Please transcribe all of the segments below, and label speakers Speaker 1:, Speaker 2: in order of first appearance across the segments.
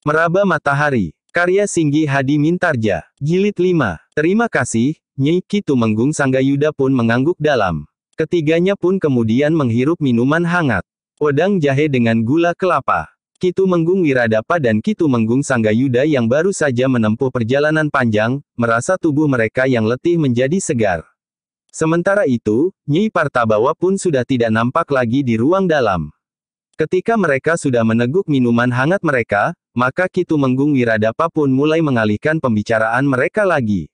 Speaker 1: Meraba Matahari, karya Singgi Hadi Mintarja, Jilid 5. Terima kasih, Nyai Kitu Menggung Sanggayuda pun mengangguk dalam. Ketiganya pun kemudian menghirup minuman hangat. Wedang jahe dengan gula kelapa. Kitu Menggung Wiradapa dan Kitu Menggung Sanggayuda yang baru saja menempuh perjalanan panjang, merasa tubuh mereka yang letih menjadi segar. Sementara itu, Nyai Partabawa pun sudah tidak nampak lagi di ruang dalam. Ketika mereka sudah meneguk minuman hangat mereka, maka Kitu Menggung Wiradapa pun mulai mengalihkan pembicaraan mereka lagi.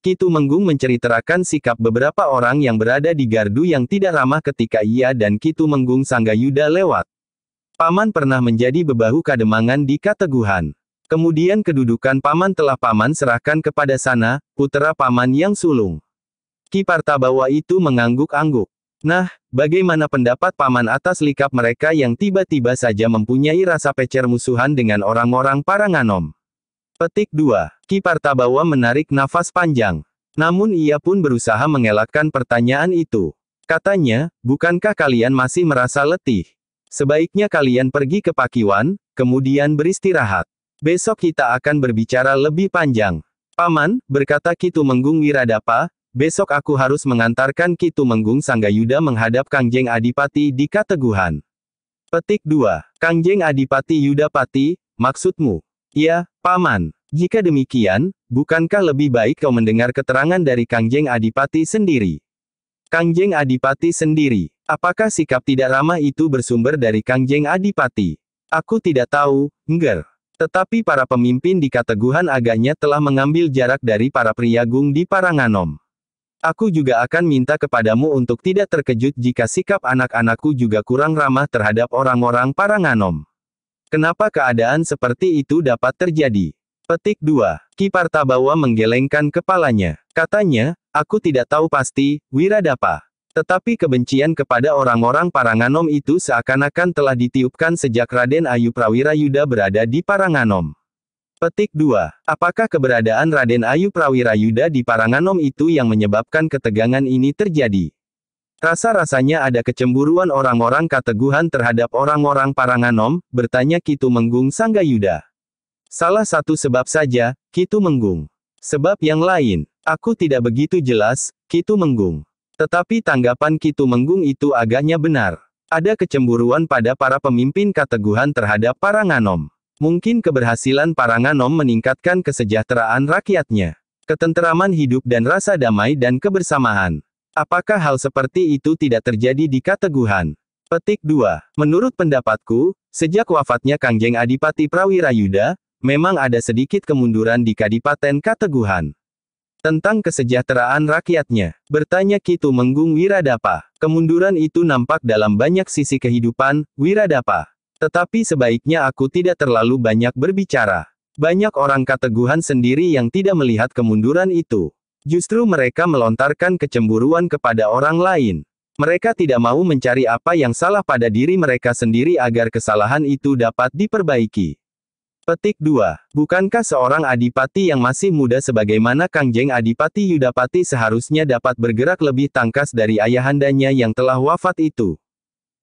Speaker 1: Kitu Menggung menceritakan sikap beberapa orang yang berada di gardu yang tidak ramah ketika ia dan Kitu Menggung Sanggayuda lewat. Paman pernah menjadi bebahu kademangan di Kateguhan. Kemudian kedudukan paman telah paman serahkan kepada sana, putera paman yang sulung. Ki Partabawa itu mengangguk-angguk. Nah, bagaimana pendapat paman atas likap mereka yang tiba-tiba saja mempunyai rasa pecer musuhan dengan orang-orang para nganom? Petik 2. Ki Partabawa menarik nafas panjang. Namun ia pun berusaha mengelakkan pertanyaan itu. Katanya, bukankah kalian masih merasa letih? Sebaiknya kalian pergi ke Pakiwan, kemudian beristirahat. Besok kita akan berbicara lebih panjang. Paman, berkata Kitu Menggung Wiradapa, Besok aku harus mengantarkan Kitu Menggung Sanggayuda menghadap Kangjeng Adipati di Kateguhan. Petik 2. Kangjeng Adipati Yudapati, maksudmu? Ya, Paman. Jika demikian, bukankah lebih baik kau mendengar keterangan dari Kangjeng Adipati sendiri? Kangjeng Adipati sendiri. Apakah sikap tidak ramah itu bersumber dari Kangjeng Adipati? Aku tidak tahu, Ngger. Tetapi para pemimpin di Kateguhan agaknya telah mengambil jarak dari para priagung di Paranganom. Aku juga akan minta kepadamu untuk tidak terkejut jika sikap anak-anakku juga kurang ramah terhadap orang-orang para nganom. Kenapa keadaan seperti itu dapat terjadi? Petik 2. Kipartabawa menggelengkan kepalanya. Katanya, aku tidak tahu pasti, Wiradapa. Tetapi kebencian kepada orang-orang Paranganom itu seakan-akan telah ditiupkan sejak Raden Ayu Prawira Yuda berada di Paranganom. Petik 2. Apakah keberadaan Raden Ayu Prawira Yuda di Paranganom itu yang menyebabkan ketegangan ini terjadi? Rasa-rasanya ada kecemburuan orang-orang kateguhan terhadap orang-orang Paranganom, bertanya Kitu Menggung Sangga Yuda. Salah satu sebab saja, Kitu Menggung. Sebab yang lain, aku tidak begitu jelas, Kitu Menggung. Tetapi tanggapan Kitu Menggung itu agaknya benar. Ada kecemburuan pada para pemimpin kateguhan terhadap Paranganom. Mungkin keberhasilan para nganom meningkatkan kesejahteraan rakyatnya, ketenteraman hidup dan rasa damai dan kebersamaan. Apakah hal seperti itu tidak terjadi di Kateguhan? Petik 2. Menurut pendapatku, sejak wafatnya Kangjeng Adipati Prawirayuda, memang ada sedikit kemunduran di Kadipaten Kateguhan. Tentang kesejahteraan rakyatnya, bertanya Kitu Menggung Wiradapa. Kemunduran itu nampak dalam banyak sisi kehidupan, Wiradapa. Tetapi sebaiknya aku tidak terlalu banyak berbicara. Banyak orang keteguhan sendiri yang tidak melihat kemunduran itu. Justru mereka melontarkan kecemburuan kepada orang lain. Mereka tidak mau mencari apa yang salah pada diri mereka sendiri agar kesalahan itu dapat diperbaiki. Petik 2. Bukankah seorang adipati yang masih muda sebagaimana Kang Jeng Adipati Yudapati seharusnya dapat bergerak lebih tangkas dari ayahandanya yang telah wafat itu?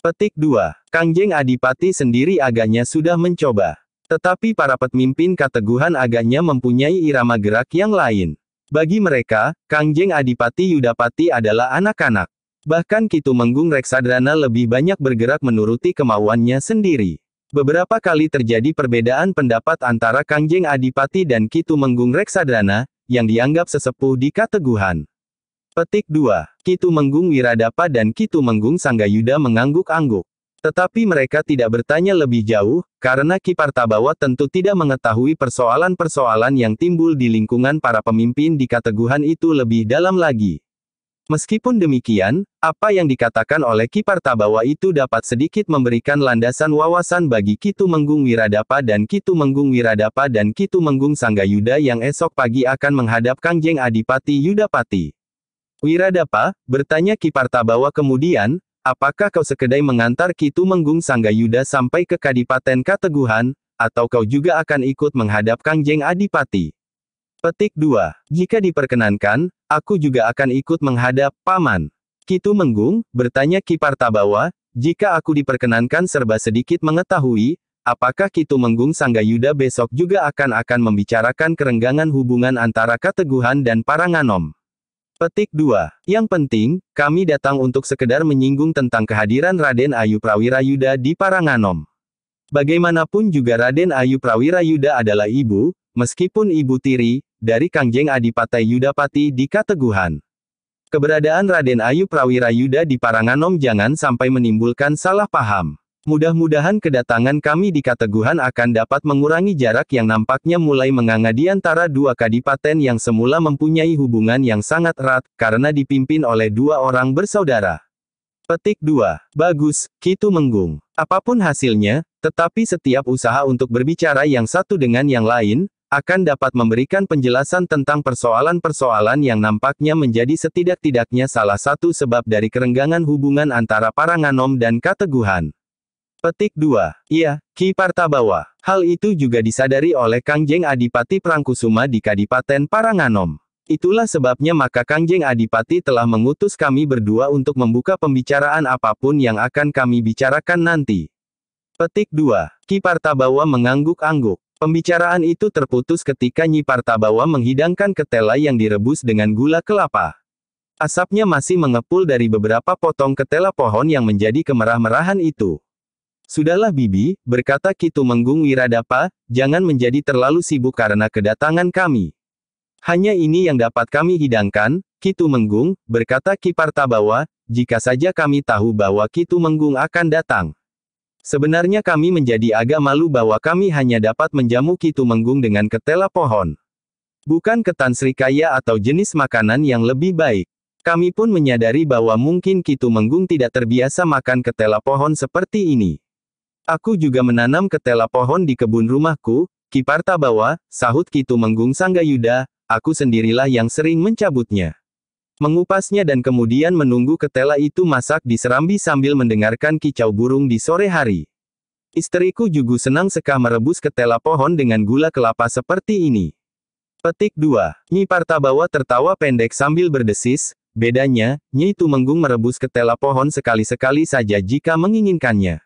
Speaker 1: Petik 2. Kangjeng Adipati sendiri agaknya sudah mencoba. Tetapi para pemimpin kateguhan agaknya mempunyai irama gerak yang lain. Bagi mereka, Kangjeng Adipati Yudapati adalah anak-anak. Bahkan Kitu Menggung Reksadrana lebih banyak bergerak menuruti kemauannya sendiri. Beberapa kali terjadi perbedaan pendapat antara Kangjeng Adipati dan Kitu Menggung Reksadrana, yang dianggap sesepuh di Kateguhan. Petik 2. Kitu Menggung Wiradapa dan Kitu Menggung Sanggayuda mengangguk-angguk. Tetapi mereka tidak bertanya lebih jauh, karena Kipartabawa tentu tidak mengetahui persoalan-persoalan yang timbul di lingkungan para pemimpin di kateguhan itu lebih dalam lagi. Meskipun demikian, apa yang dikatakan oleh Kipartabawa itu dapat sedikit memberikan landasan wawasan bagi Kitu Menggung Wiradapa dan Kitu Menggung Wiradapa dan Kitu Menggung Sanggayuda yang esok pagi akan menghadap Kangjeng Adipati Yudapati. Wiradapa, bertanya Kipartabawa kemudian, Apakah kau sekedai mengantar Kitu Menggung Sanggayuda sampai ke Kadipaten Kateguhan, atau kau juga akan ikut menghadap Kangjeng Adipati? Petik 2. Jika diperkenankan, aku juga akan ikut menghadap Paman. Kitu Menggung, bertanya Ki bahwa jika aku diperkenankan serba sedikit mengetahui, apakah Kitu Menggung Sanggayuda besok juga akan akan membicarakan kerenggangan hubungan antara Kateguhan dan Paranganom? Petik 2. Yang penting, kami datang untuk sekedar menyinggung tentang kehadiran Raden Ayu Prawira Yuda di Paranganom. Bagaimanapun juga Raden Ayu Prawira Yuda adalah ibu, meskipun ibu tiri, dari Kangjeng Adipatai Yudapati di Kateguhan. Keberadaan Raden Ayu Prawira Yuda di Paranganom jangan sampai menimbulkan salah paham. Mudah-mudahan kedatangan kami di Kateguhan akan dapat mengurangi jarak yang nampaknya mulai menganga di antara dua kadipaten yang semula mempunyai hubungan yang sangat erat, karena dipimpin oleh dua orang bersaudara. Petik 2. Bagus, Kitu Menggung. Apapun hasilnya, tetapi setiap usaha untuk berbicara yang satu dengan yang lain, akan dapat memberikan penjelasan tentang persoalan-persoalan yang nampaknya menjadi setidak-tidaknya salah satu sebab dari kerenggangan hubungan antara para Nganom dan Kateguhan. Petik 2. Iya, Ki Partabawa. Hal itu juga disadari oleh Kangjeng Adipati Prangkusuma di Kadipaten Paranganom. Itulah sebabnya maka Kangjeng Adipati telah mengutus kami berdua untuk membuka pembicaraan apapun yang akan kami bicarakan nanti. Petik 2. Ki Partabawa mengangguk-angguk. Pembicaraan itu terputus ketika Nyi Partabawa menghidangkan ketela yang direbus dengan gula kelapa. Asapnya masih mengepul dari beberapa potong ketela pohon yang menjadi kemerah-merahan itu. Sudahlah Bibi, berkata Kitu Menggung Wiradapa, jangan menjadi terlalu sibuk karena kedatangan kami. Hanya ini yang dapat kami hidangkan, Kitu Menggung, berkata Ki jika saja kami tahu bahwa Kitu Menggung akan datang. Sebenarnya kami menjadi agak malu bahwa kami hanya dapat menjamu Kitu Menggung dengan ketela pohon. Bukan ketan serikaya atau jenis makanan yang lebih baik. Kami pun menyadari bahwa mungkin Kitu Menggung tidak terbiasa makan ketela pohon seperti ini. Aku juga menanam ketela pohon di kebun rumahku, Kiparta bawa, sahut Kitu Menggung Sanggayuda, aku sendirilah yang sering mencabutnya. Mengupasnya dan kemudian menunggu ketela itu masak di serambi sambil mendengarkan kicau burung di sore hari. Istriku juga senang sekah merebus ketela pohon dengan gula kelapa seperti ini. Petik 2. Nyi Partabawa tertawa pendek sambil berdesis, bedanya, Nyi Tumenggung merebus ketela pohon sekali-sekali saja jika menginginkannya.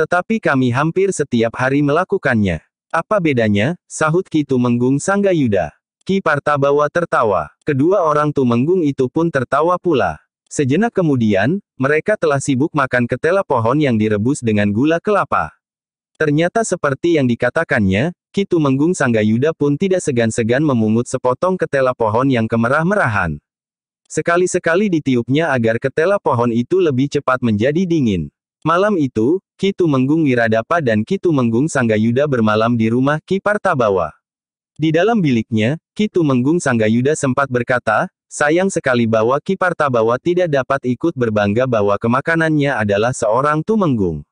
Speaker 1: Tetapi kami hampir setiap hari melakukannya. Apa bedanya? Sahut Ki Tumenggung Sanggayuda. Ki Partabawa tertawa. Kedua orang Tumenggung itu pun tertawa pula. Sejenak kemudian, mereka telah sibuk makan ketela pohon yang direbus dengan gula kelapa. Ternyata seperti yang dikatakannya, Ki Tumenggung Sanggayuda pun tidak segan-segan memungut sepotong ketela pohon yang kemerah-merahan. Sekali-sekali ditiupnya agar ketela pohon itu lebih cepat menjadi dingin. Malam itu, Kitu Tumenggung Wiradapa dan Kitu Tumenggung Sanggayuda bermalam di rumah Ki Partabawa. Di dalam biliknya, Kitu Tumenggung Sanggayuda sempat berkata, sayang sekali bahwa Ki Partabawa tidak dapat ikut berbangga bahwa kemakanannya adalah seorang Tumenggung.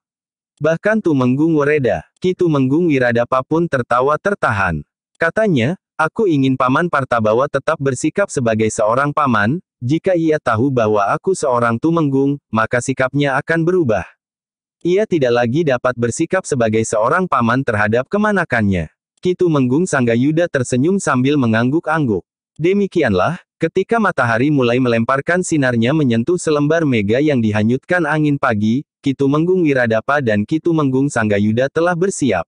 Speaker 1: Bahkan Tumenggung Wereda, Kitu Tumenggung Wiradapa pun tertawa tertahan. Katanya, aku ingin Paman Partabawa tetap bersikap sebagai seorang paman, jika ia tahu bahwa aku seorang Tumenggung, maka sikapnya akan berubah. Ia tidak lagi dapat bersikap sebagai seorang paman terhadap kemanakannya. Kitu Menggung sangga yuda tersenyum sambil mengangguk-angguk. Demikianlah, ketika matahari mulai melemparkan sinarnya menyentuh selembar mega yang dihanyutkan angin pagi, Kitu Menggung Wiradapa dan Kitu Menggung sangga yuda telah bersiap.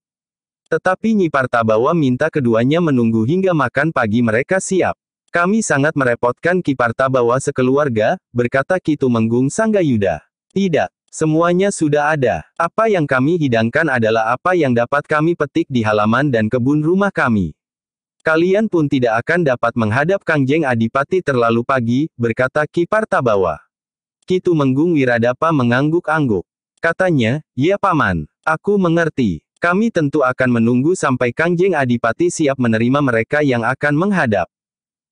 Speaker 1: Tetapi Nyi Partabawa minta keduanya menunggu hingga makan pagi mereka siap. Kami sangat merepotkan Ki Partabawa sekeluarga, berkata Kitu Menggung sangga yuda. Tidak, Semuanya sudah ada. Apa yang kami hidangkan adalah apa yang dapat kami petik di halaman dan kebun rumah kami. Kalian pun tidak akan dapat menghadap Kangjeng Adipati terlalu pagi, berkata Ki Partabawa. Kitu menggung Wiradapa mengangguk-angguk. Katanya, ya paman, aku mengerti. Kami tentu akan menunggu sampai Kangjeng Adipati siap menerima mereka yang akan menghadap.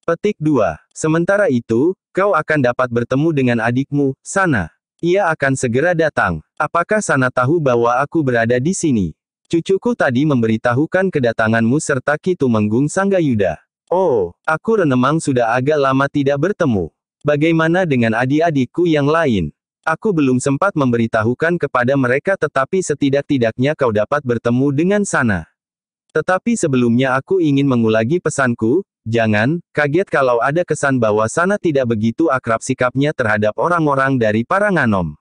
Speaker 1: Petik 2. Sementara itu, kau akan dapat bertemu dengan adikmu, sana. Ia akan segera datang. Apakah Sana tahu bahwa aku berada di sini? Cucuku tadi memberitahukan kedatanganmu serta Kitu Menggung Sanggayuda. Oh, aku Renemang sudah agak lama tidak bertemu. Bagaimana dengan adik-adikku yang lain? Aku belum sempat memberitahukan kepada mereka tetapi setidak-tidaknya kau dapat bertemu dengan Sana. Tetapi sebelumnya aku ingin mengulangi pesanku, Jangan kaget kalau ada kesan bahwa Sana tidak begitu akrab sikapnya terhadap orang-orang dari Paranganom.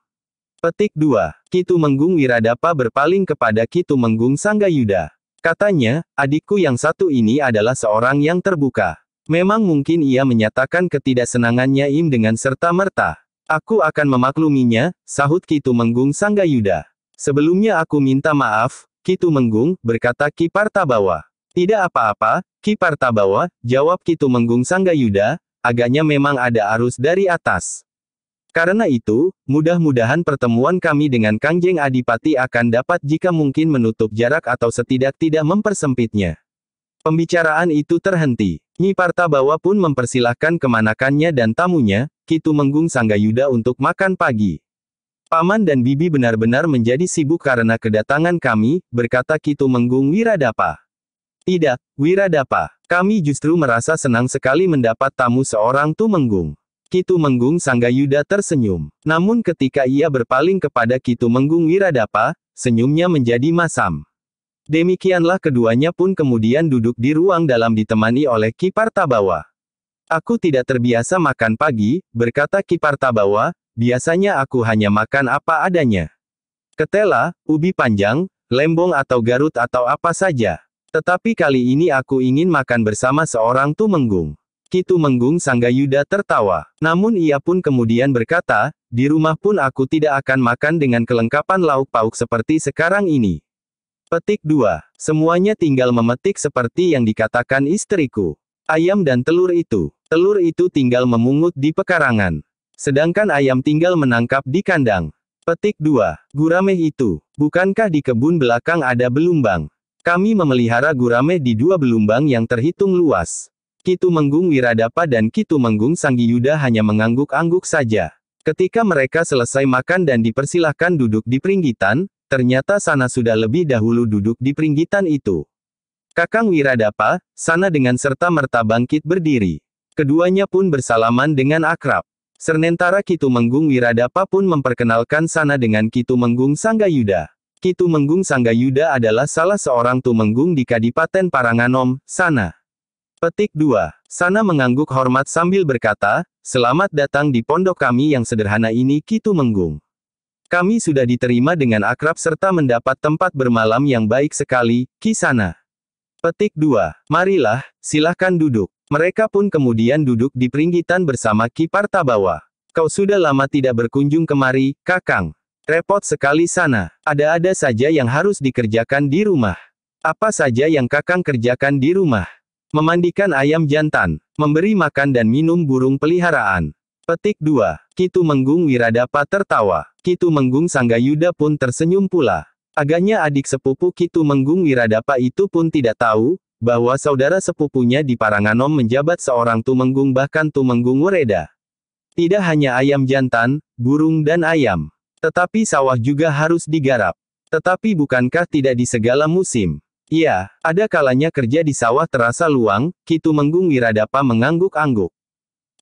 Speaker 1: Petik 2. Kitu Menggung Wiradapa berpaling kepada Kitu Menggung Sanggayuda. Katanya, adikku yang satu ini adalah seorang yang terbuka. Memang mungkin ia menyatakan ketidaksenangannya Im dengan serta-merta. Aku akan memakluminya, sahut Kitu Menggung Sanggayuda. Sebelumnya aku minta maaf, Kitu Menggung, berkata Kipartabawa. Tidak apa-apa, Ki Partabawa, jawab Kitu Menggung Sanggayuda, agaknya memang ada arus dari atas. Karena itu, mudah-mudahan pertemuan kami dengan Kangjeng Adipati akan dapat jika mungkin menutup jarak atau setidak-tidak mempersempitnya. Pembicaraan itu terhenti. Nyi Partabawa pun mempersilahkan kemanakannya dan tamunya, Kitu Menggung Sanggayuda untuk makan pagi. Paman dan Bibi benar-benar menjadi sibuk karena kedatangan kami, berkata Ki Tumenggung Wiradapa. Tidak, Wiradapa. Kami justru merasa senang sekali mendapat tamu seorang Tumenggung. Kitu Menggung Sanggayuda tersenyum. Namun ketika ia berpaling kepada Kitu Menggung Wiradapa, senyumnya menjadi masam. Demikianlah keduanya pun kemudian duduk di ruang dalam ditemani oleh Kipartabawa. Tabawa. Aku tidak terbiasa makan pagi, berkata Kipartabawa. Tabawa, biasanya aku hanya makan apa adanya. Ketela, ubi panjang, lembong atau garut atau apa saja. Tetapi kali ini aku ingin makan bersama seorang tumenggung. Menggung Sangga Sanggayuda tertawa. Namun ia pun kemudian berkata, di rumah pun aku tidak akan makan dengan kelengkapan lauk pauk seperti sekarang ini. Petik 2. Semuanya tinggal memetik seperti yang dikatakan istriku. Ayam dan telur itu. Telur itu tinggal memungut di pekarangan. Sedangkan ayam tinggal menangkap di kandang. Petik 2. Gurame itu. Bukankah di kebun belakang ada belumbang? Kami memelihara gurame di dua belumbang yang terhitung luas. Kitu Menggung Wiradapa dan Kitu Menggung Sanggi Yuda hanya mengangguk-angguk saja. Ketika mereka selesai makan dan dipersilahkan duduk di peringgitan, ternyata Sana sudah lebih dahulu duduk di peringgitan itu. Kakang Wiradapa, Sana dengan serta merta bangkit berdiri. Keduanya pun bersalaman dengan akrab. Sernentara Kitu Menggung Wiradapa pun memperkenalkan Sana dengan Kitu Menggung Sanggayuda. Menggung Sangga Yuda adalah salah seorang Tumenggung di Kadipaten Paranganom, sana. Petik 2. Sana mengangguk hormat sambil berkata, Selamat datang di pondok kami yang sederhana ini Kitu Menggung. Kami sudah diterima dengan akrab serta mendapat tempat bermalam yang baik sekali, kisana. Petik 2. Marilah, silahkan duduk. Mereka pun kemudian duduk di peringgitan bersama Ki Kau sudah lama tidak berkunjung kemari, Kakang. Repot sekali sana. Ada-ada saja yang harus dikerjakan di rumah. Apa saja yang kakang kerjakan di rumah? Memandikan ayam jantan, memberi makan dan minum burung peliharaan. Petik 2. Kitu Menggung Wiradapa tertawa. Kitu Menggung Sanggayuda pun tersenyum pula. Agaknya adik sepupu Kitu Menggung Wiradapa itu pun tidak tahu, bahwa saudara sepupunya di Paranganom menjabat seorang Tumenggung bahkan Tumenggung Wereda. Tidak hanya ayam jantan, burung dan ayam. Tetapi sawah juga harus digarap. Tetapi bukankah tidak di segala musim? Iya, ada kalanya kerja di sawah terasa luang, Kitu Menggung Wiradapa mengangguk-angguk.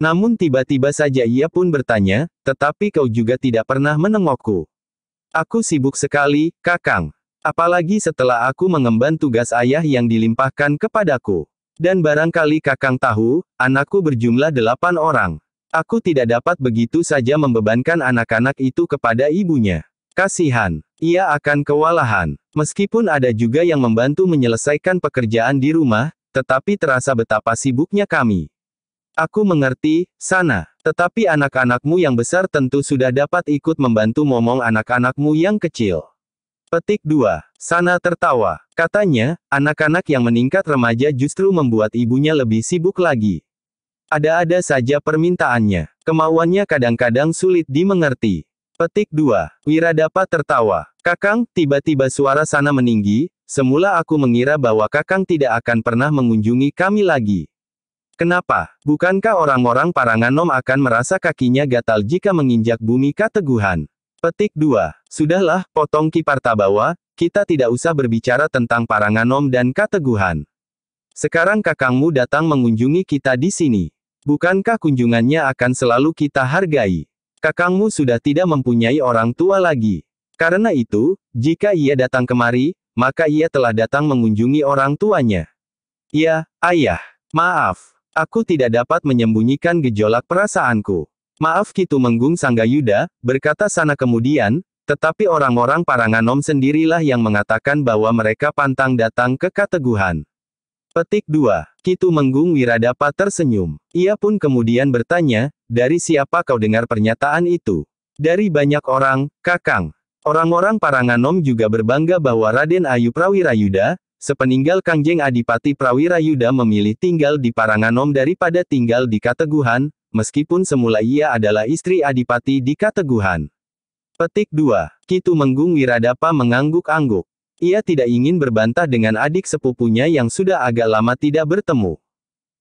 Speaker 1: Namun tiba-tiba saja ia pun bertanya, tetapi kau juga tidak pernah menengokku. Aku sibuk sekali, Kakang. Apalagi setelah aku mengemban tugas ayah yang dilimpahkan kepadaku. Dan barangkali Kakang tahu, anakku berjumlah delapan orang. Aku tidak dapat begitu saja membebankan anak-anak itu kepada ibunya. Kasihan, ia akan kewalahan. Meskipun ada juga yang membantu menyelesaikan pekerjaan di rumah, tetapi terasa betapa sibuknya kami. Aku mengerti, sana. Tetapi anak-anakmu yang besar tentu sudah dapat ikut membantu momong anak-anakmu yang kecil. Petik 2. Sana tertawa. Katanya, anak-anak yang meningkat remaja justru membuat ibunya lebih sibuk lagi. Ada-ada saja permintaannya. Kemauannya kadang-kadang sulit dimengerti. Petik 2. Wiradapa tertawa. Kakang, tiba-tiba suara sana meninggi, semula aku mengira bahwa Kakang tidak akan pernah mengunjungi kami lagi. Kenapa? Bukankah orang-orang Paranganom akan merasa kakinya gatal jika menginjak bumi kateguhan? Petik 2. Sudahlah, potong Kipartabawa, kita tidak usah berbicara tentang Paranganom dan kateguhan. Sekarang kakangmu datang mengunjungi kita di sini. Bukankah kunjungannya akan selalu kita hargai? Kakangmu sudah tidak mempunyai orang tua lagi. Karena itu, jika ia datang kemari, maka ia telah datang mengunjungi orang tuanya. Ya, ayah. Maaf. Aku tidak dapat menyembunyikan gejolak perasaanku. Maaf Kitu Menggung Sanggayuda, berkata sana kemudian, tetapi orang-orang Paranganom sendirilah yang mengatakan bahwa mereka pantang datang ke Kateguhan. Petik 2. Kitu Menggung Wiradapa tersenyum. Ia pun kemudian bertanya, dari siapa kau dengar pernyataan itu? Dari banyak orang, Kakang. Orang-orang Paranganom juga berbangga bahwa Raden Ayu Prawirayuda, sepeninggal Kangjeng Adipati Prawirayuda memilih tinggal di Paranganom daripada tinggal di Kateguhan, meskipun semula ia adalah istri Adipati di Kateguhan. Petik 2. Kitu Menggung Wiradapa mengangguk-angguk. Ia tidak ingin berbantah dengan adik sepupunya yang sudah agak lama tidak bertemu.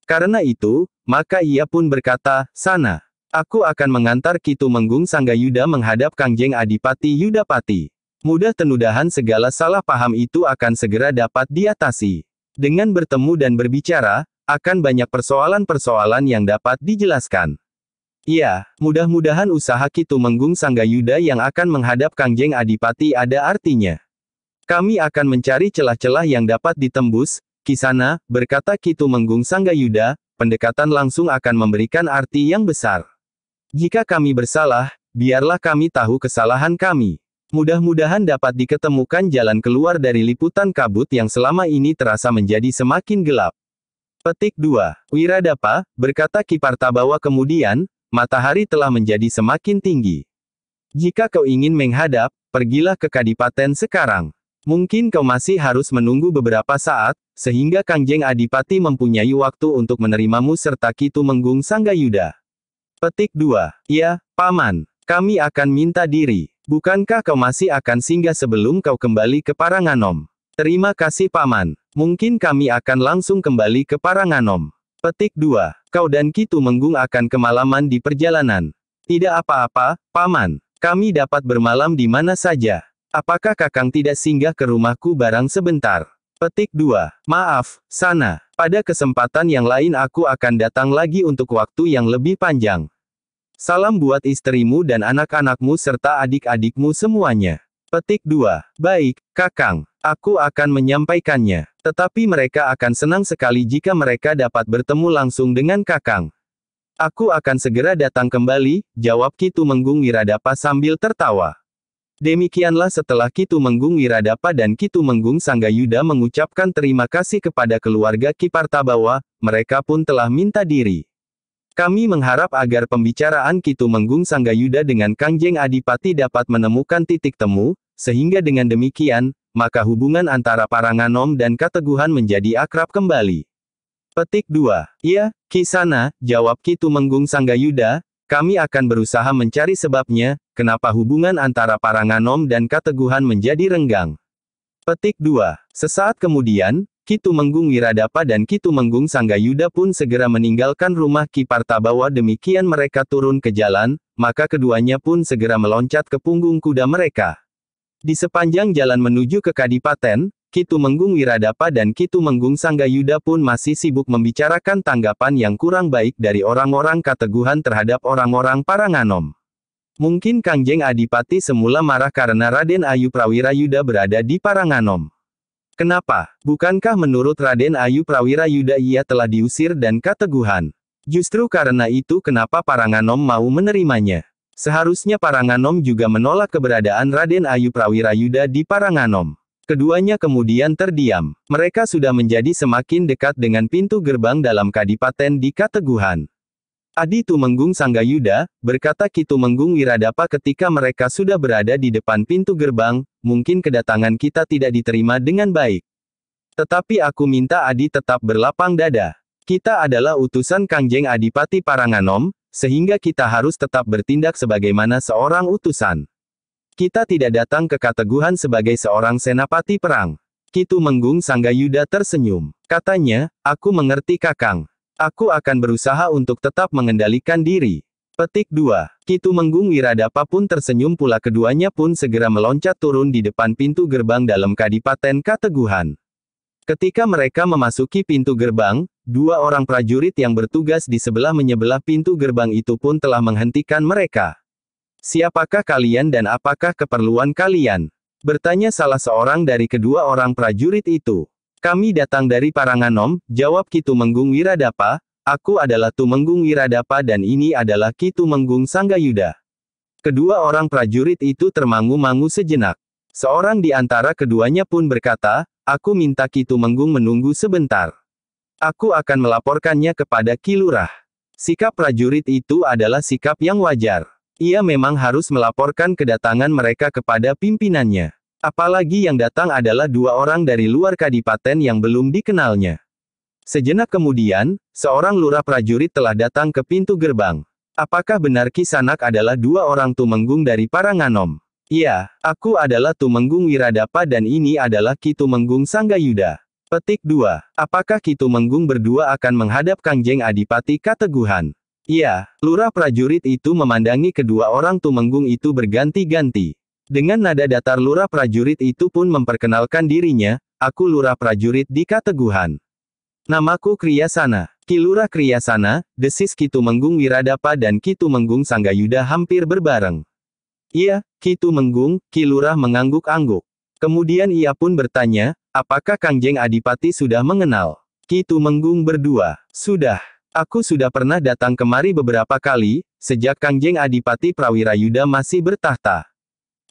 Speaker 1: Karena itu, maka ia pun berkata, sana. Aku akan mengantar Kitu Menggung Sanggayuda menghadap Kangjeng Adipati Yudapati. Mudah tenudahan segala salah paham itu akan segera dapat diatasi. Dengan bertemu dan berbicara, akan banyak persoalan-persoalan yang dapat dijelaskan. Ya, mudah-mudahan usaha Kitu Menggung Sanggayuda yang akan menghadap Kangjeng Adipati ada artinya. Kami akan mencari celah-celah yang dapat ditembus, Kisana, berkata Kitu Menggung Sanggayuda, pendekatan langsung akan memberikan arti yang besar. Jika kami bersalah, biarlah kami tahu kesalahan kami. Mudah-mudahan dapat diketemukan jalan keluar dari liputan kabut yang selama ini terasa menjadi semakin gelap. Petik 2. Wiradapa, berkata Kipartabawa kemudian, matahari telah menjadi semakin tinggi. Jika kau ingin menghadap, pergilah ke Kadipaten sekarang. Mungkin kau masih harus menunggu beberapa saat, sehingga Kangjeng Adipati mempunyai waktu untuk menerimamu serta Kitu Menggung Sanggayuda. Petik 2. Ya, Paman. Kami akan minta diri. Bukankah kau masih akan singgah sebelum kau kembali ke Paranganom? Terima kasih Paman. Mungkin kami akan langsung kembali ke Paranganom. Petik 2. Kau dan Kitu Menggung akan kemalaman di perjalanan. Tidak apa-apa, Paman. Kami dapat bermalam di mana saja. Apakah kakang tidak singgah ke rumahku barang sebentar? Petik 2. Maaf, sana. Pada kesempatan yang lain aku akan datang lagi untuk waktu yang lebih panjang. Salam buat istrimu dan anak-anakmu serta adik-adikmu semuanya. Petik 2. Baik, Kakang. Aku akan menyampaikannya. Tetapi mereka akan senang sekali jika mereka dapat bertemu langsung dengan Kakang. Aku akan segera datang kembali, jawab Kitu Menggung Wiradapa sambil tertawa. Demikianlah setelah Kitu Menggung Wiradapa dan Kitu Menggung Sanggayuda mengucapkan terima kasih kepada keluarga Kipartabawa, mereka pun telah minta diri. Kami mengharap agar pembicaraan Kitu Menggung Sanggayuda dengan Kangjeng Adipati dapat menemukan titik temu, sehingga dengan demikian, maka hubungan antara Paranganom dan Kateguhan menjadi akrab kembali. Petik 2. Ya, Kisana, jawab Kitu Menggung Sanggayuda, kami akan berusaha mencari sebabnya, kenapa hubungan antara Paranganom dan Kateguhan menjadi renggang. Petik 2. Sesaat kemudian, Kitu Menggung Wiradapa dan Kitu Menggung Sanggayuda pun segera meninggalkan rumah Ki Partabawa demikian mereka turun ke jalan, maka keduanya pun segera meloncat ke punggung kuda mereka. Di sepanjang jalan menuju ke Kadipaten, Kitu Menggung Wiradapa dan Menggung Sangga Sanggayuda pun masih sibuk membicarakan tanggapan yang kurang baik dari orang-orang kateguhan terhadap orang-orang Paranganom. nganom. Mungkin Kangjeng Adipati semula marah karena Raden Ayu Prawira Yuda berada di Paranganom. Kenapa? Bukankah menurut Raden Ayu Prawira Yuda ia telah diusir dan kateguhan? Justru karena itu kenapa Paranganom mau menerimanya? Seharusnya Paranganom juga menolak keberadaan Raden Ayu Prawira Yuda di Paranganom. Keduanya kemudian terdiam. Mereka sudah menjadi semakin dekat dengan pintu gerbang dalam kadipaten di Kateguhan. Adi Tumenggung Sanggayuda, berkata Ki menggung Wiradapa ketika mereka sudah berada di depan pintu gerbang, mungkin kedatangan kita tidak diterima dengan baik. Tetapi aku minta Adi tetap berlapang dada. Kita adalah utusan Kangjeng Adipati Paranganom, sehingga kita harus tetap bertindak sebagaimana seorang utusan. Kita tidak datang ke Kateguhan sebagai seorang senapati perang. Kitu Menggung Sanggayuda tersenyum. Katanya, aku mengerti Kakang. Aku akan berusaha untuk tetap mengendalikan diri. Petik 2. Kitu Menggung Wiradapa pun tersenyum pula keduanya pun segera meloncat turun di depan pintu gerbang dalam Kadipaten Kateguhan. Ketika mereka memasuki pintu gerbang, dua orang prajurit yang bertugas di sebelah menyebelah pintu gerbang itu pun telah menghentikan mereka. Siapakah kalian dan apakah keperluan kalian? Bertanya salah seorang dari kedua orang prajurit itu. Kami datang dari Paranganom, jawab Kitu Menggung Wiradapa, aku adalah Tumenggung Wiradapa dan ini adalah Kitu Menggung Sanggayuda. Kedua orang prajurit itu termangu-mangu sejenak. Seorang di antara keduanya pun berkata, aku minta Kitu Menggung menunggu sebentar. Aku akan melaporkannya kepada Kilurah. Sikap prajurit itu adalah sikap yang wajar. Ia memang harus melaporkan kedatangan mereka kepada pimpinannya. Apalagi yang datang adalah dua orang dari luar kadipaten yang belum dikenalnya. Sejenak kemudian, seorang lurah prajurit telah datang ke pintu gerbang. Apakah benar Kisanak adalah dua orang Tumenggung dari Paranganom? Iya, aku adalah Tumenggung Wiradapa dan ini adalah Ki Tumenggung Sanggayuda. Petik 2. Apakah Ki Tumenggung berdua akan menghadap Kangjeng Adipati Kateguhan? Iya, lurah prajurit itu memandangi kedua orang tumenggung itu berganti-ganti. Dengan nada datar lurah prajurit itu pun memperkenalkan dirinya, aku lurah prajurit di Kateguhan. Namaku Kriyasana. Kilurah Kriyasana, desis kitu menggung Wiradapa dan kitu menggung Sanggayuda hampir berbareng. Iya, kitu Menggung, Kilurah mengangguk-angguk. Kemudian ia pun bertanya, apakah Kangjeng Adipati sudah mengenal? kitu menggung berdua, sudah. Aku sudah pernah datang kemari beberapa kali, sejak Kangjeng Adipati Prawira Yuda masih bertahta.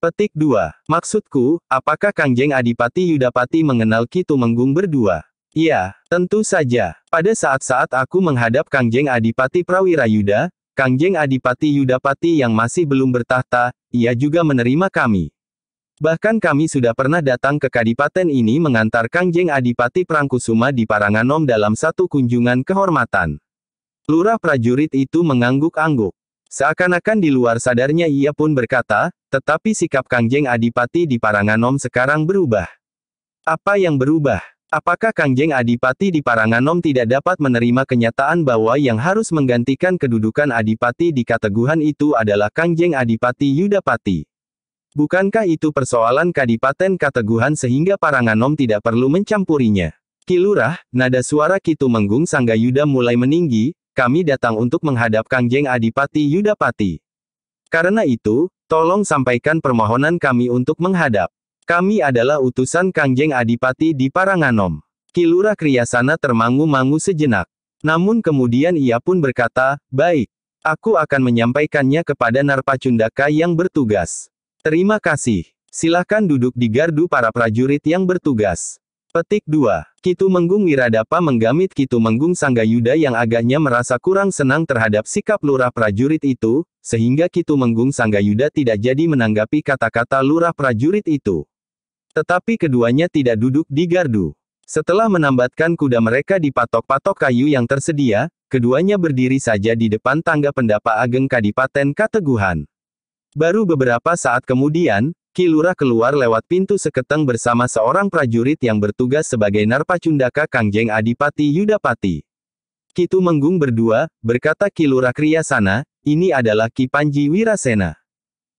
Speaker 1: Petik 2. Maksudku, apakah Kangjeng Adipati Yudapati mengenal Kitu Menggung berdua? Iya, tentu saja. Pada saat-saat aku menghadap Kangjeng Adipati Prawira Yuda, Kangjeng Adipati Yudapati yang masih belum bertahta, ia juga menerima kami. Bahkan kami sudah pernah datang ke kadipaten ini mengantar Kangjeng Adipati Prangkusuma di Paranganom dalam satu kunjungan kehormatan. Lurah prajurit itu mengangguk-angguk. Seakan-akan di luar sadarnya ia pun berkata, tetapi sikap Kangjeng Adipati di Paranganom sekarang berubah. Apa yang berubah? Apakah Kangjeng Adipati di Paranganom tidak dapat menerima kenyataan bahwa yang harus menggantikan kedudukan Adipati di Kateguhan itu adalah Kangjeng Adipati Yudapati? Bukankah itu persoalan Kadipaten Kateguhan sehingga Paranganom tidak perlu mencampurinya? Kilurah, nada suara Kitu Menggung sangga Yuda mulai meninggi, kami datang untuk menghadap Kangjeng Adipati Yudapati. Karena itu, tolong sampaikan permohonan kami untuk menghadap. Kami adalah utusan Kangjeng Adipati di Paranganom. Kilura Kriyasana termangu-mangu sejenak. Namun kemudian ia pun berkata, baik. Aku akan menyampaikannya kepada Narpacundaka yang bertugas. Terima kasih. Silahkan duduk di gardu para prajurit yang bertugas. Petik 2. Kitu Menggung Wiradapa menggamit Kitu Menggung Sanggayuda yang agaknya merasa kurang senang terhadap sikap lurah prajurit itu, sehingga Kitu Menggung Sanggayuda tidak jadi menanggapi kata-kata lurah prajurit itu. Tetapi keduanya tidak duduk di gardu. Setelah menambatkan kuda mereka di patok-patok kayu yang tersedia, keduanya berdiri saja di depan tangga pendapa Ageng Kadipaten Kateguhan. Baru beberapa saat kemudian, Kilura keluar lewat pintu seketeng bersama seorang prajurit yang bertugas sebagai Narpacundaka Kangjeng Adipati Yudapati. Kitu Menggung berdua, berkata Kilura Kriyasana, ini adalah Ki Panji Wirasena.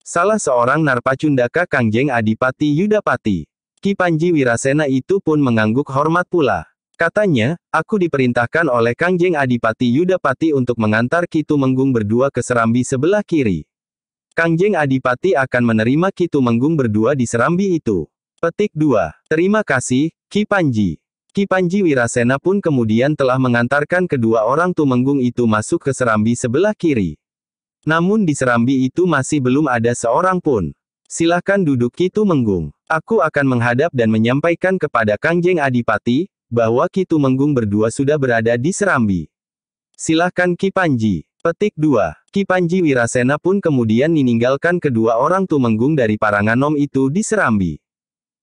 Speaker 1: Salah seorang Narpacundaka Kangjeng Adipati Yudapati. Ki Panji Wirasena itu pun mengangguk hormat pula. Katanya, aku diperintahkan oleh Kangjeng Adipati Yudapati untuk mengantar Kitu Menggung berdua ke Serambi sebelah kiri. Kangjeng Adipati akan menerima Kitu Menggung berdua di Serambi itu. Petik 2. Terima kasih, Ki Panji. Ki Panji Wirasena pun kemudian telah mengantarkan kedua orang Tumenggung itu masuk ke Serambi sebelah kiri. Namun di Serambi itu masih belum ada seorang pun. Silahkan duduk Kitu Menggung. Aku akan menghadap dan menyampaikan kepada Kangjeng Adipati, bahwa Kitu Menggung berdua sudah berada di Serambi. Silahkan Ki Panji. Petik 2. Ki Panji Wirasena pun kemudian meninggalkan kedua orang tumenggung dari Paranganom itu di Serambi.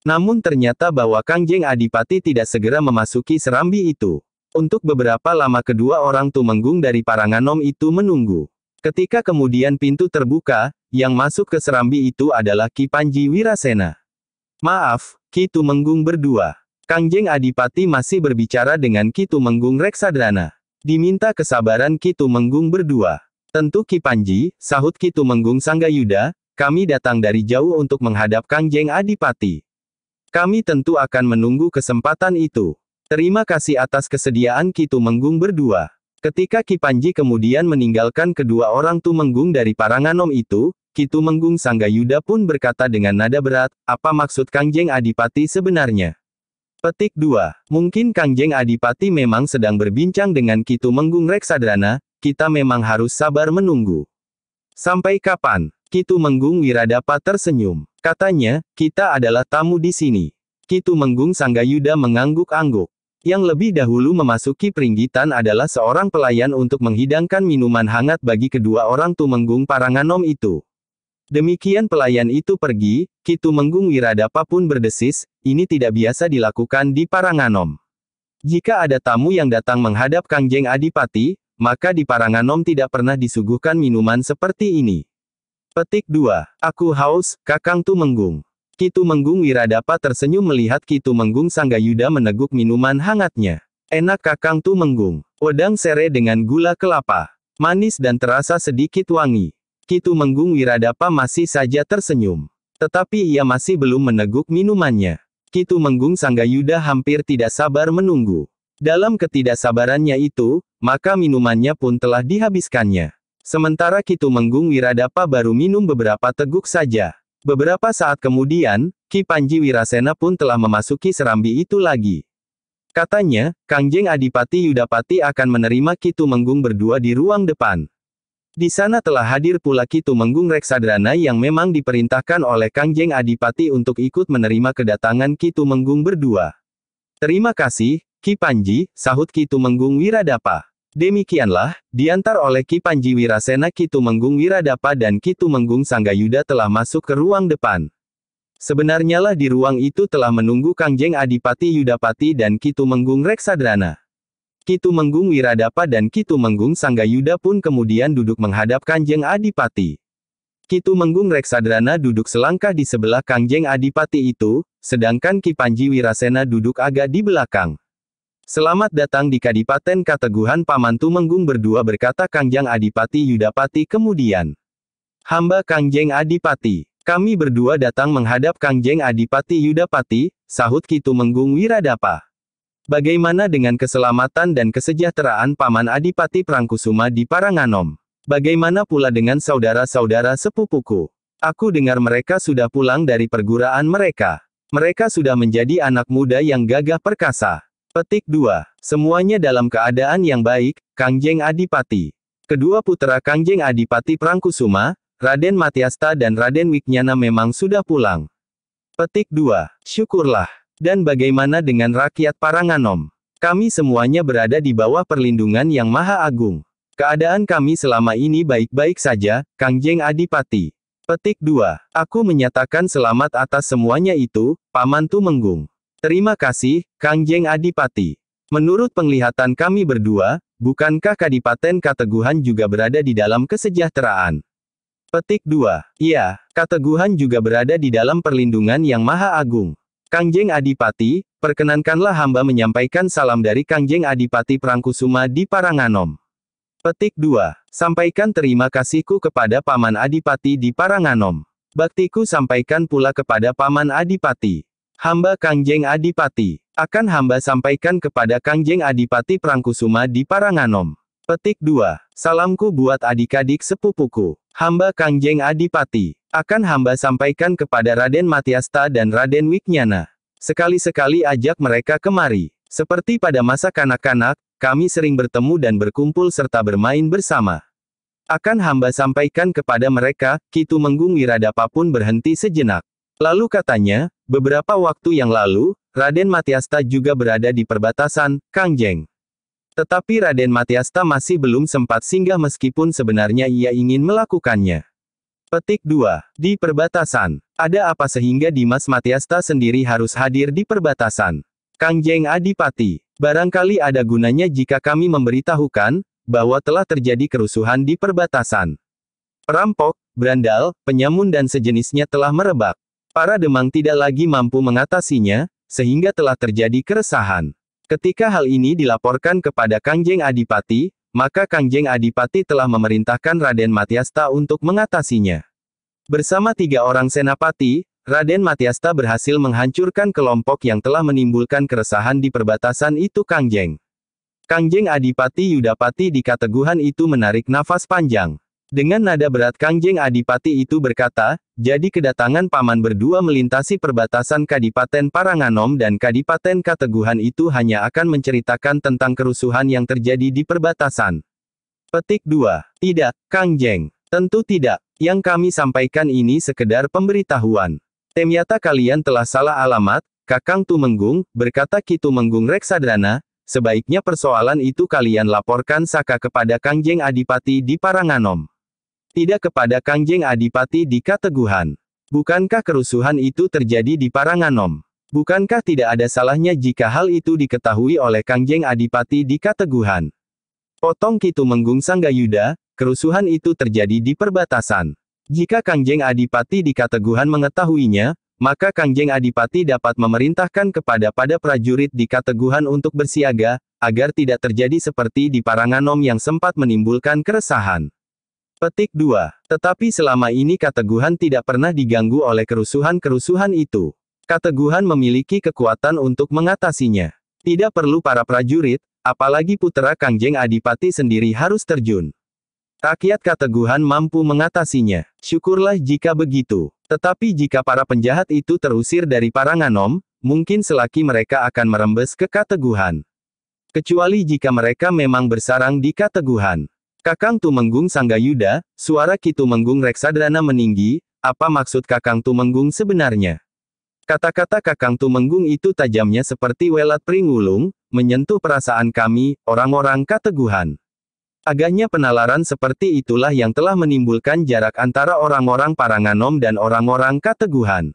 Speaker 1: Namun ternyata bahwa Kangjeng Adipati tidak segera memasuki Serambi itu. Untuk beberapa lama kedua orang tumenggung dari Paranganom itu menunggu. Ketika kemudian pintu terbuka, yang masuk ke Serambi itu adalah Ki Panji Wirasena. Maaf, Ki Tumenggung berdua. Kangjeng Adipati masih berbicara dengan Ki Tumenggung Reksadrana. Diminta kesabaran Kitu menggung berdua. Tentu Ki Panji, sahut Menggung menggung Sanggayuda, kami datang dari jauh untuk menghadap Kang Jeng Adipati. Kami tentu akan menunggu kesempatan itu. Terima kasih atas kesediaan Kitu menggung berdua. Ketika Ki Panji kemudian meninggalkan kedua orang tu menggung dari Paranganom itu, Menggung menggung Sanggayuda pun berkata dengan nada berat, apa maksud Kang Jeng Adipati sebenarnya? Petik 2. Mungkin Kang Adipati memang sedang berbincang dengan Kitu Menggung Reksadrana, kita memang harus sabar menunggu. Sampai kapan? Kitu Menggung Wiradapa tersenyum. Katanya, kita adalah tamu di sini. Kitu Menggung Sanggayuda mengangguk-angguk. Yang lebih dahulu memasuki peringgitan adalah seorang pelayan untuk menghidangkan minuman hangat bagi kedua orang Tumenggung Paranganom itu. Demikian pelayan itu pergi, Kitu Menggung Wiradapa pun berdesis, ini tidak biasa dilakukan di Paranganom. Jika ada tamu yang datang menghadap Kangjeng Adipati, maka di Paranganom tidak pernah disuguhkan minuman seperti ini. Petik 2. Aku haus, Kakang tu Menggung. Kitu Menggung Wiradapa tersenyum melihat Kitu Menggung Sanggayuda meneguk minuman hangatnya. Enak Kakang tu Menggung. Wedang sere dengan gula kelapa. Manis dan terasa sedikit wangi. Kitu Menggung Wiradapa masih saja tersenyum. Tetapi ia masih belum meneguk minumannya. Kitu Menggung Sanggayuda hampir tidak sabar menunggu. Dalam ketidaksabarannya itu, maka minumannya pun telah dihabiskannya. Sementara Kitu Menggung Wiradapa baru minum beberapa teguk saja. Beberapa saat kemudian, Ki Panji Wirasena pun telah memasuki serambi itu lagi. Katanya, Kangjeng Adipati Yudapati akan menerima Kitu Menggung berdua di ruang depan. Di sana telah hadir pula Kitu Menggung Reksadrana yang memang diperintahkan oleh Kang Jeng Adipati untuk ikut menerima kedatangan Kitu Menggung berdua. Terima kasih, Ki Panji, sahut Kitu Menggung Wiradapa. Demikianlah, diantar oleh Ki Panji Wirasena Kitu Menggung Wiradapa dan Kitu Menggung Sanggayuda telah masuk ke ruang depan. Sebenarnya lah di ruang itu telah menunggu Kang Jeng Adipati Yudapati dan Kitu Menggung Reksadrana. Kitu Menggung Wiradapa dan Kitu Sangga Yuda pun kemudian duduk menghadap Kanjeng Adipati. Kitu Menggung Reksadrana duduk selangkah di sebelah Kanjeng Adipati itu, sedangkan Ki Panji Wirasena duduk agak di belakang. Selamat datang di Kadipaten Kateguhan Pamantu Menggung berdua berkata Kangjeng Adipati Yudapati kemudian. Hamba Kangjeng Adipati, kami berdua datang menghadap Kangjeng Adipati Yudapati, sahut Kitu Menggung Wiradapa. Bagaimana dengan keselamatan dan kesejahteraan Paman Adipati Prangkusuma di Paranganom? Bagaimana pula dengan saudara-saudara sepupuku? Aku dengar mereka sudah pulang dari perguruan mereka. Mereka sudah menjadi anak muda yang gagah perkasa. Petik 2. Semuanya dalam keadaan yang baik, Kangjeng Adipati. Kedua putra Kangjeng Adipati Prangkusuma, Raden Matiasta dan Raden Wiknyana memang sudah pulang. Petik 2. Syukurlah. Dan bagaimana dengan rakyat Paranganom? Kami semuanya berada di bawah perlindungan Yang Maha Agung. Keadaan kami selama ini baik-baik saja, Kang Jeng Adipati. Petik 2. Aku menyatakan selamat atas semuanya itu, Paman Tumenggung. Terima kasih, Kang Jeng Adipati. Menurut penglihatan kami berdua, bukankah Kadipaten Kateguhan juga berada di dalam kesejahteraan? Petik 2. Iya, Kateguhan juga berada di dalam perlindungan Yang Maha Agung. Kangjeng Adipati, perkenankanlah hamba menyampaikan salam dari Kangjeng Adipati Prangkusuma di Paranganom. Petik 2. Sampaikan terima kasihku kepada Paman Adipati di Paranganom. Baktiku sampaikan pula kepada Paman Adipati. Hamba Kangjeng Adipati. Akan hamba sampaikan kepada Kangjeng Adipati Prangkusuma di Paranganom. Petik 2. Salamku buat adik-adik sepupuku. Hamba Kangjeng Adipati, akan hamba sampaikan kepada Raden Matiasta dan Raden Wiknyana. Sekali-sekali ajak mereka kemari. Seperti pada masa kanak-kanak, kami sering bertemu dan berkumpul serta bermain bersama. Akan hamba sampaikan kepada mereka, Kitu Menggung Wiradapa pun berhenti sejenak. Lalu katanya, beberapa waktu yang lalu, Raden Matiasta juga berada di perbatasan, Kangjeng. Tetapi Raden Matiasta masih belum sempat singgah meskipun sebenarnya ia ingin melakukannya. Petik 2. Di perbatasan. Ada apa sehingga Dimas Matiasta sendiri harus hadir di perbatasan? Kang Jeng Adipati. Barangkali ada gunanya jika kami memberitahukan, bahwa telah terjadi kerusuhan di perbatasan. Perampok, berandal, penyamun dan sejenisnya telah merebak. Para Demang tidak lagi mampu mengatasinya, sehingga telah terjadi keresahan. Ketika hal ini dilaporkan kepada Kangjeng Adipati, maka Kangjeng Adipati telah memerintahkan Raden Matiasta untuk mengatasinya. Bersama tiga orang senapati, Raden Matiasta berhasil menghancurkan kelompok yang telah menimbulkan keresahan di perbatasan itu Kangjeng. Kangjeng Adipati Yudapati di Kateguhan itu menarik nafas panjang. Dengan nada berat Kangjeng Adipati itu berkata, jadi kedatangan paman berdua melintasi perbatasan Kadipaten Paranganom dan Kadipaten Kateguhan itu hanya akan menceritakan tentang kerusuhan yang terjadi di perbatasan. Petik 2. Tidak, Kangjeng. Tentu tidak. Yang kami sampaikan ini sekedar pemberitahuan. Temyata kalian telah salah alamat, Kakang Tumenggung, berkata Kitu Menggung Reksadana, sebaiknya persoalan itu kalian laporkan Saka kepada Kangjeng Adipati di Paranganom. Tidak kepada Kangjeng Adipati di Kateguhan. Bukankah kerusuhan itu terjadi di Paranganom? Bukankah tidak ada salahnya jika hal itu diketahui oleh Kangjeng Adipati di Kateguhan? Potong Kitu Menggung Gayuda, kerusuhan itu terjadi di perbatasan. Jika Kangjeng Adipati di Kateguhan mengetahuinya, maka Kangjeng Adipati dapat memerintahkan kepada pada prajurit di Kateguhan untuk bersiaga, agar tidak terjadi seperti di Paranganom yang sempat menimbulkan keresahan. Petik 2. Tetapi selama ini Kateguhan tidak pernah diganggu oleh kerusuhan-kerusuhan itu. Kateguhan memiliki kekuatan untuk mengatasinya. Tidak perlu para prajurit, apalagi putera Kangjeng Adipati sendiri harus terjun. Rakyat Kateguhan mampu mengatasinya. Syukurlah jika begitu. Tetapi jika para penjahat itu terusir dari Paranganom, mungkin selaki mereka akan merembes ke Kateguhan. Kecuali jika mereka memang bersarang di Kateguhan. Kakang Tumenggung Sanggayuda, suara Ki Tumenggung Reksadrana meninggi, apa maksud Kakang Tumenggung sebenarnya? Kata-kata Kakang Tumenggung itu tajamnya seperti welat pringulung, menyentuh perasaan kami, orang-orang kateguhan. Agaknya penalaran seperti itulah yang telah menimbulkan jarak antara orang-orang Paranganom dan orang-orang kateguhan.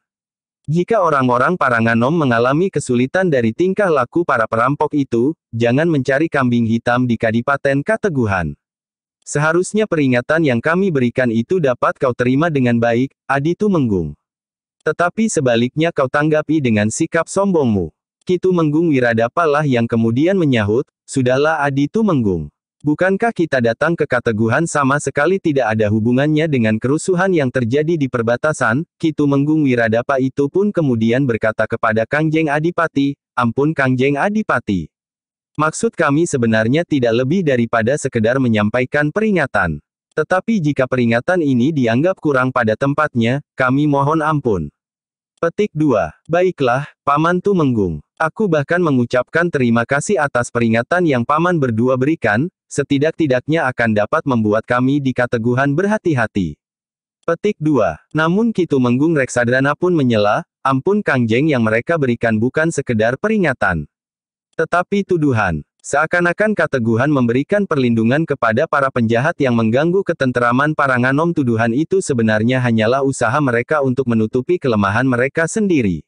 Speaker 1: Jika orang-orang Paranganom mengalami kesulitan dari tingkah laku para perampok itu, jangan mencari kambing hitam di Kadipaten Kateguhan. Seharusnya peringatan yang kami berikan itu dapat kau terima dengan baik, Aditu Menggung. Tetapi sebaliknya kau tanggapi dengan sikap sombongmu. Kitu Menggung Wiradapalah yang kemudian menyahut, Sudahlah Aditu Menggung. Bukankah kita datang ke kateguhan sama sekali tidak ada hubungannya dengan kerusuhan yang terjadi di perbatasan? Kitu Menggung Wiradapa itu pun kemudian berkata kepada Kangjeng Adipati, Ampun Kangjeng Adipati. Maksud kami sebenarnya tidak lebih daripada sekedar menyampaikan peringatan. Tetapi jika peringatan ini dianggap kurang pada tempatnya, kami mohon ampun. Petik 2. Baiklah, Paman Tu Menggung. Aku bahkan mengucapkan terima kasih atas peringatan yang Paman berdua berikan, setidak-tidaknya akan dapat membuat kami di kateguhan berhati-hati. Petik 2. Namun Kitu Menggung Reksadana pun menyela, ampun Kang Jeng yang mereka berikan bukan sekedar peringatan. Tetapi tuduhan, seakan-akan kateguhan memberikan perlindungan kepada para penjahat yang mengganggu ketenteraman para nganom tuduhan itu sebenarnya hanyalah usaha mereka untuk menutupi kelemahan mereka sendiri.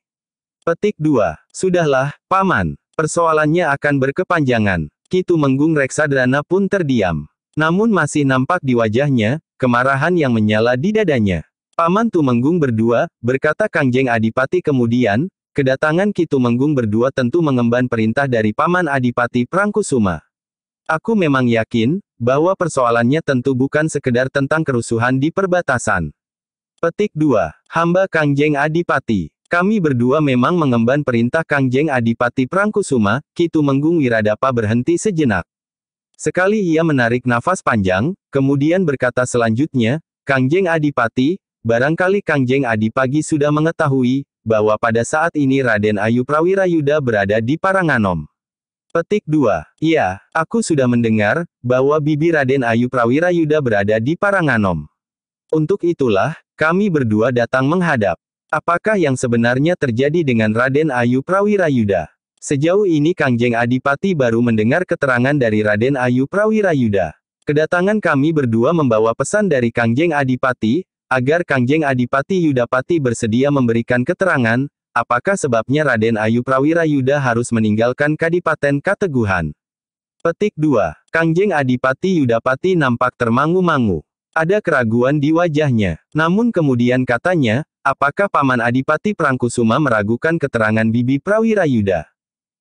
Speaker 1: Petik 2. Sudahlah, Paman. Persoalannya akan berkepanjangan. Kitu Menggung Reksadana pun terdiam. Namun masih nampak di wajahnya, kemarahan yang menyala di dadanya. Paman Tumenggung berdua, berkata Kang Adipati kemudian, Kedatangan Kitu menggung berdua tentu mengemban perintah dari Paman Adipati Prangkusuma. Aku memang yakin, bahwa persoalannya tentu bukan sekedar tentang kerusuhan di perbatasan. Petik 2. Hamba Kangjeng Adipati. Kami berdua memang mengemban perintah Kangjeng Adipati Prangkusuma, Kitu menggung Wiradapa berhenti sejenak. Sekali ia menarik nafas panjang, kemudian berkata selanjutnya, Kangjeng Adipati, barangkali Kangjeng Adipagi sudah mengetahui, bahwa pada saat ini Raden Ayu Prawira Yuda berada di Paranganom. Petik 2. Iya, aku sudah mendengar, bahwa bibi Raden Ayu Prawira Yuda berada di Paranganom. Untuk itulah, kami berdua datang menghadap. Apakah yang sebenarnya terjadi dengan Raden Ayu Prawira Yuda? Sejauh ini Kangjeng Adipati baru mendengar keterangan dari Raden Ayu Prawira Yuda. Kedatangan kami berdua membawa pesan dari Kangjeng Adipati, agar Kangjeng Adipati Yudapati bersedia memberikan keterangan, apakah sebabnya Raden Ayu Prawira Yuda harus meninggalkan Kadipaten Kateguhan. Petik 2. Kangjeng Adipati Yudapati nampak termangu-mangu. Ada keraguan di wajahnya. Namun kemudian katanya, apakah Paman Adipati Prangkusuma meragukan keterangan Bibi Prawira Yuda?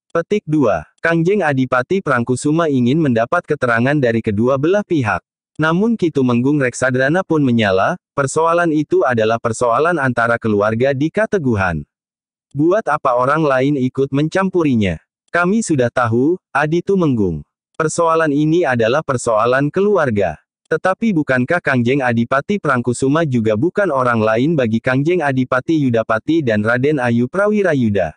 Speaker 1: Petik 2. Kangjeng Adipati Prangkusuma ingin mendapat keterangan dari kedua belah pihak. Namun Kitu Menggung Reksadrana pun menyala, persoalan itu adalah persoalan antara keluarga di Kateguhan. Buat apa orang lain ikut mencampurinya? Kami sudah tahu, Aditu Menggung. Persoalan ini adalah persoalan keluarga. Tetapi bukankah Kangjeng Adipati Prangkusuma juga bukan orang lain bagi Kangjeng Adipati Yudapati dan Raden Ayu Prawirayuda?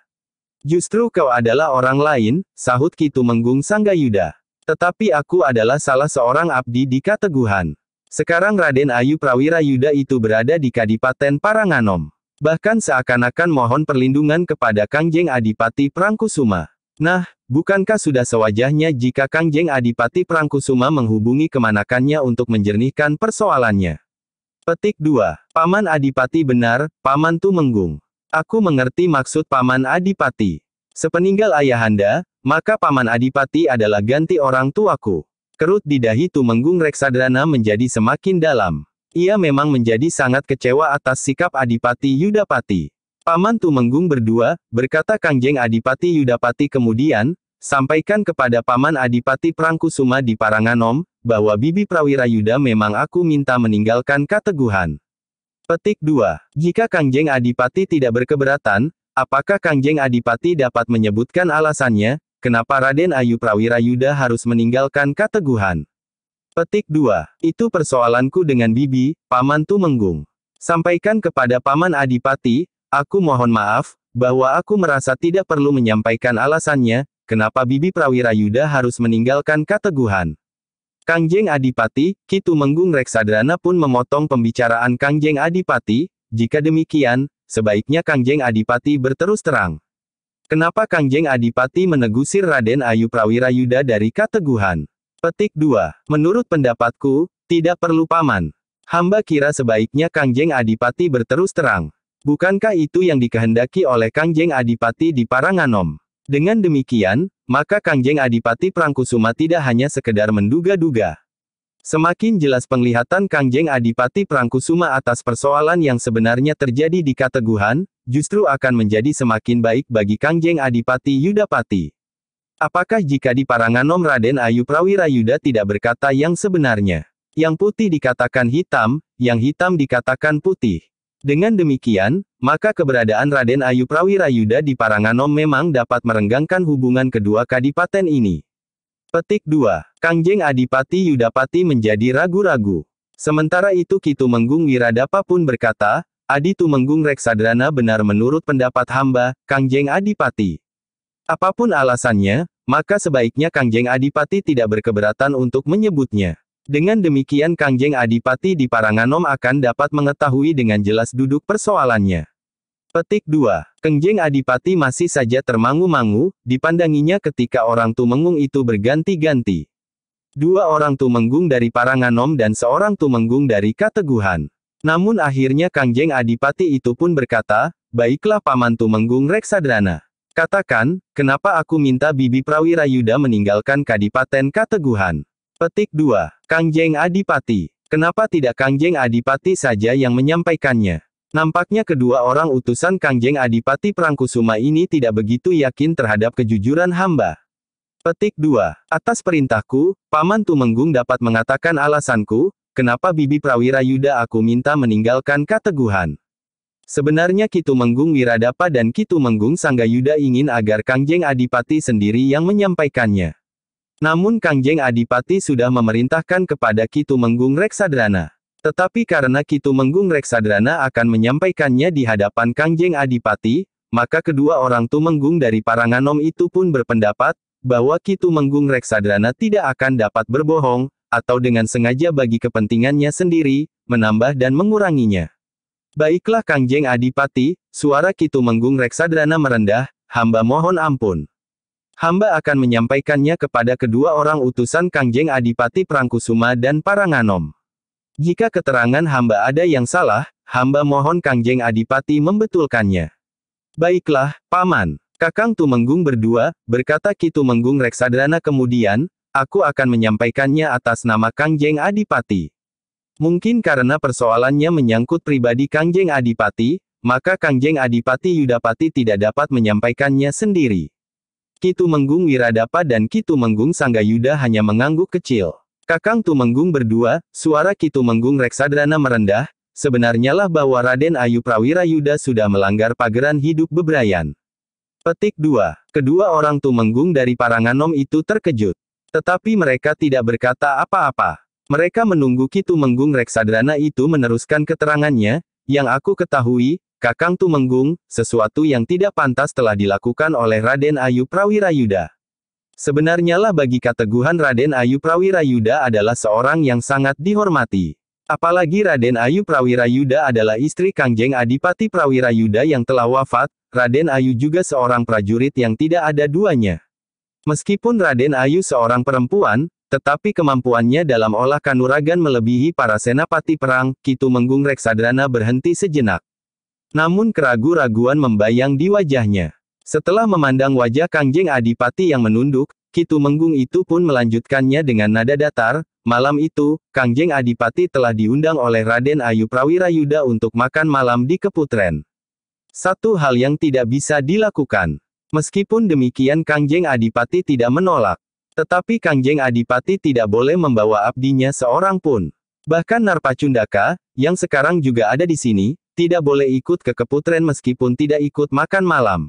Speaker 1: Justru kau adalah orang lain, sahut Kitu Menggung sangga Yuda. Tetapi aku adalah salah seorang abdi di Kateguhan. Sekarang Raden Ayu Prawira Yuda itu berada di Kadipaten Paranganom. Bahkan seakan-akan mohon perlindungan kepada Kangjeng Adipati Prangkusuma. Nah, bukankah sudah sewajahnya jika Kangjeng Adipati Prangkusuma menghubungi kemanakannya untuk menjernihkan persoalannya? Petik 2. Paman Adipati benar, Paman Tumenggung. Aku mengerti maksud Paman Adipati. Sepeninggal ayahanda, maka paman Adipati adalah ganti orang tuaku. Kerut di dahi Tumenggung Reksadana menjadi semakin dalam. Ia memang menjadi sangat kecewa atas sikap Adipati Yudapati. Paman Tumenggung berdua, berkata Kangjeng Adipati Yudapati kemudian, sampaikan kepada Paman Adipati Prangkusuma di Paranganom, bahwa Bibi Prawira Yuda memang aku minta meninggalkan kateguhan. Petik 2. Jika Kangjeng Adipati tidak berkeberatan, Apakah Kangjeng Adipati dapat menyebutkan alasannya, kenapa Raden Ayu Prawira Yuda harus meninggalkan keteguhan? Petik 2. Itu persoalanku dengan Bibi, Paman Tumenggung. Sampaikan kepada Paman Adipati, aku mohon maaf, bahwa aku merasa tidak perlu menyampaikan alasannya, kenapa Bibi Prawira Yuda harus meninggalkan keteguhan. Kangjeng Adipati, Kitu menggung Reksadrana pun memotong pembicaraan Kangjeng Adipati, jika demikian, sebaiknya Kangjeng Adipati berterus terang. Kenapa Kangjeng Adipati menegusir Raden Ayu Prawira Yuda dari keteguhan? Petik 2. Menurut pendapatku, tidak perlu paman. Hamba kira sebaiknya Kangjeng Adipati berterus terang. Bukankah itu yang dikehendaki oleh Kangjeng Adipati di Paranganom? Dengan demikian, maka Kangjeng Adipati Prangkusuma tidak hanya sekedar menduga-duga. Semakin jelas penglihatan Kangjeng Adipati Prangkusuma atas persoalan yang sebenarnya terjadi di Kateguhan, justru akan menjadi semakin baik bagi Kangjeng Adipati Yudapati. Apakah jika di Paranganom Raden Ayu Prawira Yuda tidak berkata yang sebenarnya? Yang putih dikatakan hitam, yang hitam dikatakan putih. Dengan demikian, maka keberadaan Raden Ayu Prawira Yuda di Paranganom memang dapat merenggangkan hubungan kedua kadipaten ini. Petik 2. Kangjeng Adipati Yudapati menjadi ragu-ragu. Sementara itu Kitu Menggung Wiradapa pun berkata, Adi Tumenggung Reksadrana benar menurut pendapat hamba, Kangjeng Adipati. Apapun alasannya, maka sebaiknya Kangjeng Adipati tidak berkeberatan untuk menyebutnya. Dengan demikian Kangjeng Adipati di Paranganom akan dapat mengetahui dengan jelas duduk persoalannya. Petik 2. Kengjeng Adipati masih saja termangu-mangu, dipandanginya ketika orang Tumenggung itu berganti-ganti. Dua orang Tumenggung dari Paranganom dan seorang Tumenggung dari Kateguhan. Namun akhirnya Kangjeng Adipati itu pun berkata, Baiklah Paman Tumenggung Reksadrana. Katakan, kenapa aku minta Bibi Prawira Yuda meninggalkan Kadipaten Kateguhan. Petik 2. Kangjeng Adipati. Kenapa tidak Kangjeng Adipati saja yang menyampaikannya? Nampaknya kedua orang utusan Kangjeng Adipati Prangkusuma ini tidak begitu yakin terhadap kejujuran hamba. Petik 2. Atas perintahku, Paman Tumenggung dapat mengatakan alasanku, kenapa Bibi Prawira Yuda aku minta meninggalkan keteguhan. Sebenarnya Kitu Menggung Wiradapa dan Kitu Menggung Sangga Yuda ingin agar Kangjeng Adipati sendiri yang menyampaikannya. Namun Kangjeng Adipati sudah memerintahkan kepada Kitu Menggung Reksadrana. Tetapi karena Kitu Menggung Reksadrana akan menyampaikannya di hadapan Kangjeng Adipati, maka kedua orang Tumenggung dari Paranganom itu pun berpendapat, bahwa Kitu Menggung Reksadrana tidak akan dapat berbohong, atau dengan sengaja bagi kepentingannya sendiri, menambah dan menguranginya. Baiklah Kangjeng Adipati, suara Kitu Menggung Reksadrana merendah, hamba mohon ampun. Hamba akan menyampaikannya kepada kedua orang utusan Kangjeng Adipati Prangkusuma dan Paranganom. Jika keterangan hamba ada yang salah, hamba mohon Kangjeng Adipati membetulkannya. Baiklah, Paman. Kakang Tumenggung berdua, berkata Ki Tumenggung Reksadana kemudian, aku akan menyampaikannya atas nama Kangjeng Adipati. Mungkin karena persoalannya menyangkut pribadi Kangjeng Adipati, maka Kangjeng Adipati Yudapati tidak dapat menyampaikannya sendiri. Kitu Menggung Wiradapa dan Kitu Menggung Sangga Yuda hanya mengangguk kecil. Kakang Tumenggung berdua, suara Kitu Tumenggung Reksadrana merendah, sebenarnya lah bahwa Raden Ayu Prawira Yuda sudah melanggar pageran hidup bebrayan. Petik 2. Kedua orang Tumenggung dari Paranganom itu terkejut. Tetapi mereka tidak berkata apa-apa. Mereka menunggu Kitu Tumenggung Reksadrana itu meneruskan keterangannya, yang aku ketahui, Kakang Tumenggung, sesuatu yang tidak pantas telah dilakukan oleh Raden Ayu Prawira Yuda. Sebenarnya lah bagi keteguhan Raden Ayu Prawirayuda adalah seorang yang sangat dihormati. Apalagi Raden Ayu Prawirayuda adalah istri Kangjeng Adipati Prawirayuda yang telah wafat, Raden Ayu juga seorang prajurit yang tidak ada duanya. Meskipun Raden Ayu seorang perempuan, tetapi kemampuannya dalam olah kanuragan melebihi para senapati perang, Kitu Menggung Reksadrana berhenti sejenak. Namun keragu-raguan membayang di wajahnya. Setelah memandang wajah Kangjeng Adipati yang menunduk, Kitu Menggung itu pun melanjutkannya dengan nada datar, malam itu, Kangjeng Adipati telah diundang oleh Raden Ayu Prawira Yuda untuk makan malam di Keputren. Satu hal yang tidak bisa dilakukan. Meskipun demikian Kangjeng Adipati tidak menolak. Tetapi Kangjeng Adipati tidak boleh membawa abdinya seorang pun. Bahkan Narpacundaka, yang sekarang juga ada di sini, tidak boleh ikut ke Keputren meskipun tidak ikut makan malam.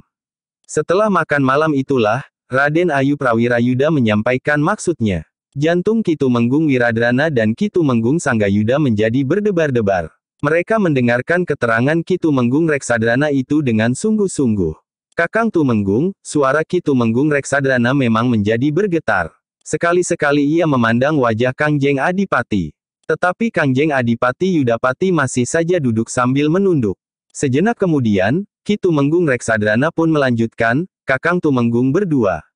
Speaker 1: Setelah makan malam itulah, Raden Ayu Prawira Yuda menyampaikan maksudnya. Jantung Kitu Menggung Wiradrana dan Kitu Menggung Sangga Yuda menjadi berdebar-debar. Mereka mendengarkan keterangan Kitu Menggung Reksadrana itu dengan sungguh-sungguh. Kakang Tumenggung, suara Kitu Menggung Reksadrana memang menjadi bergetar. Sekali-sekali ia memandang wajah Kang Jeng Adipati. Tetapi Kang Jeng Adipati Yudapati masih saja duduk sambil menunduk. Sejenak kemudian, Kitu Menggung Reksadrana pun melanjutkan, Kakang Tumenggung berdua.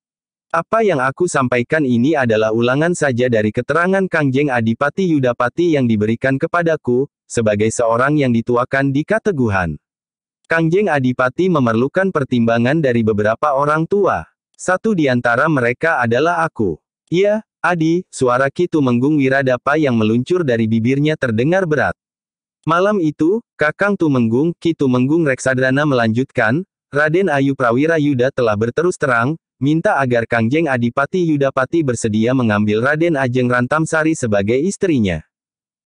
Speaker 1: Apa yang aku sampaikan ini adalah ulangan saja dari keterangan Kangjeng Adipati Yudapati yang diberikan kepadaku, sebagai seorang yang dituakan di kateguhan. Kangjeng Adipati memerlukan pertimbangan dari beberapa orang tua. Satu di antara mereka adalah aku. Iya, Adi, suara Kitu Menggung Wiradapa yang meluncur dari bibirnya terdengar berat. Malam itu, Kakang Tumenggung, Ki Tumenggung Reksadana melanjutkan, Raden Ayu Prawira Yuda telah berterus terang, minta agar Kangjeng Adipati Yudapati bersedia mengambil Raden Ajeng Rantamsari sebagai istrinya.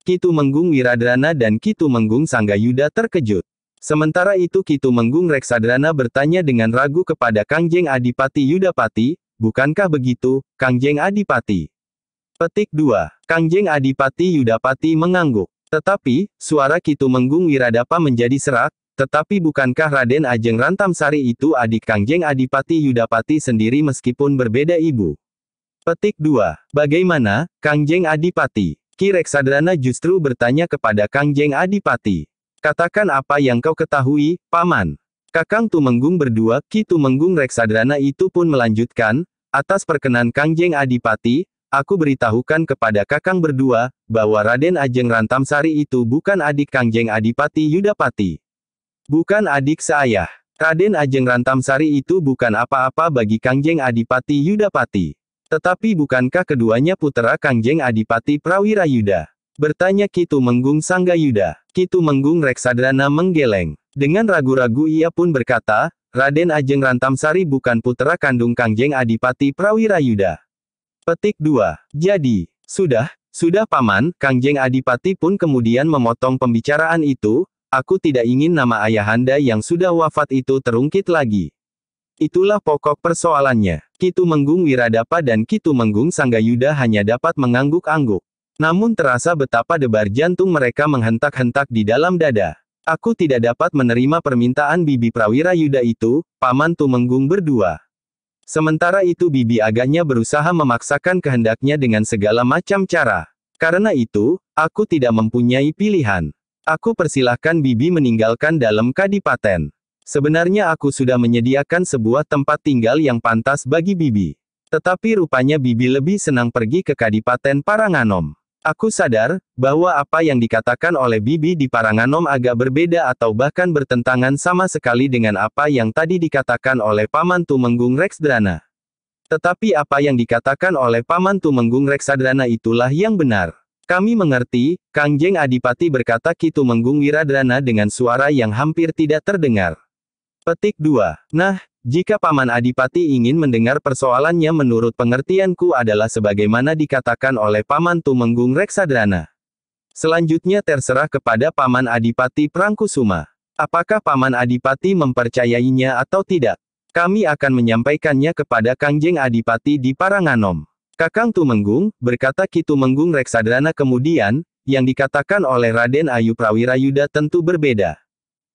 Speaker 1: Kitu Menggung Wiradrana dan Kitu Menggung Yuda terkejut. Sementara itu Kitu Menggung Reksadrana bertanya dengan ragu kepada Kangjeng Adipati Yudapati, bukankah begitu, Kangjeng Adipati? Petik 2. Kangjeng Adipati Yudapati mengangguk. Tetapi, suara Kitu Menggung Wiradapa menjadi serak, tetapi bukankah Raden Ajeng Rantamsari itu adik Kangjeng Adipati Yudapati sendiri meskipun berbeda ibu? Petik 2. Bagaimana, Kangjeng Adipati? Ki Reksadrana justru bertanya kepada Kangjeng Adipati. Katakan apa yang kau ketahui, Paman. Kakang Tumenggung berdua, Ki Tumenggung Reksadana itu pun melanjutkan, atas perkenan Kangjeng Adipati, Aku beritahukan kepada kakang berdua, bahwa Raden Ajeng Rantamsari itu bukan adik Kangjeng Adipati Yudapati. Bukan adik seayah. Raden Ajeng Rantamsari itu bukan apa-apa bagi Kangjeng Adipati Yudapati. Tetapi bukankah keduanya putera Kangjeng Adipati Prawira Yuda? Bertanya Kitu Menggung Sangga Yuda. Kitu Menggung Reksadana menggeleng. Dengan ragu-ragu ia pun berkata, Raden Ajeng Rantamsari bukan putera kandung Kangjeng Adipati Prawira Prawirayuda. Petik 2. Jadi, sudah, sudah paman, Kangjeng Adipati pun kemudian memotong pembicaraan itu, aku tidak ingin nama ayahanda yang sudah wafat itu terungkit lagi. Itulah pokok persoalannya. Kitu Menggung Wiradapa dan Kitu Menggung Sanggayuda hanya dapat mengangguk-angguk. Namun terasa betapa debar jantung mereka menghentak-hentak di dalam dada. Aku tidak dapat menerima permintaan Bibi Prawira Yuda itu, Paman tu menggung berdua. Sementara itu bibi agaknya berusaha memaksakan kehendaknya dengan segala macam cara. Karena itu, aku tidak mempunyai pilihan. Aku persilahkan bibi meninggalkan dalam kadipaten. Sebenarnya aku sudah menyediakan sebuah tempat tinggal yang pantas bagi Bibi. Tetapi rupanya Bibi lebih senang pergi ke Kadipaten Paranganom. Aku sadar, bahwa apa yang dikatakan oleh Bibi di Paranganom agak berbeda atau bahkan bertentangan sama sekali dengan apa yang tadi dikatakan oleh Paman Tumenggung Rexdrana. Tetapi apa yang dikatakan oleh Paman Tumenggung Rexadrana itulah yang benar. Kami mengerti, Kang Adipati berkata Ki Tumenggung Wiradrana dengan suara yang hampir tidak terdengar. Petik 2. Nah, jika Paman Adipati ingin mendengar persoalannya menurut pengertianku adalah sebagaimana dikatakan oleh Paman Tumenggung Reksadana. Selanjutnya terserah kepada Paman Adipati Prangkusuma. Apakah Paman Adipati mempercayainya atau tidak? Kami akan menyampaikannya kepada Kangjeng Adipati di Paranganom. Kakang Tumenggung, berkata Ki Tumenggung Reksadana kemudian, yang dikatakan oleh Raden Ayu Prawirayuda tentu berbeda.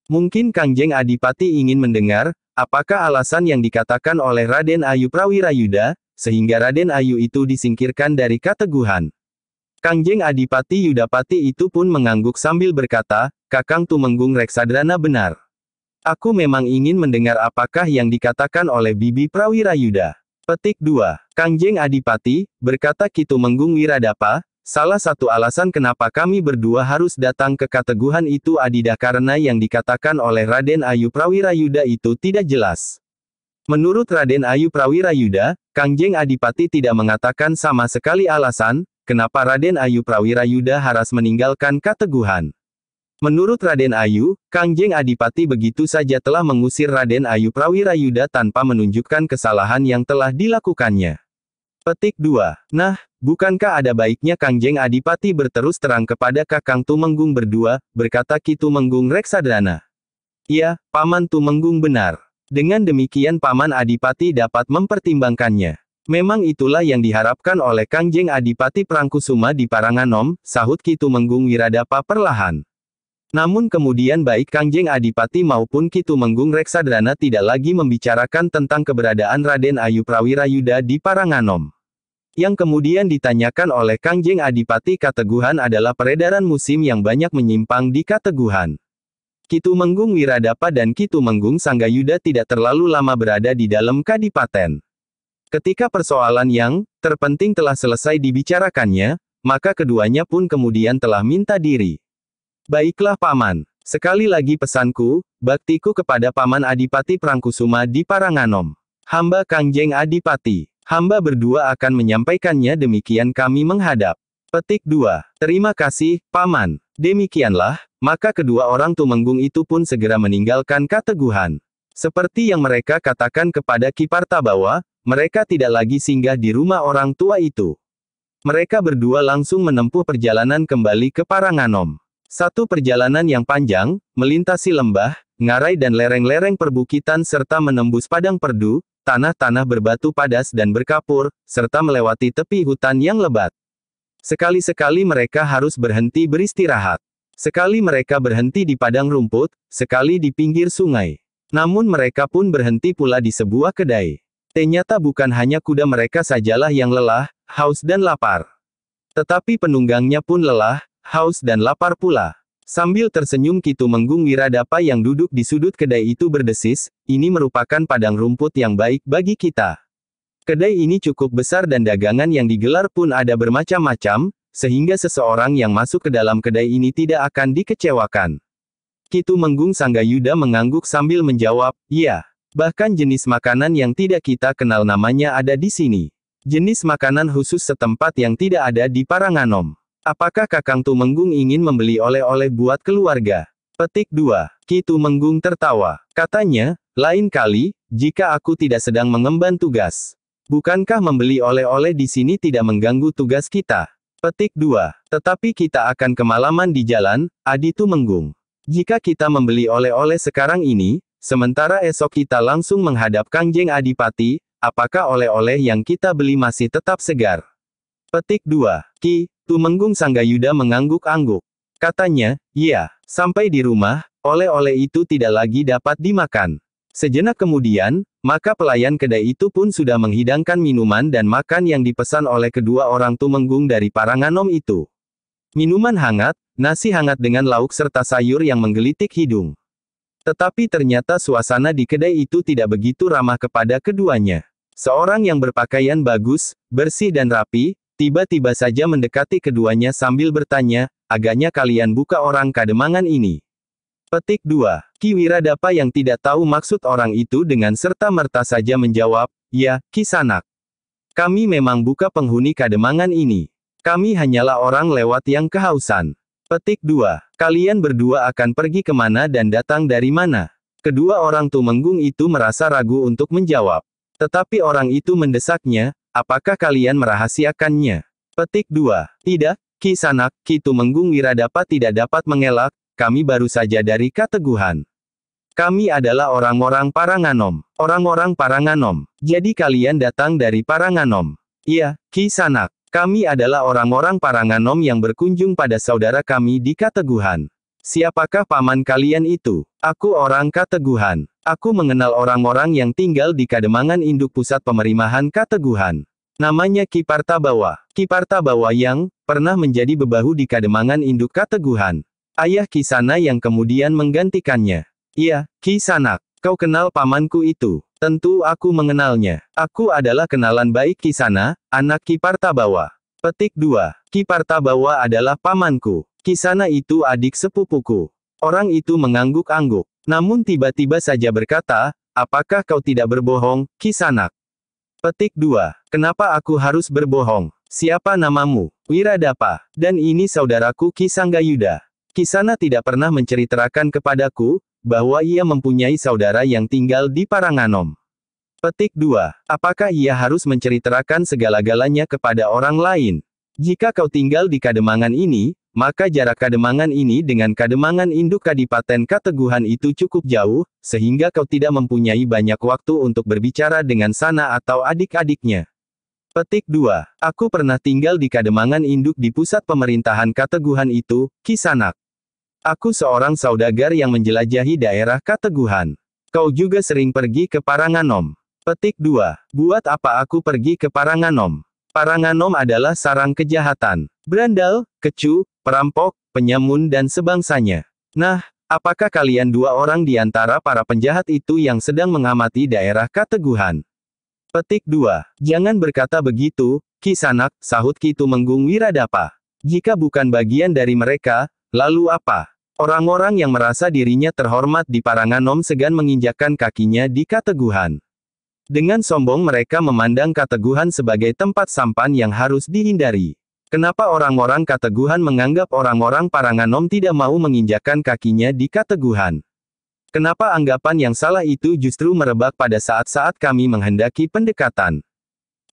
Speaker 1: Mungkin Kangjeng Adipati ingin mendengar, Apakah alasan yang dikatakan oleh Raden Ayu Prawirayuda, sehingga Raden Ayu itu disingkirkan dari kateguhan? Kangjeng Adipati Yudapati itu pun mengangguk sambil berkata, Kakang Tumenggung Reksadrana benar. Aku memang ingin mendengar apakah yang dikatakan oleh Bibi Prawirayuda. Petik 2. Kangjeng Adipati, berkata Kitumenggung Wiradapa, Salah satu alasan kenapa kami berdua harus datang ke kateguhan itu adidah karena yang dikatakan oleh Raden Ayu Prawira Yuda itu tidak jelas. Menurut Raden Ayu Prawirayuda, Kang Jeng Adipati tidak mengatakan sama sekali alasan, kenapa Raden Ayu Prawira Yuda harus meninggalkan kateguhan. Menurut Raden Ayu, Kang Jeng Adipati begitu saja telah mengusir Raden Ayu Prawira Yuda tanpa menunjukkan kesalahan yang telah dilakukannya. Petik 2. Nah, Bukankah ada baiknya Kang Jeng Adipati berterus terang kepada Kakang Tumenggung berdua, berkata Ki Tumenggung Reksadana. Iya, Paman Tumenggung benar. Dengan demikian Paman Adipati dapat mempertimbangkannya. Memang itulah yang diharapkan oleh Kang Jeng Adipati Prangkusuma di Paranganom, sahut Ki Tumenggung Wiradapa perlahan. Namun kemudian baik Kang Jeng Adipati maupun Ki Tumenggung Reksadana tidak lagi membicarakan tentang keberadaan Raden Ayu Prawira Yuda di Paranganom. Yang kemudian ditanyakan oleh Kang Adipati Kateguhan adalah peredaran musim yang banyak menyimpang di Kateguhan. Kitu Menggung Wiradapa dan Kitu Menggung Sanggayuda tidak terlalu lama berada di dalam kadipaten. Ketika persoalan yang terpenting telah selesai dibicarakannya, maka keduanya pun kemudian telah minta diri. Baiklah Paman, sekali lagi pesanku, baktiku kepada Paman Adipati Prangkusuma di Paranganom. Hamba Kangjeng Adipati. Hamba berdua akan menyampaikannya demikian kami menghadap. Petik 2. Terima kasih, Paman. Demikianlah, maka kedua orang Tumenggung itu pun segera meninggalkan keteguhan. Seperti yang mereka katakan kepada Kiparta bahwa, mereka tidak lagi singgah di rumah orang tua itu. Mereka berdua langsung menempuh perjalanan kembali ke Paranganom. Satu perjalanan yang panjang, melintasi lembah, ngarai dan lereng-lereng perbukitan serta menembus padang perdu, tanah-tanah berbatu padas dan berkapur, serta melewati tepi hutan yang lebat. Sekali-sekali mereka harus berhenti beristirahat. Sekali mereka berhenti di padang rumput, sekali di pinggir sungai. Namun mereka pun berhenti pula di sebuah kedai. Ternyata bukan hanya kuda mereka sajalah yang lelah, haus dan lapar. Tetapi penunggangnya pun lelah, haus dan lapar pula. Sambil tersenyum Kitu Menggung Wiradapa yang duduk di sudut kedai itu berdesis, ini merupakan padang rumput yang baik bagi kita. Kedai ini cukup besar dan dagangan yang digelar pun ada bermacam-macam, sehingga seseorang yang masuk ke dalam kedai ini tidak akan dikecewakan. Kitu Menggung sangga Yuda mengangguk sambil menjawab, iya. Bahkan jenis makanan yang tidak kita kenal namanya ada di sini. Jenis makanan khusus setempat yang tidak ada di Paranganom. Apakah Kakang Tumenggung ingin membeli oleh-oleh buat keluarga? Petik 2. Ki Tumenggung tertawa. Katanya, lain kali, jika aku tidak sedang mengemban tugas. Bukankah membeli oleh-oleh di sini tidak mengganggu tugas kita? Petik 2. Tetapi kita akan kemalaman di jalan, Adi Tumenggung. Jika kita membeli oleh-oleh sekarang ini, sementara esok kita langsung menghadap Kang Jeng Adipati, apakah oleh-oleh yang kita beli masih tetap segar? Petik 2. Ki, Tumenggung Sanggayuda mengangguk-angguk. Katanya, "Ya, sampai di rumah, oleh-oleh itu tidak lagi dapat dimakan. Sejenak kemudian, maka pelayan kedai itu pun sudah menghidangkan minuman dan makan yang dipesan oleh kedua orang Tumenggung dari Paranganom itu. Minuman hangat, nasi hangat dengan lauk serta sayur yang menggelitik hidung. Tetapi ternyata suasana di kedai itu tidak begitu ramah kepada keduanya. Seorang yang berpakaian bagus, bersih dan rapi, Tiba-tiba saja mendekati keduanya sambil bertanya, agaknya kalian buka orang kademangan ini. Petik 2. Ki Wiradapa yang tidak tahu maksud orang itu dengan serta-merta saja menjawab, ya, Kisanak. Kami memang buka penghuni kademangan ini. Kami hanyalah orang lewat yang kehausan. Petik 2. Kalian berdua akan pergi kemana dan datang dari mana? Kedua orang Tumenggung itu merasa ragu untuk menjawab. Tetapi orang itu mendesaknya, Apakah kalian merahasiakannya? Petik 2. Tidak, Ki Sanak, Ki Tumenggung dapat tidak dapat mengelak, kami baru saja dari Kateguhan. Kami adalah orang-orang Paranganom. Orang-orang Paranganom. Jadi kalian datang dari Paranganom. Iya, Ki Sanak. Kami adalah orang-orang Paranganom yang berkunjung pada saudara kami di Kateguhan. Siapakah paman kalian itu? Aku orang Kateguhan. Aku mengenal orang-orang yang tinggal di Kademangan Induk Pusat Pemerimahan Kateguhan. Namanya Kiparta Bawa. Kiparta Bawa yang, pernah menjadi bebahu di Kademangan Induk Kateguhan. Ayah Kisana yang kemudian menggantikannya. Iya, Kisana, Kau kenal pamanku itu. Tentu aku mengenalnya. Aku adalah kenalan baik Kisana, anak Kiparta Bawa. Petik 2. Kiparta Bawa adalah pamanku. Kisana itu adik sepupuku. Orang itu mengangguk-angguk. Namun tiba-tiba saja berkata, apakah kau tidak berbohong, Kisanak? Petik 2. Kenapa aku harus berbohong? Siapa namamu? Wiradapa. Dan ini saudaraku Kisanggayuda. Kisana tidak pernah menceritakan kepadaku, bahwa ia mempunyai saudara yang tinggal di Paranganom. Petik 2. Apakah ia harus menceritakan segala-galanya kepada orang lain? Jika kau tinggal di Kademangan ini, maka jarak kademangan ini dengan kademangan induk kadipaten kateguhan itu cukup jauh, sehingga kau tidak mempunyai banyak waktu untuk berbicara dengan sana atau adik-adiknya. Petik 2. Aku pernah tinggal di kademangan induk di pusat pemerintahan kateguhan itu, Kisanak. Aku seorang saudagar yang menjelajahi daerah kateguhan. Kau juga sering pergi ke Paranganom. Petik 2. Buat apa aku pergi ke Paranganom? Paranganom adalah sarang kejahatan. Berandal, kecu, perampok, penyamun dan sebangsanya. Nah, apakah kalian dua orang di antara para penjahat itu yang sedang mengamati daerah kateguhan? Petik 2. Jangan berkata begitu, Kisanak, sahut Kitu Menggung Wiradapa. Jika bukan bagian dari mereka, lalu apa? Orang-orang yang merasa dirinya terhormat di Paranganom segan menginjakkan kakinya di kateguhan. Dengan sombong mereka memandang kateguhan sebagai tempat sampan yang harus dihindari. Kenapa orang-orang kateguhan menganggap orang-orang Paranganom tidak mau menginjakan kakinya di kateguhan? Kenapa anggapan yang salah itu justru merebak pada saat-saat kami menghendaki pendekatan?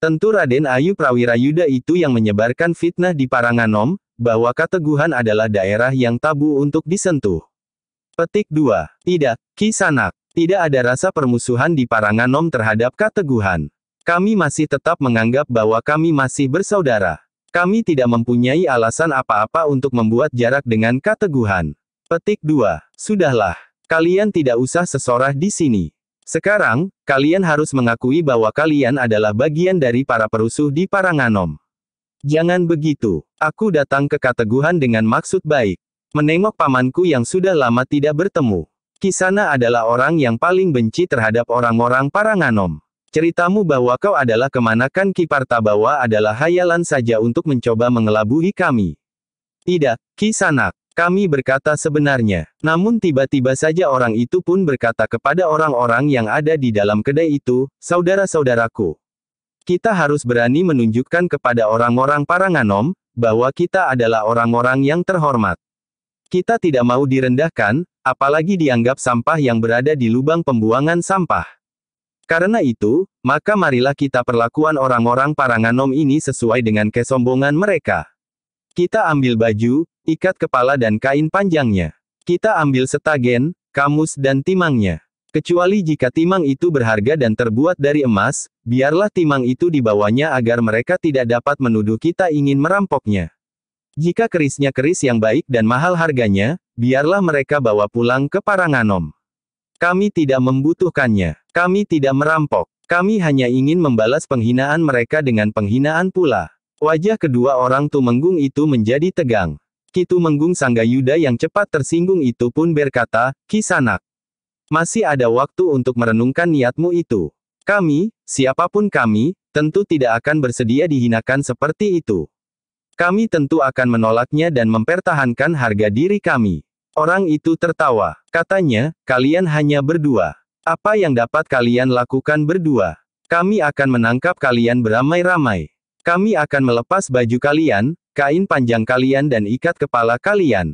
Speaker 1: Tentu Raden Ayu Prawira Yuda itu yang menyebarkan fitnah di Paranganom, bahwa kateguhan adalah daerah yang tabu untuk disentuh. Petik 2. Tidak, Kisanak. Tidak ada rasa permusuhan di Paranganom terhadap kateguhan. Kami masih tetap menganggap bahwa kami masih bersaudara. Kami tidak mempunyai alasan apa-apa untuk membuat jarak dengan keteguhan. Petik 2. Sudahlah. Kalian tidak usah sesorah di sini. Sekarang, kalian harus mengakui bahwa kalian adalah bagian dari para perusuh di Paranganom. Jangan begitu. Aku datang ke Kateguhan dengan maksud baik. Menengok pamanku yang sudah lama tidak bertemu. Kisana adalah orang yang paling benci terhadap orang-orang Paranganom. Ceritamu bahwa kau adalah kemanakan Ki Partabawa adalah hayalan saja untuk mencoba mengelabuhi kami. Tidak, Ki Sanak. Kami berkata sebenarnya. Namun tiba-tiba saja orang itu pun berkata kepada orang-orang yang ada di dalam kedai itu, saudara-saudaraku. Kita harus berani menunjukkan kepada orang-orang Paranganom, bahwa kita adalah orang-orang yang terhormat. Kita tidak mau direndahkan, apalagi dianggap sampah yang berada di lubang pembuangan sampah. Karena itu, maka marilah kita perlakuan orang-orang paranganom ini sesuai dengan kesombongan mereka. Kita ambil baju, ikat kepala dan kain panjangnya. Kita ambil setagen, kamus dan timangnya. Kecuali jika timang itu berharga dan terbuat dari emas, biarlah timang itu dibawanya agar mereka tidak dapat menuduh kita ingin merampoknya. Jika kerisnya keris yang baik dan mahal harganya, biarlah mereka bawa pulang ke Paranganom. Kami tidak membutuhkannya. Kami tidak merampok. Kami hanya ingin membalas penghinaan mereka dengan penghinaan pula. Wajah kedua orang Tumenggung itu menjadi tegang. Ki Tumenggung Yuda yang cepat tersinggung itu pun berkata, Kisanak, masih ada waktu untuk merenungkan niatmu itu. Kami, siapapun kami, tentu tidak akan bersedia dihinakan seperti itu. Kami tentu akan menolaknya dan mempertahankan harga diri kami. Orang itu tertawa. Katanya, kalian hanya berdua. Apa yang dapat kalian lakukan berdua? Kami akan menangkap kalian beramai-ramai. Kami akan melepas baju kalian, kain panjang kalian dan ikat kepala kalian.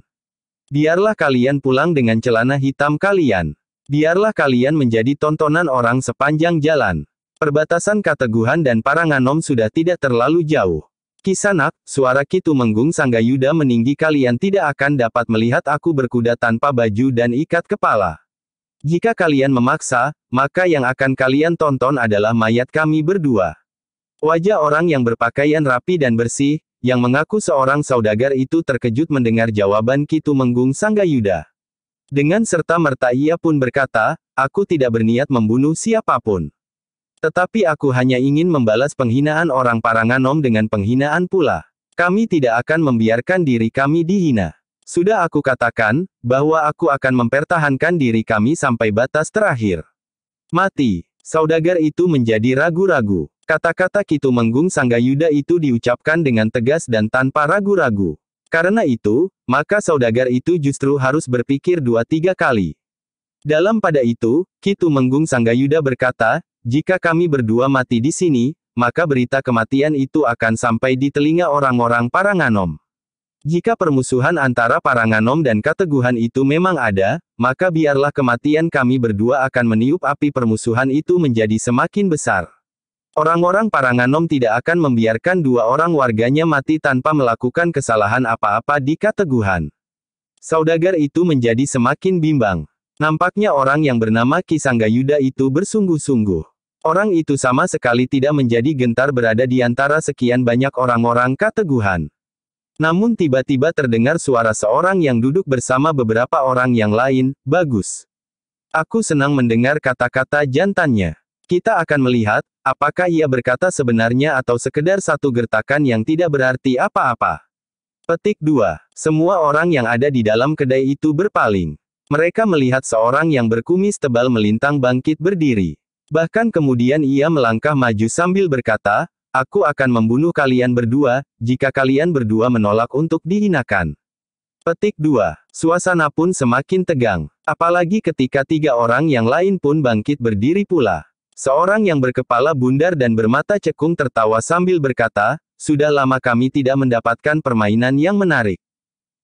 Speaker 1: Biarlah kalian pulang dengan celana hitam kalian. Biarlah kalian menjadi tontonan orang sepanjang jalan. Perbatasan Kateguhan dan Paranganom sudah tidak terlalu jauh. Kisanak, suara menggung Sangga Yuda, meninggi kalian tidak akan dapat melihat aku berkuda tanpa baju dan ikat kepala. Jika kalian memaksa, maka yang akan kalian tonton adalah mayat kami berdua. Wajah orang yang berpakaian rapi dan bersih, yang mengaku seorang saudagar itu terkejut mendengar jawaban menggung Sangga Yuda. Dengan serta merta ia pun berkata, aku tidak berniat membunuh siapapun. Tetapi aku hanya ingin membalas penghinaan orang Paranganom dengan penghinaan pula. Kami tidak akan membiarkan diri kami dihina. Sudah aku katakan, bahwa aku akan mempertahankan diri kami sampai batas terakhir. Mati. Saudagar itu menjadi ragu-ragu. Kata-kata Kitu Menggung Sanggayuda itu diucapkan dengan tegas dan tanpa ragu-ragu. Karena itu, maka saudagar itu justru harus berpikir dua tiga kali. Dalam pada itu, Kitu Menggung Sanggayuda berkata, jika kami berdua mati di sini, maka berita kematian itu akan sampai di telinga orang-orang para nganom. Jika permusuhan antara para nganom dan kateguhan itu memang ada, maka biarlah kematian kami berdua akan meniup api permusuhan itu menjadi semakin besar. Orang-orang para nganom tidak akan membiarkan dua orang warganya mati tanpa melakukan kesalahan apa-apa di kateguhan. Saudagar itu menjadi semakin bimbang. Nampaknya orang yang bernama Kisanggayuda itu bersungguh-sungguh. Orang itu sama sekali tidak menjadi gentar berada di antara sekian banyak orang-orang kateguhan. Namun tiba-tiba terdengar suara seorang yang duduk bersama beberapa orang yang lain, bagus. Aku senang mendengar kata-kata jantannya. Kita akan melihat, apakah ia berkata sebenarnya atau sekedar satu gertakan yang tidak berarti apa-apa. Petik 2. Semua orang yang ada di dalam kedai itu berpaling. Mereka melihat seorang yang berkumis tebal melintang bangkit berdiri. Bahkan kemudian ia melangkah maju sambil berkata, Aku akan membunuh kalian berdua, jika kalian berdua menolak untuk dihinakan. Petik 2. Suasana pun semakin tegang. Apalagi ketika tiga orang yang lain pun bangkit berdiri pula. Seorang yang berkepala bundar dan bermata cekung tertawa sambil berkata, Sudah lama kami tidak mendapatkan permainan yang menarik.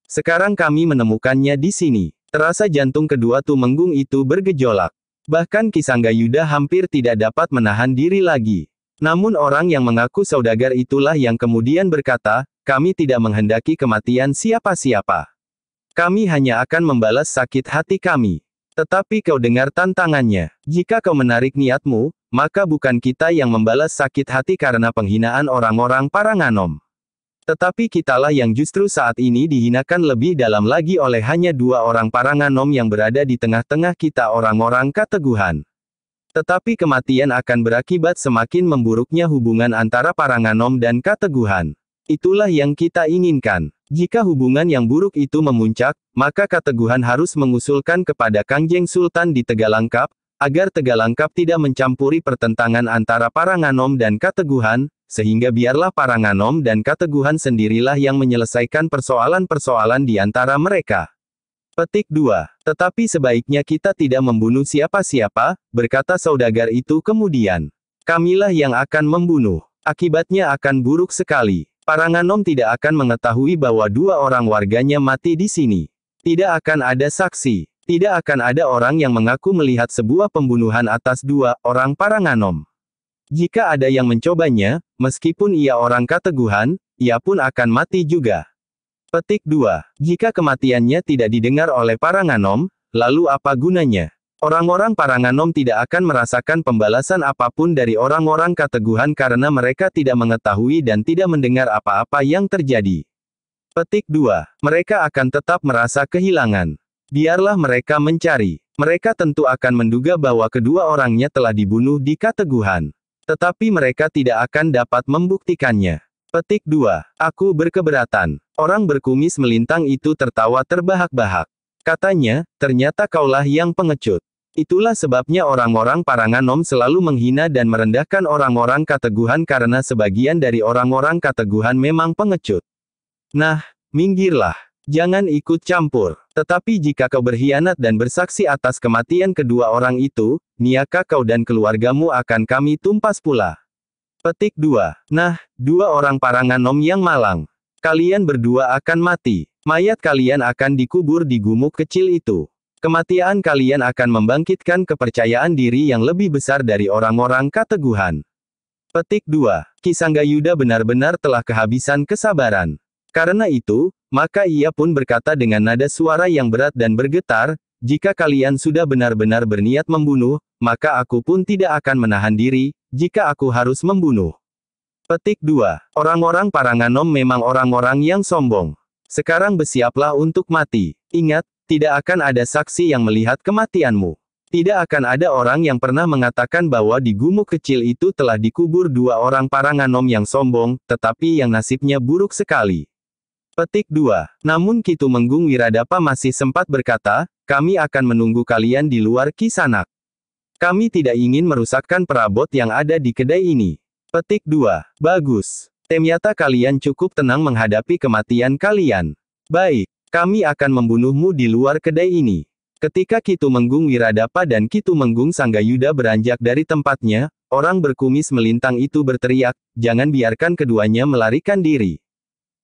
Speaker 1: Sekarang kami menemukannya di sini. Terasa jantung kedua Tumenggung itu bergejolak. Bahkan Kisangga Yuda hampir tidak dapat menahan diri lagi. Namun orang yang mengaku saudagar itulah yang kemudian berkata, kami tidak menghendaki kematian siapa-siapa. Kami hanya akan membalas sakit hati kami. Tetapi kau dengar tantangannya. Jika kau menarik niatmu, maka bukan kita yang membalas sakit hati karena penghinaan orang-orang Paranganom. Tetapi kitalah yang justru saat ini dihinakan lebih dalam lagi oleh hanya dua orang paranganom yang berada di tengah-tengah kita orang-orang kateguhan. Tetapi kematian akan berakibat semakin memburuknya hubungan antara paranganom dan kateguhan. Itulah yang kita inginkan. Jika hubungan yang buruk itu memuncak, maka kateguhan harus mengusulkan kepada Kangjeng Sultan di Tegalangkap, agar Tegalangkap tidak mencampuri pertentangan antara paranganom dan kateguhan, sehingga biarlah para nganom dan keteguhan sendirilah yang menyelesaikan persoalan-persoalan di antara mereka. Petik 2. Tetapi sebaiknya kita tidak membunuh siapa-siapa, berkata saudagar itu kemudian. Kamilah yang akan membunuh. Akibatnya akan buruk sekali. Para nganom tidak akan mengetahui bahwa dua orang warganya mati di sini. Tidak akan ada saksi. Tidak akan ada orang yang mengaku melihat sebuah pembunuhan atas dua orang para nganom. Jika ada yang mencobanya, meskipun ia orang Kateguhan, ia pun akan mati juga. Petik 2. Jika kematiannya tidak didengar oleh para nganom, lalu apa gunanya? Orang-orang para nganom tidak akan merasakan pembalasan apapun dari orang-orang Kateguhan karena mereka tidak mengetahui dan tidak mendengar apa-apa yang terjadi. Petik 2. Mereka akan tetap merasa kehilangan. Biarlah mereka mencari. Mereka tentu akan menduga bahwa kedua orangnya telah dibunuh di Kateguhan. Tetapi mereka tidak akan dapat membuktikannya. Petik 2. Aku berkeberatan. Orang berkumis melintang itu tertawa terbahak-bahak. Katanya, ternyata kaulah yang pengecut. Itulah sebabnya orang-orang Paranganom selalu menghina dan merendahkan orang-orang Kateguhan karena sebagian dari orang-orang Kateguhan memang pengecut. Nah, minggirlah. Jangan ikut campur. Tetapi jika kau berkhianat dan bersaksi atas kematian kedua orang itu, niaka kau dan keluargamu akan kami tumpas pula. Petik 2. Nah, dua orang parangan nom yang malang. Kalian berdua akan mati. Mayat kalian akan dikubur di gumuk kecil itu. Kematian kalian akan membangkitkan kepercayaan diri yang lebih besar dari orang-orang kateguhan. Petik 2. Kisangga Yuda benar-benar telah kehabisan kesabaran. Karena itu, maka ia pun berkata dengan nada suara yang berat dan bergetar, jika kalian sudah benar-benar berniat membunuh, maka aku pun tidak akan menahan diri, jika aku harus membunuh. Petik 2. Orang-orang Paranganom memang orang-orang yang sombong. Sekarang bersiaplah untuk mati. Ingat, tidak akan ada saksi yang melihat kematianmu. Tidak akan ada orang yang pernah mengatakan bahwa di gumuk kecil itu telah dikubur dua orang Paranganom yang sombong, tetapi yang nasibnya buruk sekali. Petik 2. Namun Kitu Menggung Wiradapa masih sempat berkata, kami akan menunggu kalian di luar kisanak. Kami tidak ingin merusakkan perabot yang ada di kedai ini. Petik 2. Bagus. Temyata kalian cukup tenang menghadapi kematian kalian. Baik, kami akan membunuhmu di luar kedai ini. Ketika Kitu Menggung Wiradapa dan Kitu Menggung Sanggayuda beranjak dari tempatnya, orang berkumis melintang itu berteriak, jangan biarkan keduanya melarikan diri.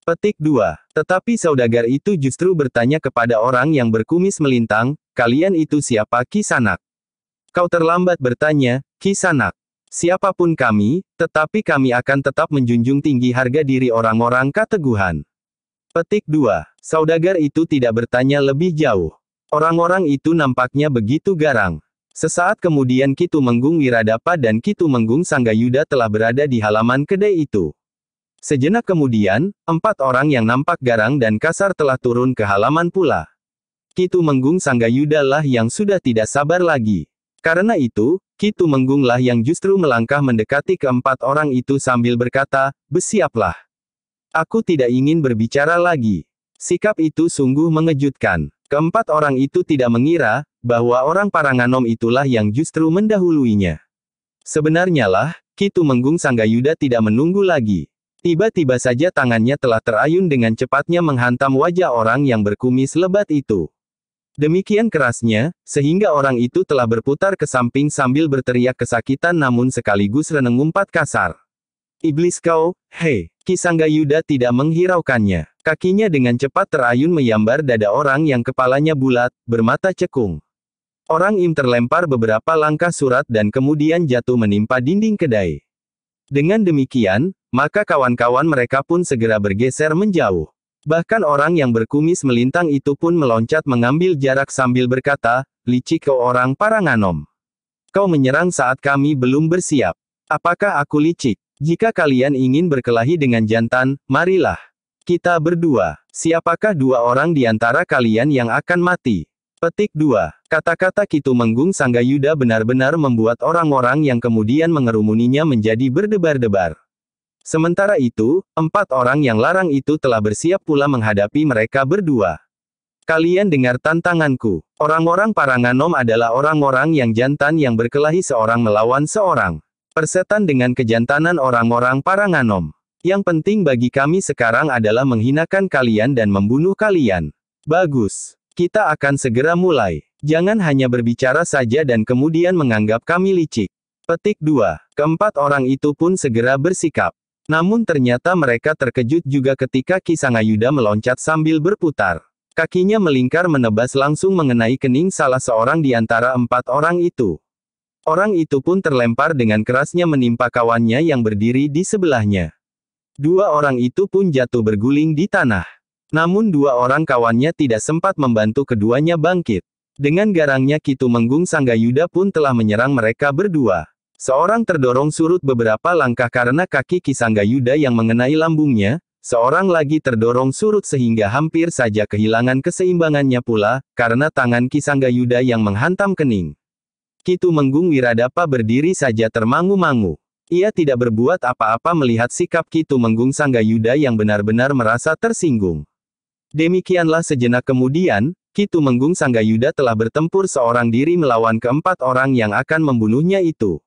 Speaker 1: Petik 2. Tetapi saudagar itu justru bertanya kepada orang yang berkumis melintang, kalian itu siapa Kisanak? Kau terlambat bertanya, Kisanak. Siapapun kami, tetapi kami akan tetap menjunjung tinggi harga diri orang-orang kateguhan. Petik 2. Saudagar itu tidak bertanya lebih jauh. Orang-orang itu nampaknya begitu garang. Sesaat kemudian Kitu Menggung Wiradapa dan Kitu Menggung yuda telah berada di halaman kedai itu. Sejenak kemudian, empat orang yang nampak garang dan kasar telah turun ke halaman pula. Kitu Menggung Sangga Yuda lah yang sudah tidak sabar lagi. Karena itu, Kitu Menggunglah lah yang justru melangkah mendekati keempat orang itu sambil berkata, Besiaplah. Aku tidak ingin berbicara lagi. Sikap itu sungguh mengejutkan. Keempat orang itu tidak mengira, bahwa orang Paranganom itulah yang justru mendahuluinya. Sebenarnya lah, Menggung Sangga Yuda tidak menunggu lagi. Tiba-tiba saja tangannya telah terayun dengan cepatnya menghantam wajah orang yang berkumis lebat itu. Demikian kerasnya, sehingga orang itu telah berputar ke samping sambil berteriak kesakitan namun sekaligus reneng umpat kasar. Iblis kau, hei! Kisangga Yuda tidak menghiraukannya. Kakinya dengan cepat terayun menyambar dada orang yang kepalanya bulat, bermata cekung. Orang Im terlempar beberapa langkah surat dan kemudian jatuh menimpa dinding kedai. Dengan demikian, maka kawan-kawan mereka pun segera bergeser menjauh. Bahkan orang yang berkumis melintang itu pun meloncat mengambil jarak sambil berkata, licik ke orang Paranganom. Kau menyerang saat kami belum bersiap. Apakah aku licik? Jika kalian ingin berkelahi dengan jantan, marilah. Kita berdua. Siapakah dua orang di antara kalian yang akan mati? Petik 2. Kata-kata Kitu Menggung Sanggayuda benar-benar membuat orang-orang yang kemudian mengerumuninya menjadi berdebar-debar. Sementara itu, empat orang yang larang itu telah bersiap pula menghadapi mereka berdua. Kalian dengar tantanganku. Orang-orang Paranganom adalah orang-orang yang jantan yang berkelahi seorang melawan seorang. Persetan dengan kejantanan orang-orang Paranganom. Yang penting bagi kami sekarang adalah menghinakan kalian dan membunuh kalian. Bagus. Kita akan segera mulai. Jangan hanya berbicara saja dan kemudian menganggap kami licik. Petik 2. Keempat orang itu pun segera bersikap. Namun ternyata mereka terkejut juga ketika Yuda meloncat sambil berputar. Kakinya melingkar menebas langsung mengenai kening salah seorang di antara empat orang itu. Orang itu pun terlempar dengan kerasnya menimpa kawannya yang berdiri di sebelahnya. Dua orang itu pun jatuh berguling di tanah. Namun dua orang kawannya tidak sempat membantu keduanya bangkit. Dengan garangnya Kitu Menggung Sanggayuda pun telah menyerang mereka berdua. Seorang terdorong surut beberapa langkah karena kaki Kisanggayuda yang mengenai lambungnya, seorang lagi terdorong surut sehingga hampir saja kehilangan keseimbangannya pula, karena tangan Kisanggayuda yang menghantam kening. Kitu Menggung Wiradapa berdiri saja termangu-mangu. Ia tidak berbuat apa-apa melihat sikap Kitu Menggung Sanggayuda yang benar-benar merasa tersinggung. Demikianlah sejenak kemudian, Kitu Menggung Sanggayuda telah bertempur seorang diri melawan keempat orang yang akan membunuhnya itu.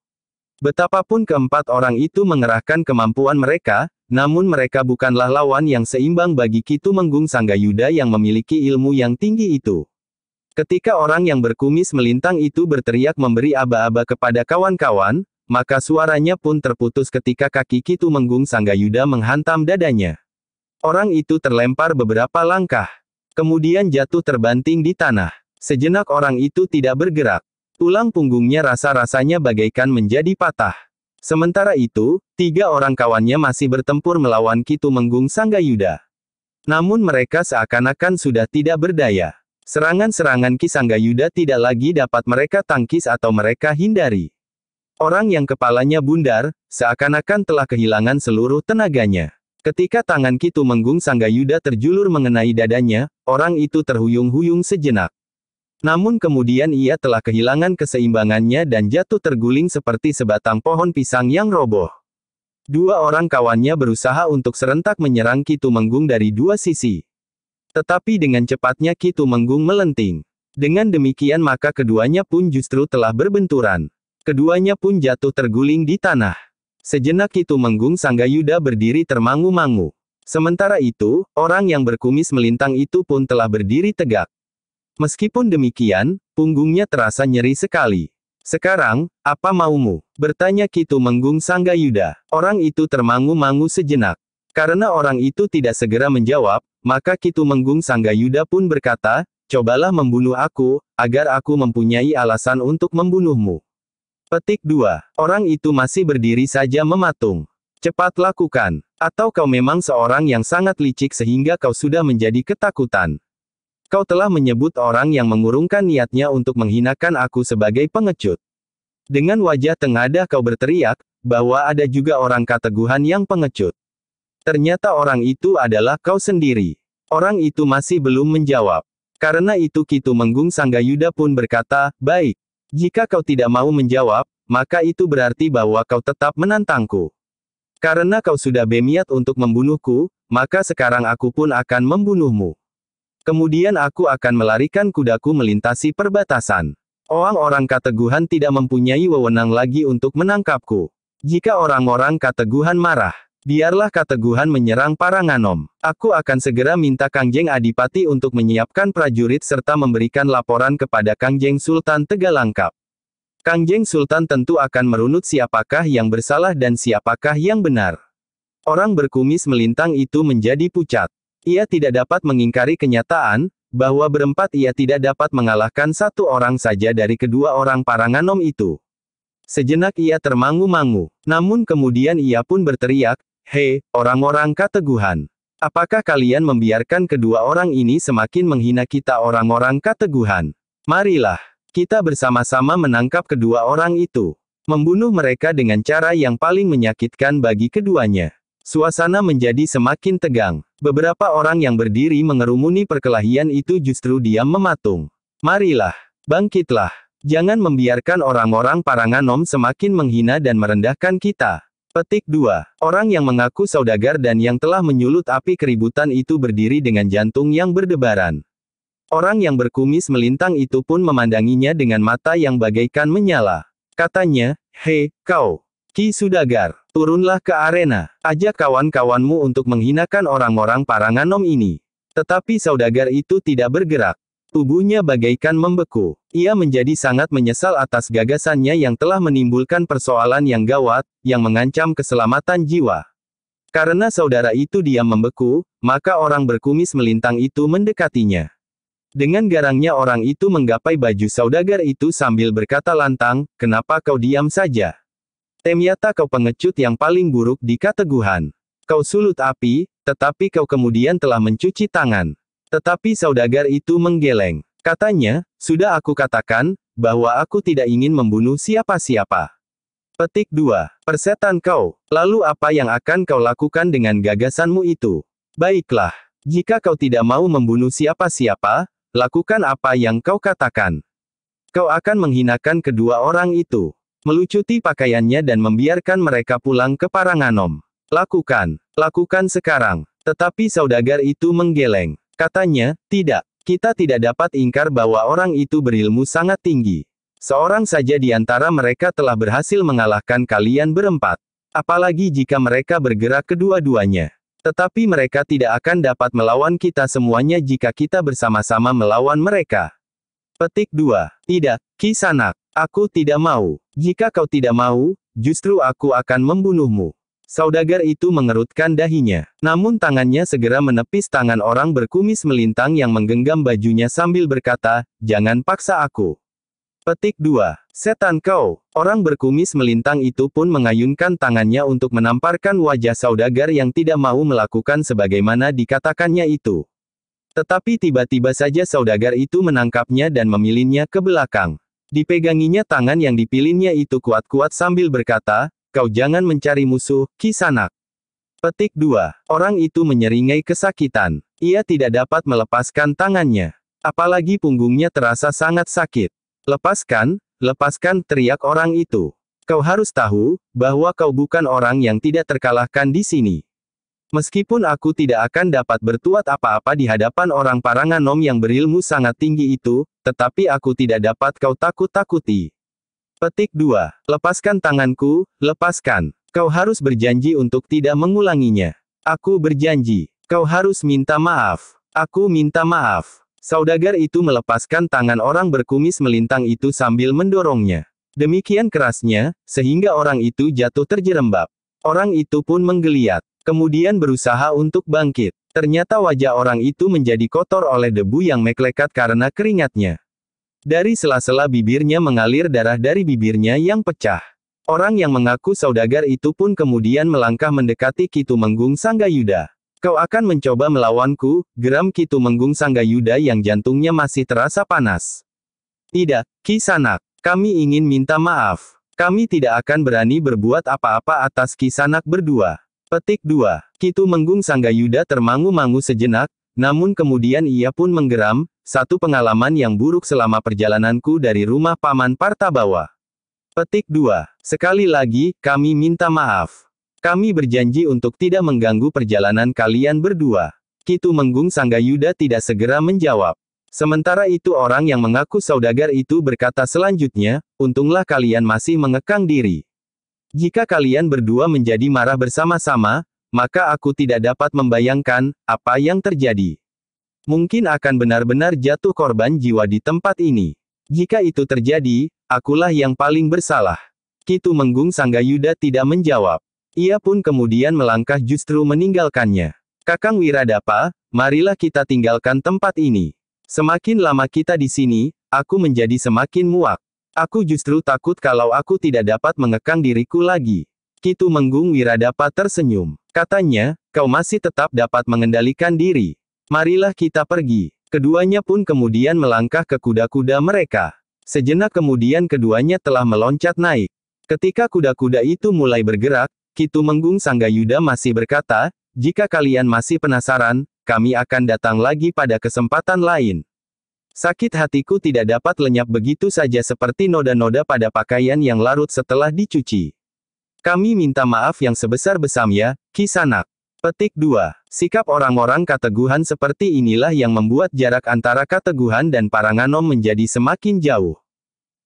Speaker 1: Betapapun keempat orang itu mengerahkan kemampuan mereka, namun mereka bukanlah lawan yang seimbang bagi Kitu Menggung Sanggayuda yang memiliki ilmu yang tinggi itu. Ketika orang yang berkumis melintang itu berteriak memberi aba-aba kepada kawan-kawan, maka suaranya pun terputus ketika kaki Kitu Menggung Sanggayuda menghantam dadanya. Orang itu terlempar beberapa langkah. Kemudian jatuh terbanting di tanah. Sejenak orang itu tidak bergerak. Tulang punggungnya rasa-rasanya bagaikan menjadi patah. Sementara itu, tiga orang kawannya masih bertempur melawan Kitu Menggung Sanggayuda. Namun mereka seakan-akan sudah tidak berdaya. Serangan-serangan Ki Sanggayuda tidak lagi dapat mereka tangkis atau mereka hindari. Orang yang kepalanya bundar, seakan-akan telah kehilangan seluruh tenaganya. Ketika tangan Kitu Menggung Sanggayuda terjulur mengenai dadanya, orang itu terhuyung-huyung sejenak. Namun kemudian ia telah kehilangan keseimbangannya dan jatuh terguling seperti sebatang pohon pisang yang roboh. Dua orang kawannya berusaha untuk serentak menyerang Kitu Menggung dari dua sisi. Tetapi dengan cepatnya Kitu Menggung melenting. Dengan demikian maka keduanya pun justru telah berbenturan. Keduanya pun jatuh terguling di tanah. Sejenak itu Menggung Sanggayuda berdiri termangu-mangu. Sementara itu, orang yang berkumis melintang itu pun telah berdiri tegak. Meskipun demikian, punggungnya terasa nyeri sekali. Sekarang, apa maumu? Bertanya Kitu Menggung Sanggayuda. Orang itu termangu-mangu sejenak. Karena orang itu tidak segera menjawab, maka Kitu Menggung Sanggayuda pun berkata, Cobalah membunuh aku, agar aku mempunyai alasan untuk membunuhmu. Petik 2. Orang itu masih berdiri saja mematung. Cepat lakukan. Atau kau memang seorang yang sangat licik sehingga kau sudah menjadi ketakutan. Kau telah menyebut orang yang mengurungkan niatnya untuk menghinakan aku sebagai pengecut. Dengan wajah tengadah kau berteriak, bahwa ada juga orang kateguhan yang pengecut. Ternyata orang itu adalah kau sendiri. Orang itu masih belum menjawab. Karena itu Kitu Menggung Sanggayuda pun berkata, baik. Jika kau tidak mau menjawab, maka itu berarti bahwa kau tetap menantangku. Karena kau sudah berniat untuk membunuhku, maka sekarang aku pun akan membunuhmu. Kemudian aku akan melarikan kudaku melintasi perbatasan. Orang-orang kateguhan tidak mempunyai wewenang lagi untuk menangkapku. Jika orang-orang kateguhan marah, Biarlah keteguhan menyerang para nganom. Aku akan segera minta Kangjeng Adipati untuk menyiapkan prajurit serta memberikan laporan kepada Kangjeng Sultan Tegalangkap. Kang Jeng Sultan tentu akan merunut siapakah yang bersalah dan siapakah yang benar. Orang berkumis melintang itu menjadi pucat. Ia tidak dapat mengingkari kenyataan, bahwa berempat ia tidak dapat mengalahkan satu orang saja dari kedua orang para nganom itu. Sejenak ia termangu-mangu, namun kemudian ia pun berteriak, Hei, orang-orang kateguhan. Apakah kalian membiarkan kedua orang ini semakin menghina kita orang-orang kateguhan? Marilah, kita bersama-sama menangkap kedua orang itu. Membunuh mereka dengan cara yang paling menyakitkan bagi keduanya. Suasana menjadi semakin tegang. Beberapa orang yang berdiri mengerumuni perkelahian itu justru diam mematung. Marilah, bangkitlah. Jangan membiarkan orang-orang Paranganom semakin menghina dan merendahkan kita. Petik 2. Orang yang mengaku saudagar dan yang telah menyulut api keributan itu berdiri dengan jantung yang berdebaran. Orang yang berkumis melintang itu pun memandanginya dengan mata yang bagaikan menyala. Katanya, Hei, kau, Ki Sudagar, turunlah ke arena. Ajak kawan-kawanmu untuk menghinakan orang-orang Paranganom ini. Tetapi saudagar itu tidak bergerak. Tubuhnya bagaikan membeku. Ia menjadi sangat menyesal atas gagasannya yang telah menimbulkan persoalan yang gawat, yang mengancam keselamatan jiwa. Karena saudara itu diam membeku, maka orang berkumis melintang itu mendekatinya. Dengan garangnya orang itu menggapai baju saudagar itu sambil berkata lantang, kenapa kau diam saja? Temyata kau pengecut yang paling buruk di kateguhan. Kau sulut api, tetapi kau kemudian telah mencuci tangan. Tetapi saudagar itu menggeleng. Katanya, sudah aku katakan, bahwa aku tidak ingin membunuh siapa-siapa. Petik 2. Persetan kau. Lalu apa yang akan kau lakukan dengan gagasanmu itu? Baiklah. Jika kau tidak mau membunuh siapa-siapa, lakukan apa yang kau katakan. Kau akan menghinakan kedua orang itu. Melucuti pakaiannya dan membiarkan mereka pulang ke Paranganom. Lakukan. Lakukan sekarang. Tetapi saudagar itu menggeleng. Katanya, tidak. Kita tidak dapat ingkar bahwa orang itu berilmu sangat tinggi. Seorang saja di antara mereka telah berhasil mengalahkan kalian berempat. Apalagi jika mereka bergerak kedua-duanya. Tetapi mereka tidak akan dapat melawan kita semuanya jika kita bersama-sama melawan mereka. Petik 2. Tidak, Kisanak. Aku tidak mau. Jika kau tidak mau, justru aku akan membunuhmu. Saudagar itu mengerutkan dahinya. Namun tangannya segera menepis tangan orang berkumis melintang yang menggenggam bajunya sambil berkata, Jangan paksa aku. Petik 2. Setan kau. Orang berkumis melintang itu pun mengayunkan tangannya untuk menamparkan wajah saudagar yang tidak mau melakukan sebagaimana dikatakannya itu. Tetapi tiba-tiba saja saudagar itu menangkapnya dan memilinnya ke belakang. Dipeganginya tangan yang dipilinnya itu kuat-kuat sambil berkata, Kau jangan mencari musuh, Kisanak. Petik 2. Orang itu menyeringai kesakitan. Ia tidak dapat melepaskan tangannya. Apalagi punggungnya terasa sangat sakit. Lepaskan, lepaskan, teriak orang itu. Kau harus tahu, bahwa kau bukan orang yang tidak terkalahkan di sini. Meskipun aku tidak akan dapat bertuat apa-apa di hadapan orang paranganom yang berilmu sangat tinggi itu, tetapi aku tidak dapat kau takut-takuti. Petik 2. Lepaskan tanganku, lepaskan. Kau harus berjanji untuk tidak mengulanginya. Aku berjanji. Kau harus minta maaf. Aku minta maaf. Saudagar itu melepaskan tangan orang berkumis melintang itu sambil mendorongnya. Demikian kerasnya, sehingga orang itu jatuh terjerembab. Orang itu pun menggeliat. Kemudian berusaha untuk bangkit. Ternyata wajah orang itu menjadi kotor oleh debu yang meklekat karena keringatnya. Dari sela-sela bibirnya mengalir darah dari bibirnya yang pecah. Orang yang mengaku saudagar itu pun kemudian melangkah mendekati Kitu Menggung Sanggayuda. Kau akan mencoba melawanku, geram Kitu Menggung Sanggayuda yang jantungnya masih terasa panas. Tidak, Kisanak. Kami ingin minta maaf. Kami tidak akan berani berbuat apa-apa atas Kisanak berdua. Petik 2. Kitu Menggung Sanggayuda termangu-mangu sejenak, namun kemudian ia pun menggeram, satu pengalaman yang buruk selama perjalananku dari rumah Paman Partabawa. Petik 2. Sekali lagi, kami minta maaf. Kami berjanji untuk tidak mengganggu perjalanan kalian berdua. Kitu Menggung Yuda tidak segera menjawab. Sementara itu orang yang mengaku saudagar itu berkata selanjutnya, untunglah kalian masih mengekang diri. Jika kalian berdua menjadi marah bersama-sama, maka aku tidak dapat membayangkan apa yang terjadi. Mungkin akan benar-benar jatuh korban jiwa di tempat ini. Jika itu terjadi, akulah yang paling bersalah. Kitu Menggung sangga yuda tidak menjawab. Ia pun kemudian melangkah justru meninggalkannya. Kakang Wiradapa, marilah kita tinggalkan tempat ini. Semakin lama kita di sini, aku menjadi semakin muak. Aku justru takut kalau aku tidak dapat mengekang diriku lagi. Kitu Menggung Wiradapa tersenyum. Katanya, kau masih tetap dapat mengendalikan diri. Marilah kita pergi. Keduanya pun kemudian melangkah ke kuda-kuda mereka. Sejenak kemudian keduanya telah meloncat naik. Ketika kuda-kuda itu mulai bergerak, Kitu Menggung Sanggayuda masih berkata, jika kalian masih penasaran, kami akan datang lagi pada kesempatan lain. Sakit hatiku tidak dapat lenyap begitu saja seperti noda-noda pada pakaian yang larut setelah dicuci. Kami minta maaf yang sebesar besarnya Kisanak. Petik 2. Sikap orang-orang kateguhan seperti inilah yang membuat jarak antara kateguhan dan Paranganom menjadi semakin jauh.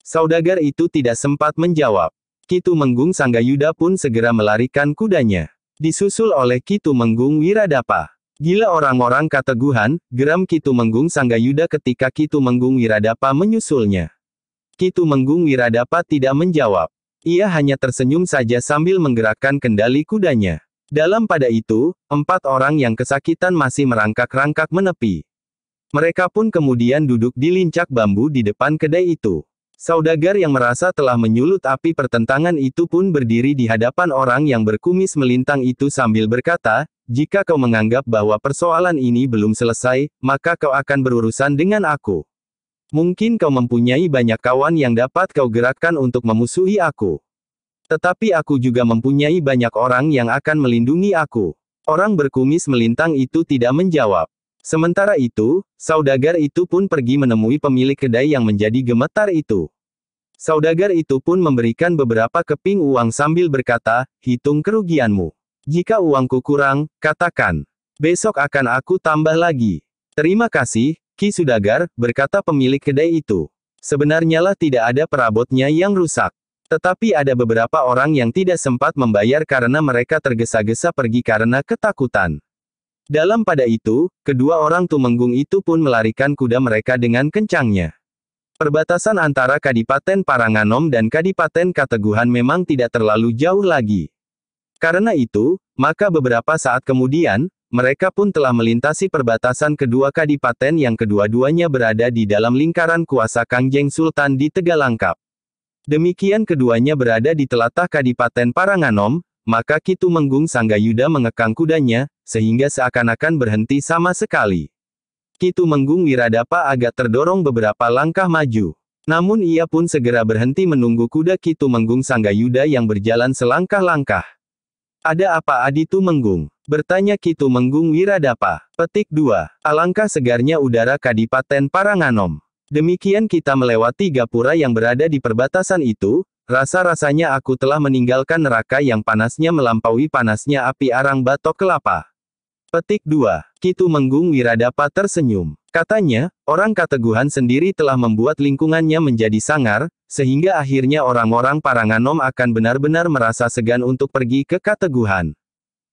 Speaker 1: Saudagar itu tidak sempat menjawab. Kitu Menggung Sanggayuda pun segera melarikan kudanya. Disusul oleh Kitu Menggung Wiradapa. Gila orang-orang kateguhan, geram Kitu Menggung Sanggayuda ketika Kitu Menggung Wiradapa menyusulnya. Kitu Menggung Wiradapa tidak menjawab. Ia hanya tersenyum saja sambil menggerakkan kendali kudanya. Dalam pada itu, empat orang yang kesakitan masih merangkak-rangkak menepi. Mereka pun kemudian duduk di lincak bambu di depan kedai itu. Saudagar yang merasa telah menyulut api pertentangan itu pun berdiri di hadapan orang yang berkumis melintang itu sambil berkata, jika kau menganggap bahwa persoalan ini belum selesai, maka kau akan berurusan dengan aku. Mungkin kau mempunyai banyak kawan yang dapat kau gerakkan untuk memusuhi aku. Tetapi aku juga mempunyai banyak orang yang akan melindungi aku. Orang berkumis melintang itu tidak menjawab. Sementara itu, saudagar itu pun pergi menemui pemilik kedai yang menjadi gemetar itu. Saudagar itu pun memberikan beberapa keping uang sambil berkata, hitung kerugianmu. Jika uangku kurang, katakan. Besok akan aku tambah lagi. Terima kasih, Ki Sudagar, berkata pemilik kedai itu. Sebenarnya lah tidak ada perabotnya yang rusak. Tetapi ada beberapa orang yang tidak sempat membayar karena mereka tergesa-gesa pergi karena ketakutan. Dalam pada itu, kedua orang Tumenggung itu pun melarikan kuda mereka dengan kencangnya. Perbatasan antara Kadipaten Paranganom dan Kadipaten Kateguhan memang tidak terlalu jauh lagi. Karena itu, maka beberapa saat kemudian, mereka pun telah melintasi perbatasan kedua kadipaten yang kedua-duanya berada di dalam lingkaran kuasa Kangjeng Sultan di Tegalangkap. Demikian keduanya berada di telatah kadipaten Paranganom, maka Kitu Menggung Sanggayuda mengekang kudanya, sehingga seakan-akan berhenti sama sekali. Kitu Menggung Wiradapa agak terdorong beberapa langkah maju. Namun ia pun segera berhenti menunggu kuda Kitu Menggung Sanggayuda yang berjalan selangkah-langkah. Ada apa Aditu Menggung? Bertanya Kitu Menggung Wiradapa. Petik 2. Alangkah segarnya udara Kadipaten Paranganom. Demikian kita melewati gapura yang berada di perbatasan itu, rasa-rasanya aku telah meninggalkan neraka yang panasnya melampaui panasnya api arang batok kelapa. Petik 2. Kitu Menggung Wiradapa tersenyum. Katanya, orang kateguhan sendiri telah membuat lingkungannya menjadi sangar, sehingga akhirnya orang-orang Paranganom akan benar-benar merasa segan untuk pergi ke kateguhan.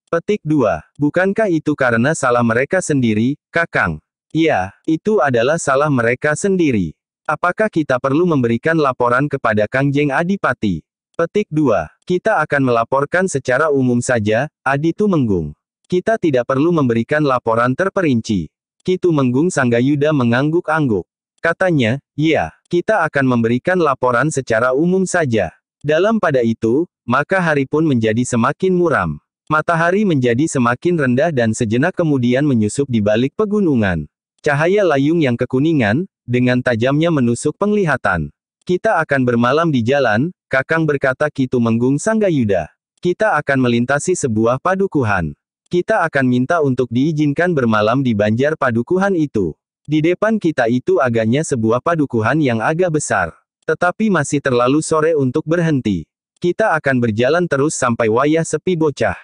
Speaker 1: Petik 2. Bukankah itu karena salah mereka sendiri, Kakang? Iya, itu adalah salah mereka sendiri. Apakah kita perlu memberikan laporan kepada Kang Jeng Adipati? Petik 2. Kita akan melaporkan secara umum saja, Adi Menggung, Kita tidak perlu memberikan laporan terperinci. Kitu Menggung Sanggayuda mengangguk-angguk. Katanya, ya, kita akan memberikan laporan secara umum saja. Dalam pada itu, maka hari pun menjadi semakin muram. Matahari menjadi semakin rendah dan sejenak kemudian menyusup di balik pegunungan. Cahaya layung yang kekuningan, dengan tajamnya menusuk penglihatan. Kita akan bermalam di jalan, Kakang berkata Kitu Menggung Sanggayuda. Kita akan melintasi sebuah padukuhan. Kita akan minta untuk diizinkan bermalam di banjar padukuhan itu. Di depan kita itu agaknya sebuah padukuhan yang agak besar. Tetapi masih terlalu sore untuk berhenti. Kita akan berjalan terus sampai wayah sepi bocah.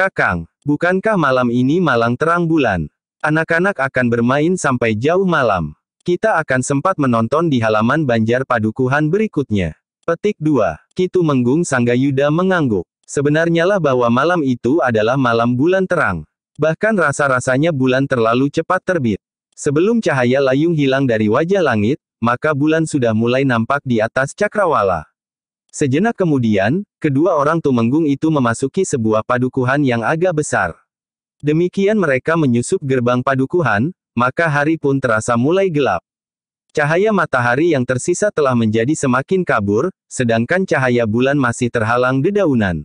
Speaker 1: Kakang, bukankah malam ini malang terang bulan? Anak-anak akan bermain sampai jauh malam. Kita akan sempat menonton di halaman Banjar Padukuhan berikutnya. Petik 2. Kitu Menggung Sanggayuda mengangguk. Sebenarnyalah bahwa malam itu adalah malam bulan terang. Bahkan rasa-rasanya bulan terlalu cepat terbit. Sebelum cahaya layung hilang dari wajah langit, maka bulan sudah mulai nampak di atas cakrawala. Sejenak kemudian, kedua orang Tumenggung itu memasuki sebuah padukuhan yang agak besar. Demikian mereka menyusup gerbang padukuhan, maka hari pun terasa mulai gelap. Cahaya matahari yang tersisa telah menjadi semakin kabur, sedangkan cahaya bulan masih terhalang dedaunan.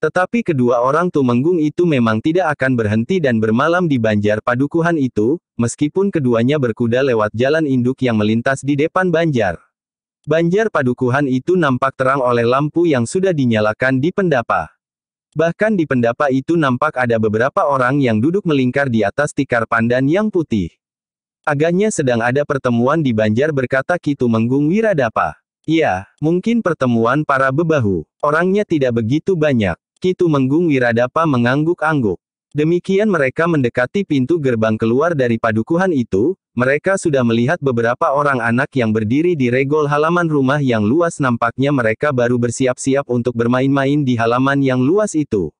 Speaker 1: Tetapi kedua orang Tumenggung itu memang tidak akan berhenti dan bermalam di banjar padukuhan itu, meskipun keduanya berkuda lewat jalan induk yang melintas di depan banjar. Banjar padukuhan itu nampak terang oleh lampu yang sudah dinyalakan di pendapa. Bahkan di pendapa itu nampak ada beberapa orang yang duduk melingkar di atas tikar pandan yang putih. Agaknya sedang ada pertemuan di Banjar berkata Kitu Menggung Wiradapa. Ya, mungkin pertemuan para bebahu. Orangnya tidak begitu banyak. Kitu Menggung Wiradapa mengangguk-angguk. Demikian mereka mendekati pintu gerbang keluar dari padukuhan itu, mereka sudah melihat beberapa orang anak yang berdiri di regol halaman rumah yang luas nampaknya mereka baru bersiap-siap untuk bermain-main di halaman yang luas itu.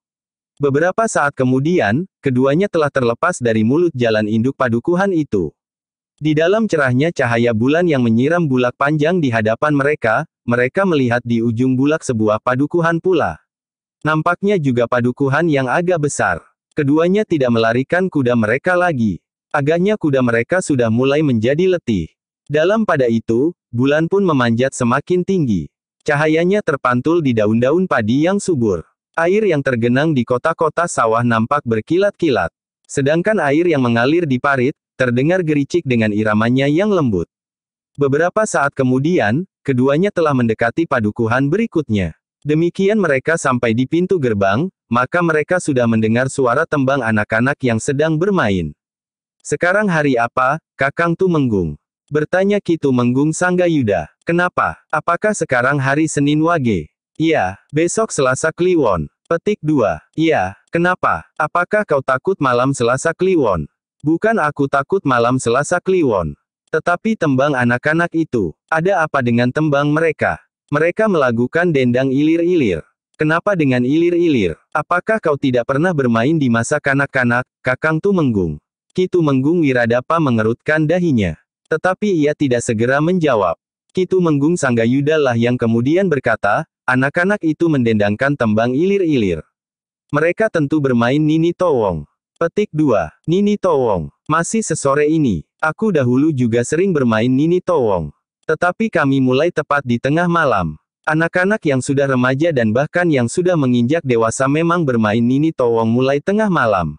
Speaker 1: Beberapa saat kemudian, keduanya telah terlepas dari mulut jalan induk padukuhan itu. Di dalam cerahnya cahaya bulan yang menyiram bulak panjang di hadapan mereka, mereka melihat di ujung bulak sebuah padukuhan pula. Nampaknya juga padukuhan yang agak besar. Keduanya tidak melarikan kuda mereka lagi. Agaknya kuda mereka sudah mulai menjadi letih. Dalam pada itu, bulan pun memanjat semakin tinggi. Cahayanya terpantul di daun-daun padi yang subur. Air yang tergenang di kota-kota sawah nampak berkilat-kilat. Sedangkan air yang mengalir di parit, terdengar gericik dengan iramanya yang lembut. Beberapa saat kemudian, keduanya telah mendekati padukuhan berikutnya. Demikian mereka sampai di pintu gerbang, maka mereka sudah mendengar suara tembang anak-anak yang sedang bermain. Sekarang hari apa, Kakang tu menggung, Bertanya Kitu Menggung Sangga Yuda. Kenapa? Apakah sekarang hari Senin Wage? Iya, besok Selasa Kliwon. Petik 2. Iya, kenapa? Apakah kau takut malam Selasa Kliwon? Bukan aku takut malam Selasa Kliwon. Tetapi tembang anak-anak itu, ada apa dengan tembang mereka? Mereka melakukan dendang ilir-ilir. Kenapa dengan ilir-ilir? Apakah kau tidak pernah bermain di masa kanak-kanak? Kakang Tu Menggung. Ki Menggung Wiradapa mengerutkan dahinya. Tetapi ia tidak segera menjawab. Kitu Menggung Sanggayuda lah yang kemudian berkata, anak-anak itu mendendangkan tembang ilir-ilir. Mereka tentu bermain Nini Towong. Petik 2. Nini Towong. Masih sesore ini, aku dahulu juga sering bermain Nini Towong. Tetapi kami mulai tepat di tengah malam. Anak-anak yang sudah remaja dan bahkan yang sudah menginjak dewasa memang bermain Nini Towong mulai tengah malam.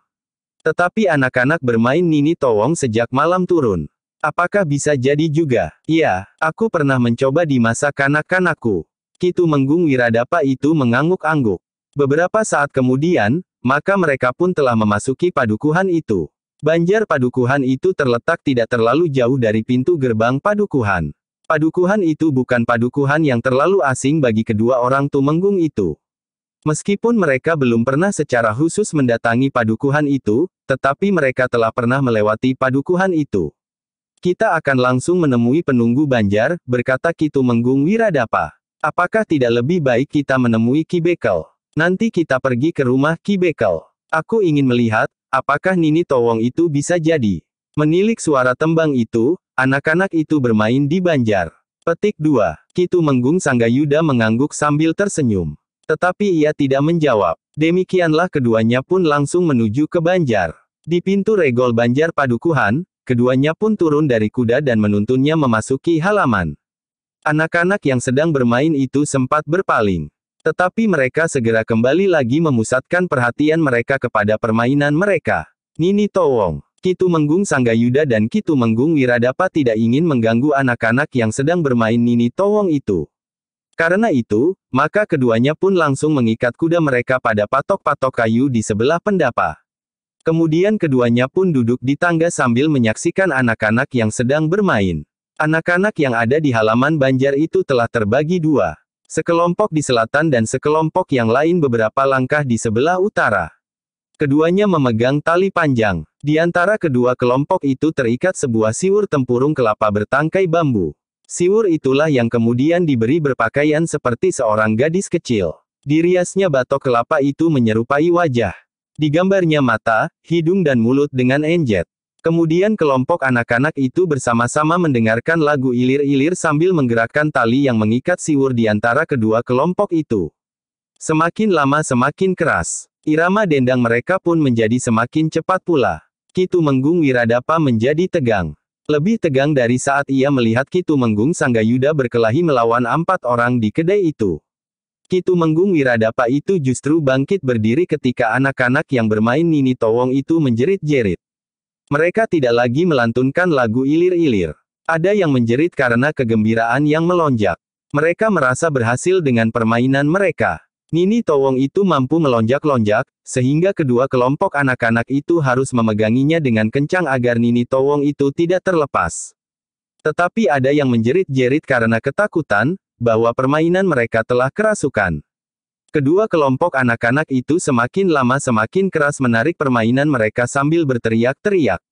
Speaker 1: Tetapi anak-anak bermain Nini Towong sejak malam turun. Apakah bisa jadi juga? Ya, aku pernah mencoba di masa kanak-kanakku. Kitu Menggung Wiradapa itu mengangguk-angguk. Beberapa saat kemudian, maka mereka pun telah memasuki padukuhan itu. Banjar padukuhan itu terletak tidak terlalu jauh dari pintu gerbang padukuhan. Padukuhan itu bukan padukuhan yang terlalu asing bagi kedua orang tumenggung itu. Meskipun mereka belum pernah secara khusus mendatangi padukuhan itu, tetapi mereka telah pernah melewati padukuhan itu. Kita akan langsung menemui penunggu Banjar, berkata Ki Tumenggung Wiradapa. Apakah tidak lebih baik kita menemui Kibekel? Nanti kita pergi ke rumah Kibekel. Aku ingin melihat, apakah Nini Towong itu bisa jadi. Menilik suara tembang itu, Anak-anak itu bermain di banjar. Petik 2. Kitu Menggung Sanggayuda mengangguk sambil tersenyum. Tetapi ia tidak menjawab. Demikianlah keduanya pun langsung menuju ke banjar. Di pintu regol banjar padukuhan, keduanya pun turun dari kuda dan menuntunnya memasuki halaman. Anak-anak yang sedang bermain itu sempat berpaling. Tetapi mereka segera kembali lagi memusatkan perhatian mereka kepada permainan mereka. Nini Towong, Kitu Menggung Sanggayuda dan Kitu Menggung Wiradapa tidak ingin mengganggu anak-anak yang sedang bermain Nini Towong itu. Karena itu, maka keduanya pun langsung mengikat kuda mereka pada patok-patok kayu di sebelah pendapa. Kemudian keduanya pun duduk di tangga sambil menyaksikan anak-anak yang sedang bermain. Anak-anak yang ada di halaman banjar itu telah terbagi dua. Sekelompok di selatan dan sekelompok yang lain beberapa langkah di sebelah utara. Keduanya memegang tali panjang. Di antara kedua kelompok itu terikat sebuah siwur tempurung kelapa bertangkai bambu. Siwur itulah yang kemudian diberi berpakaian seperti seorang gadis kecil. Diriasnya batok kelapa itu menyerupai wajah. Digambarnya mata, hidung dan mulut dengan enjet. Kemudian kelompok anak-anak itu bersama-sama mendengarkan lagu ilir-ilir sambil menggerakkan tali yang mengikat siwur di antara kedua kelompok itu. Semakin lama semakin keras. Irama dendang mereka pun menjadi semakin cepat pula. Kitu Menggung Wiradapa menjadi tegang. Lebih tegang dari saat ia melihat Kitu Menggung Sanggayuda berkelahi melawan empat orang di kedai itu. Kitu Menggung Wiradapa itu justru bangkit berdiri ketika anak-anak yang bermain Nini Towong itu menjerit-jerit. Mereka tidak lagi melantunkan lagu ilir-ilir. Ada yang menjerit karena kegembiraan yang melonjak. Mereka merasa berhasil dengan permainan mereka. Nini Towong itu mampu melonjak-lonjak, sehingga kedua kelompok anak-anak itu harus memeganginya dengan kencang agar Nini Towong itu tidak terlepas. Tetapi ada yang menjerit-jerit karena ketakutan, bahwa permainan mereka telah kerasukan. Kedua kelompok anak-anak itu semakin lama semakin keras menarik permainan mereka sambil berteriak-teriak.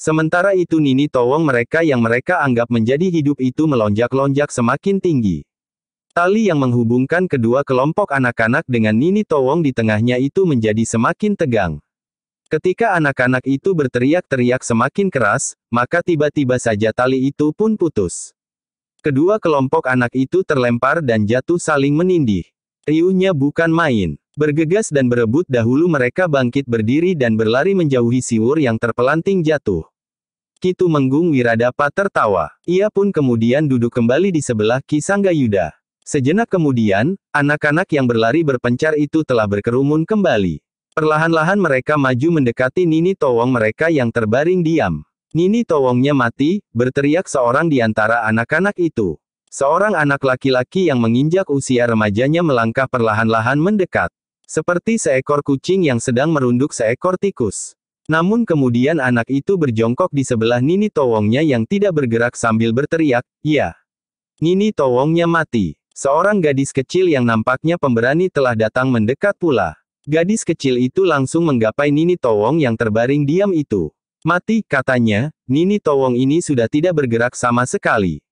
Speaker 1: Sementara itu Nini Towong mereka yang mereka anggap menjadi hidup itu melonjak-lonjak semakin tinggi. Tali yang menghubungkan kedua kelompok anak-anak dengan Nini Towong di tengahnya itu menjadi semakin tegang. Ketika anak-anak itu berteriak-teriak semakin keras, maka tiba-tiba saja tali itu pun putus. Kedua kelompok anak itu terlempar dan jatuh saling menindih. Riuhnya bukan main. Bergegas dan berebut dahulu mereka bangkit berdiri dan berlari menjauhi siwur yang terpelanting jatuh. Kitu Menggung Wiradapa tertawa. Ia pun kemudian duduk kembali di sebelah Kisangga Yuda. Sejenak kemudian, anak-anak yang berlari berpencar itu telah berkerumun kembali. Perlahan-lahan mereka maju mendekati Nini Towong mereka yang terbaring diam. Nini Towongnya mati, berteriak seorang di antara anak-anak itu. Seorang anak laki-laki yang menginjak usia remajanya melangkah perlahan-lahan mendekat. Seperti seekor kucing yang sedang merunduk seekor tikus. Namun kemudian anak itu berjongkok di sebelah Nini Towongnya yang tidak bergerak sambil berteriak, ya. Nini Towongnya mati. Seorang gadis kecil yang nampaknya pemberani telah datang mendekat pula. Gadis kecil itu langsung menggapai Nini Towong yang terbaring diam itu. Mati, katanya, Nini Towong ini sudah tidak bergerak sama sekali.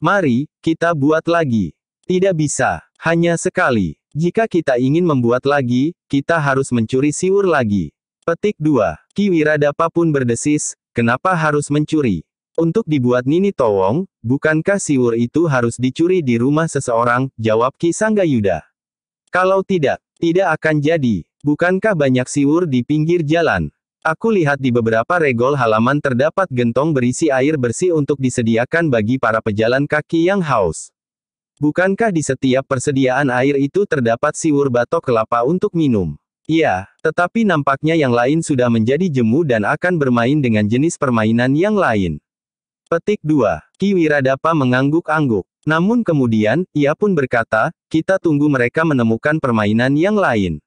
Speaker 1: Mari, kita buat lagi. Tidak bisa, hanya sekali. Jika kita ingin membuat lagi, kita harus mencuri siur lagi. Petik 2. Kiwiradapa pun berdesis, kenapa harus mencuri? Untuk dibuat Nini Towong, bukankah siwur itu harus dicuri di rumah seseorang, jawab Ki Sangga Yuda. Kalau tidak, tidak akan jadi. Bukankah banyak siwur di pinggir jalan? Aku lihat di beberapa regol halaman terdapat gentong berisi air bersih untuk disediakan bagi para pejalan kaki yang haus. Bukankah di setiap persediaan air itu terdapat siwur batok kelapa untuk minum? Iya, tetapi nampaknya yang lain sudah menjadi jemu dan akan bermain dengan jenis permainan yang lain. Petik 2. Ki Wiradapa mengangguk-angguk. Namun kemudian, ia pun berkata, kita tunggu mereka menemukan permainan yang lain.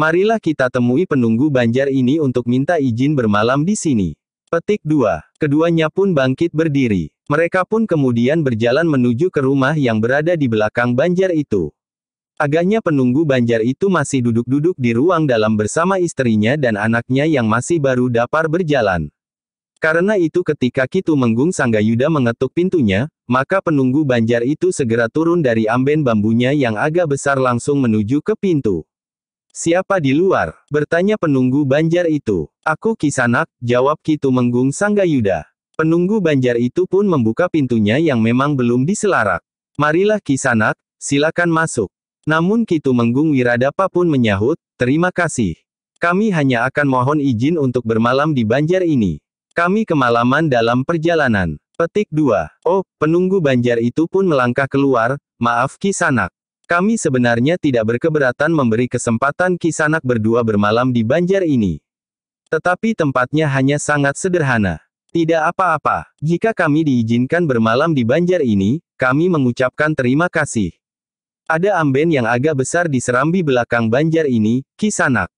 Speaker 1: Marilah kita temui penunggu banjar ini untuk minta izin bermalam di sini. Petik 2. Keduanya pun bangkit berdiri. Mereka pun kemudian berjalan menuju ke rumah yang berada di belakang banjar itu. Agaknya penunggu banjar itu masih duduk-duduk di ruang dalam bersama istrinya dan anaknya yang masih baru dapat berjalan. Karena itu ketika Kitu Menggung Sanggayuda mengetuk pintunya, maka penunggu banjar itu segera turun dari amben bambunya yang agak besar langsung menuju ke pintu. Siapa di luar? Bertanya penunggu banjar itu. Aku Kisanak, jawab Kitu Menggung Sanggayuda. Penunggu banjar itu pun membuka pintunya yang memang belum diselarak. Marilah Kisanak, silakan masuk. Namun Kitu Menggung Wiradapa pun menyahut, terima kasih. Kami hanya akan mohon izin untuk bermalam di banjar ini. Kami kemalaman dalam perjalanan. Petik 2. Oh, penunggu banjar itu pun melangkah keluar, maaf Kisanak. Kami sebenarnya tidak berkeberatan memberi kesempatan Kisanak berdua bermalam di banjar ini. Tetapi tempatnya hanya sangat sederhana. Tidak apa-apa, jika kami diizinkan bermalam di banjar ini, kami mengucapkan terima kasih. Ada amben yang agak besar di serambi belakang banjar ini, Kisanak.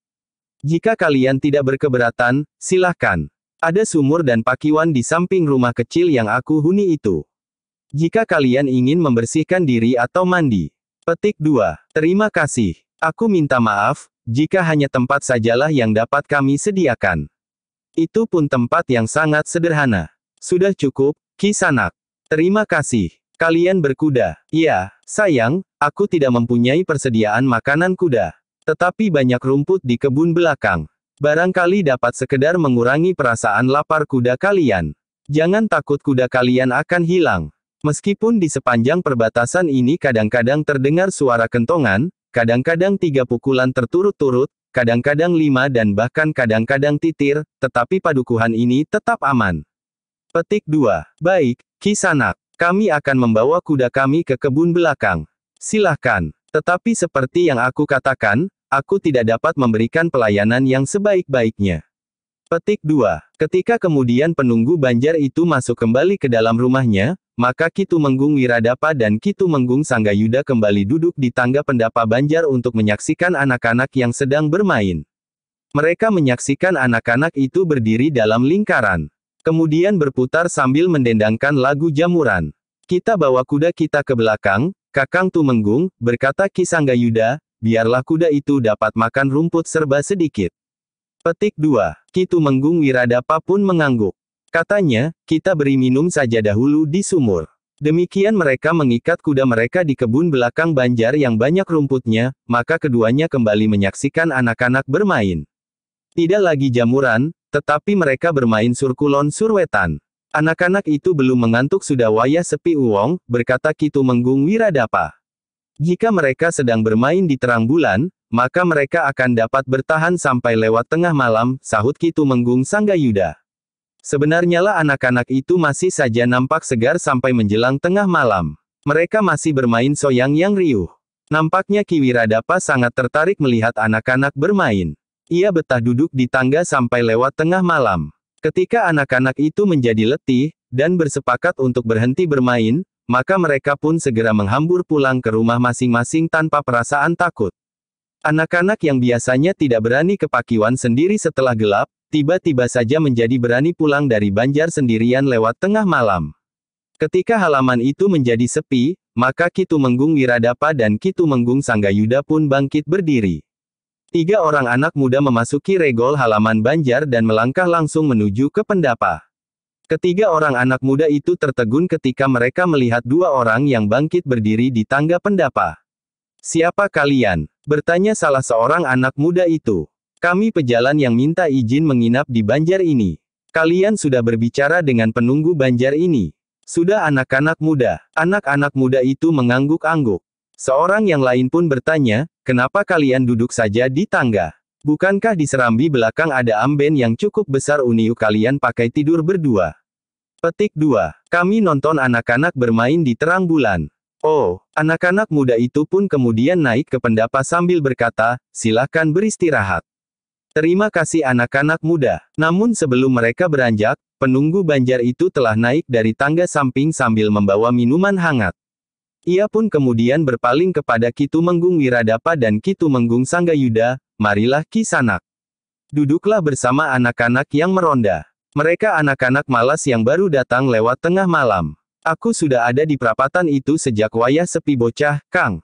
Speaker 1: Jika kalian tidak berkeberatan, silahkan. Ada sumur dan pakiwan di samping rumah kecil yang aku huni itu. Jika kalian ingin membersihkan diri atau mandi. Petik 2. Terima kasih. Aku minta maaf, jika hanya tempat sajalah yang dapat kami sediakan. Itu pun tempat yang sangat sederhana. Sudah cukup, Kisanak. Terima kasih. Kalian berkuda. Iya. sayang, aku tidak mempunyai persediaan makanan kuda. Tetapi banyak rumput di kebun belakang. Barangkali dapat sekedar mengurangi perasaan lapar kuda kalian. Jangan takut kuda kalian akan hilang. Meskipun di sepanjang perbatasan ini kadang-kadang terdengar suara kentongan, kadang-kadang tiga pukulan terturut-turut, kadang-kadang lima dan bahkan kadang-kadang titir, tetapi padukuhan ini tetap aman. Petik 2. Baik, Kisanak. Kami akan membawa kuda kami ke kebun belakang. Silahkan. Tetapi seperti yang aku katakan, Aku tidak dapat memberikan pelayanan yang sebaik-baiknya. Petik 2. Ketika kemudian penunggu banjar itu masuk kembali ke dalam rumahnya, maka Kitu Menggung Wiradapa dan Kitu Menggung Sanggayuda kembali duduk di tangga pendapa banjar untuk menyaksikan anak-anak yang sedang bermain. Mereka menyaksikan anak-anak itu berdiri dalam lingkaran. Kemudian berputar sambil mendendangkan lagu jamuran. Kita bawa kuda kita ke belakang, Kakang Tumenggung, berkata Kisanggayuda, biarlah kuda itu dapat makan rumput serba sedikit. Petik 2. Kitu Menggung Wiradapa pun mengangguk. Katanya, kita beri minum saja dahulu di sumur. Demikian mereka mengikat kuda mereka di kebun belakang banjar yang banyak rumputnya, maka keduanya kembali menyaksikan anak-anak bermain. Tidak lagi jamuran, tetapi mereka bermain surkulon surwetan. Anak-anak itu belum mengantuk sudah wayah sepi uong, berkata Kitu Menggung Wiradapa. Jika mereka sedang bermain di terang bulan, maka mereka akan dapat bertahan sampai lewat tengah malam, sahut Kitu Menggung Yuda. Sebenarnya lah anak-anak itu masih saja nampak segar sampai menjelang tengah malam. Mereka masih bermain soyang yang riuh. Nampaknya Kiwiradapa sangat tertarik melihat anak-anak bermain. Ia betah duduk di tangga sampai lewat tengah malam. Ketika anak-anak itu menjadi letih, dan bersepakat untuk berhenti bermain, maka mereka pun segera menghambur pulang ke rumah masing-masing tanpa perasaan takut. Anak-anak yang biasanya tidak berani ke Pakiwan sendiri setelah gelap, tiba-tiba saja menjadi berani pulang dari Banjar sendirian lewat tengah malam. Ketika halaman itu menjadi sepi, maka Kitu Menggung Wiradapa dan Kitu Menggung Sanggayuda pun bangkit berdiri. Tiga orang anak muda memasuki regol halaman Banjar dan melangkah langsung menuju ke pendapa. Ketiga orang anak muda itu tertegun ketika mereka melihat dua orang yang bangkit berdiri di tangga pendapa. Siapa kalian? Bertanya salah seorang anak muda itu. Kami pejalan yang minta izin menginap di banjar ini. Kalian sudah berbicara dengan penunggu banjar ini. Sudah anak-anak muda. Anak-anak muda itu mengangguk-angguk. Seorang yang lain pun bertanya, kenapa kalian duduk saja di tangga? Bukankah di serambi belakang ada amben yang cukup besar Uniu kalian pakai tidur berdua? Petik 2. Kami nonton anak-anak bermain di terang bulan. Oh, anak-anak muda itu pun kemudian naik ke pendapa sambil berkata, silakan beristirahat. Terima kasih anak-anak muda. Namun sebelum mereka beranjak, penunggu banjar itu telah naik dari tangga samping sambil membawa minuman hangat. Ia pun kemudian berpaling kepada Kitu Menggung Wiradapa dan Kitu Menggung Sanggayuda, marilah Kisanak. Duduklah bersama anak-anak yang meronda. Mereka anak-anak malas yang baru datang lewat tengah malam. Aku sudah ada di perapatan itu sejak wayah sepi bocah, Kang.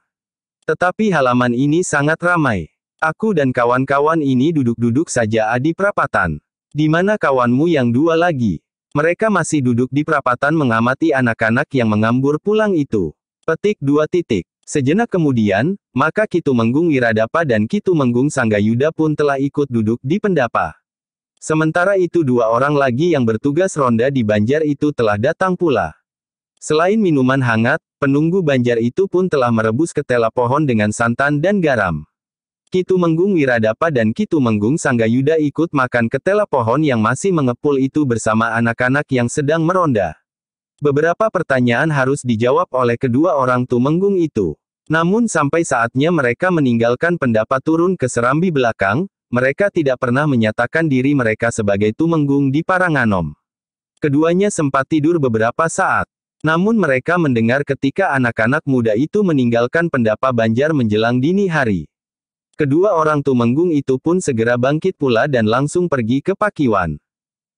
Speaker 1: Tetapi halaman ini sangat ramai. Aku dan kawan-kawan ini duduk-duduk saja di perapatan. Di mana kawanmu yang dua lagi? Mereka masih duduk di perapatan mengamati anak-anak yang mengambur pulang itu. Petik dua titik. Sejenak kemudian, maka Kitu Menggung Wiradapa dan Kitu Menggung Sanggayuda pun telah ikut duduk di pendapa. Sementara itu dua orang lagi yang bertugas ronda di banjar itu telah datang pula. Selain minuman hangat, penunggu banjar itu pun telah merebus ketela pohon dengan santan dan garam. Kitu Menggung Wiradapa dan Kitu Menggung Sanggayuda ikut makan ketela pohon yang masih mengepul itu bersama anak-anak yang sedang meronda. Beberapa pertanyaan harus dijawab oleh kedua orang Tumenggung itu. Namun sampai saatnya mereka meninggalkan pendapat turun ke serambi belakang, mereka tidak pernah menyatakan diri mereka sebagai Tumenggung di Paranganom. Keduanya sempat tidur beberapa saat. Namun mereka mendengar ketika anak-anak muda itu meninggalkan pendapa Banjar menjelang dini hari. Kedua orang Tumenggung itu pun segera bangkit pula dan langsung pergi ke Pakiwan.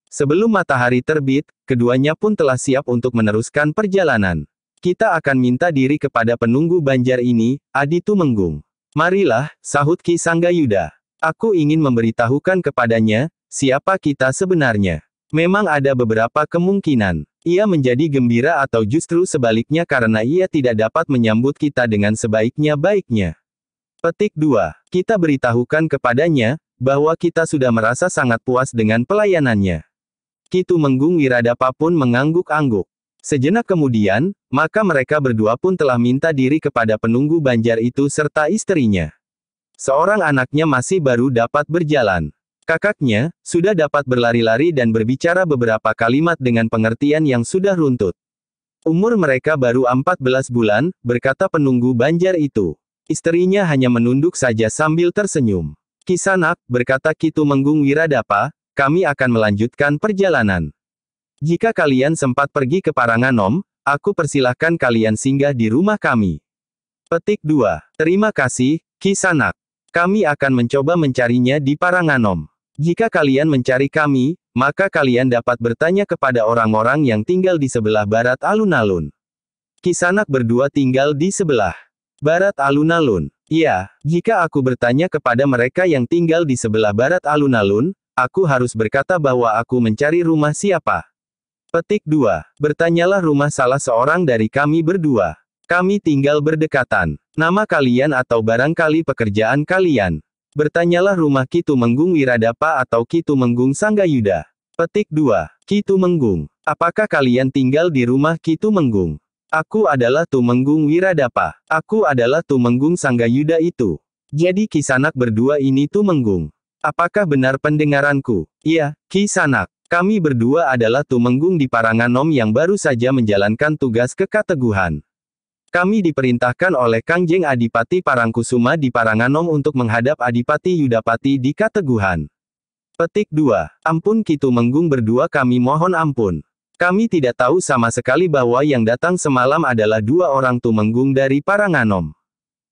Speaker 1: Sebelum matahari terbit, keduanya pun telah siap untuk meneruskan perjalanan. Kita akan minta diri kepada penunggu banjar ini, Aditu Menggung. Marilah, sahut Ki Sanggayuda. Aku ingin memberitahukan kepadanya, siapa kita sebenarnya. Memang ada beberapa kemungkinan. Ia menjadi gembira atau justru sebaliknya karena ia tidak dapat menyambut kita dengan sebaiknya-baiknya. Petik 2. Kita beritahukan kepadanya, bahwa kita sudah merasa sangat puas dengan pelayanannya. Kitu Menggung Wiradapa pun mengangguk-angguk. Sejenak kemudian, maka mereka berdua pun telah minta diri kepada penunggu banjar itu serta istrinya. Seorang anaknya masih baru dapat berjalan. Kakaknya, sudah dapat berlari-lari dan berbicara beberapa kalimat dengan pengertian yang sudah runtut. Umur mereka baru 14 bulan, berkata penunggu banjar itu. Istrinya hanya menunduk saja sambil tersenyum. Kisanak, berkata Kitu Menggung Wiradapa, kami akan melanjutkan perjalanan. Jika kalian sempat pergi ke Paranganom, aku persilahkan kalian singgah di rumah kami. Petik 2. Terima kasih, Kisanak. Kami akan mencoba mencarinya di Paranganom. Jika kalian mencari kami, maka kalian dapat bertanya kepada orang-orang yang tinggal di sebelah barat alun-alun. Kisanak berdua tinggal di sebelah barat alun-alun. Ya, jika aku bertanya kepada mereka yang tinggal di sebelah barat alun-alun, aku harus berkata bahwa aku mencari rumah siapa. Petik 2. Bertanyalah rumah salah seorang dari kami berdua. Kami tinggal berdekatan. Nama kalian atau barangkali pekerjaan kalian. Bertanyalah rumah Kitu Menggung Wiradapa atau Kitu Menggung Sanggayuda. Petik 2. Kitu Menggung. Apakah kalian tinggal di rumah Kitu Menggung? Aku adalah Tumenggung Wiradapa. Aku adalah Tumenggung Sanggayuda itu. Jadi Kisanak berdua ini Tumenggung. Apakah benar pendengaranku? Iya, Kisanak. Kami berdua adalah Tumenggung di Paranganom yang baru saja menjalankan tugas kekateguhan. Kami diperintahkan oleh Kangjeng Adipati Parangkusuma di Paranganom untuk menghadap Adipati Yudapati di Kateguhan. Petik 2. Ampun Ki menggung berdua kami mohon ampun. Kami tidak tahu sama sekali bahwa yang datang semalam adalah dua orang Tumenggung dari Paranganom.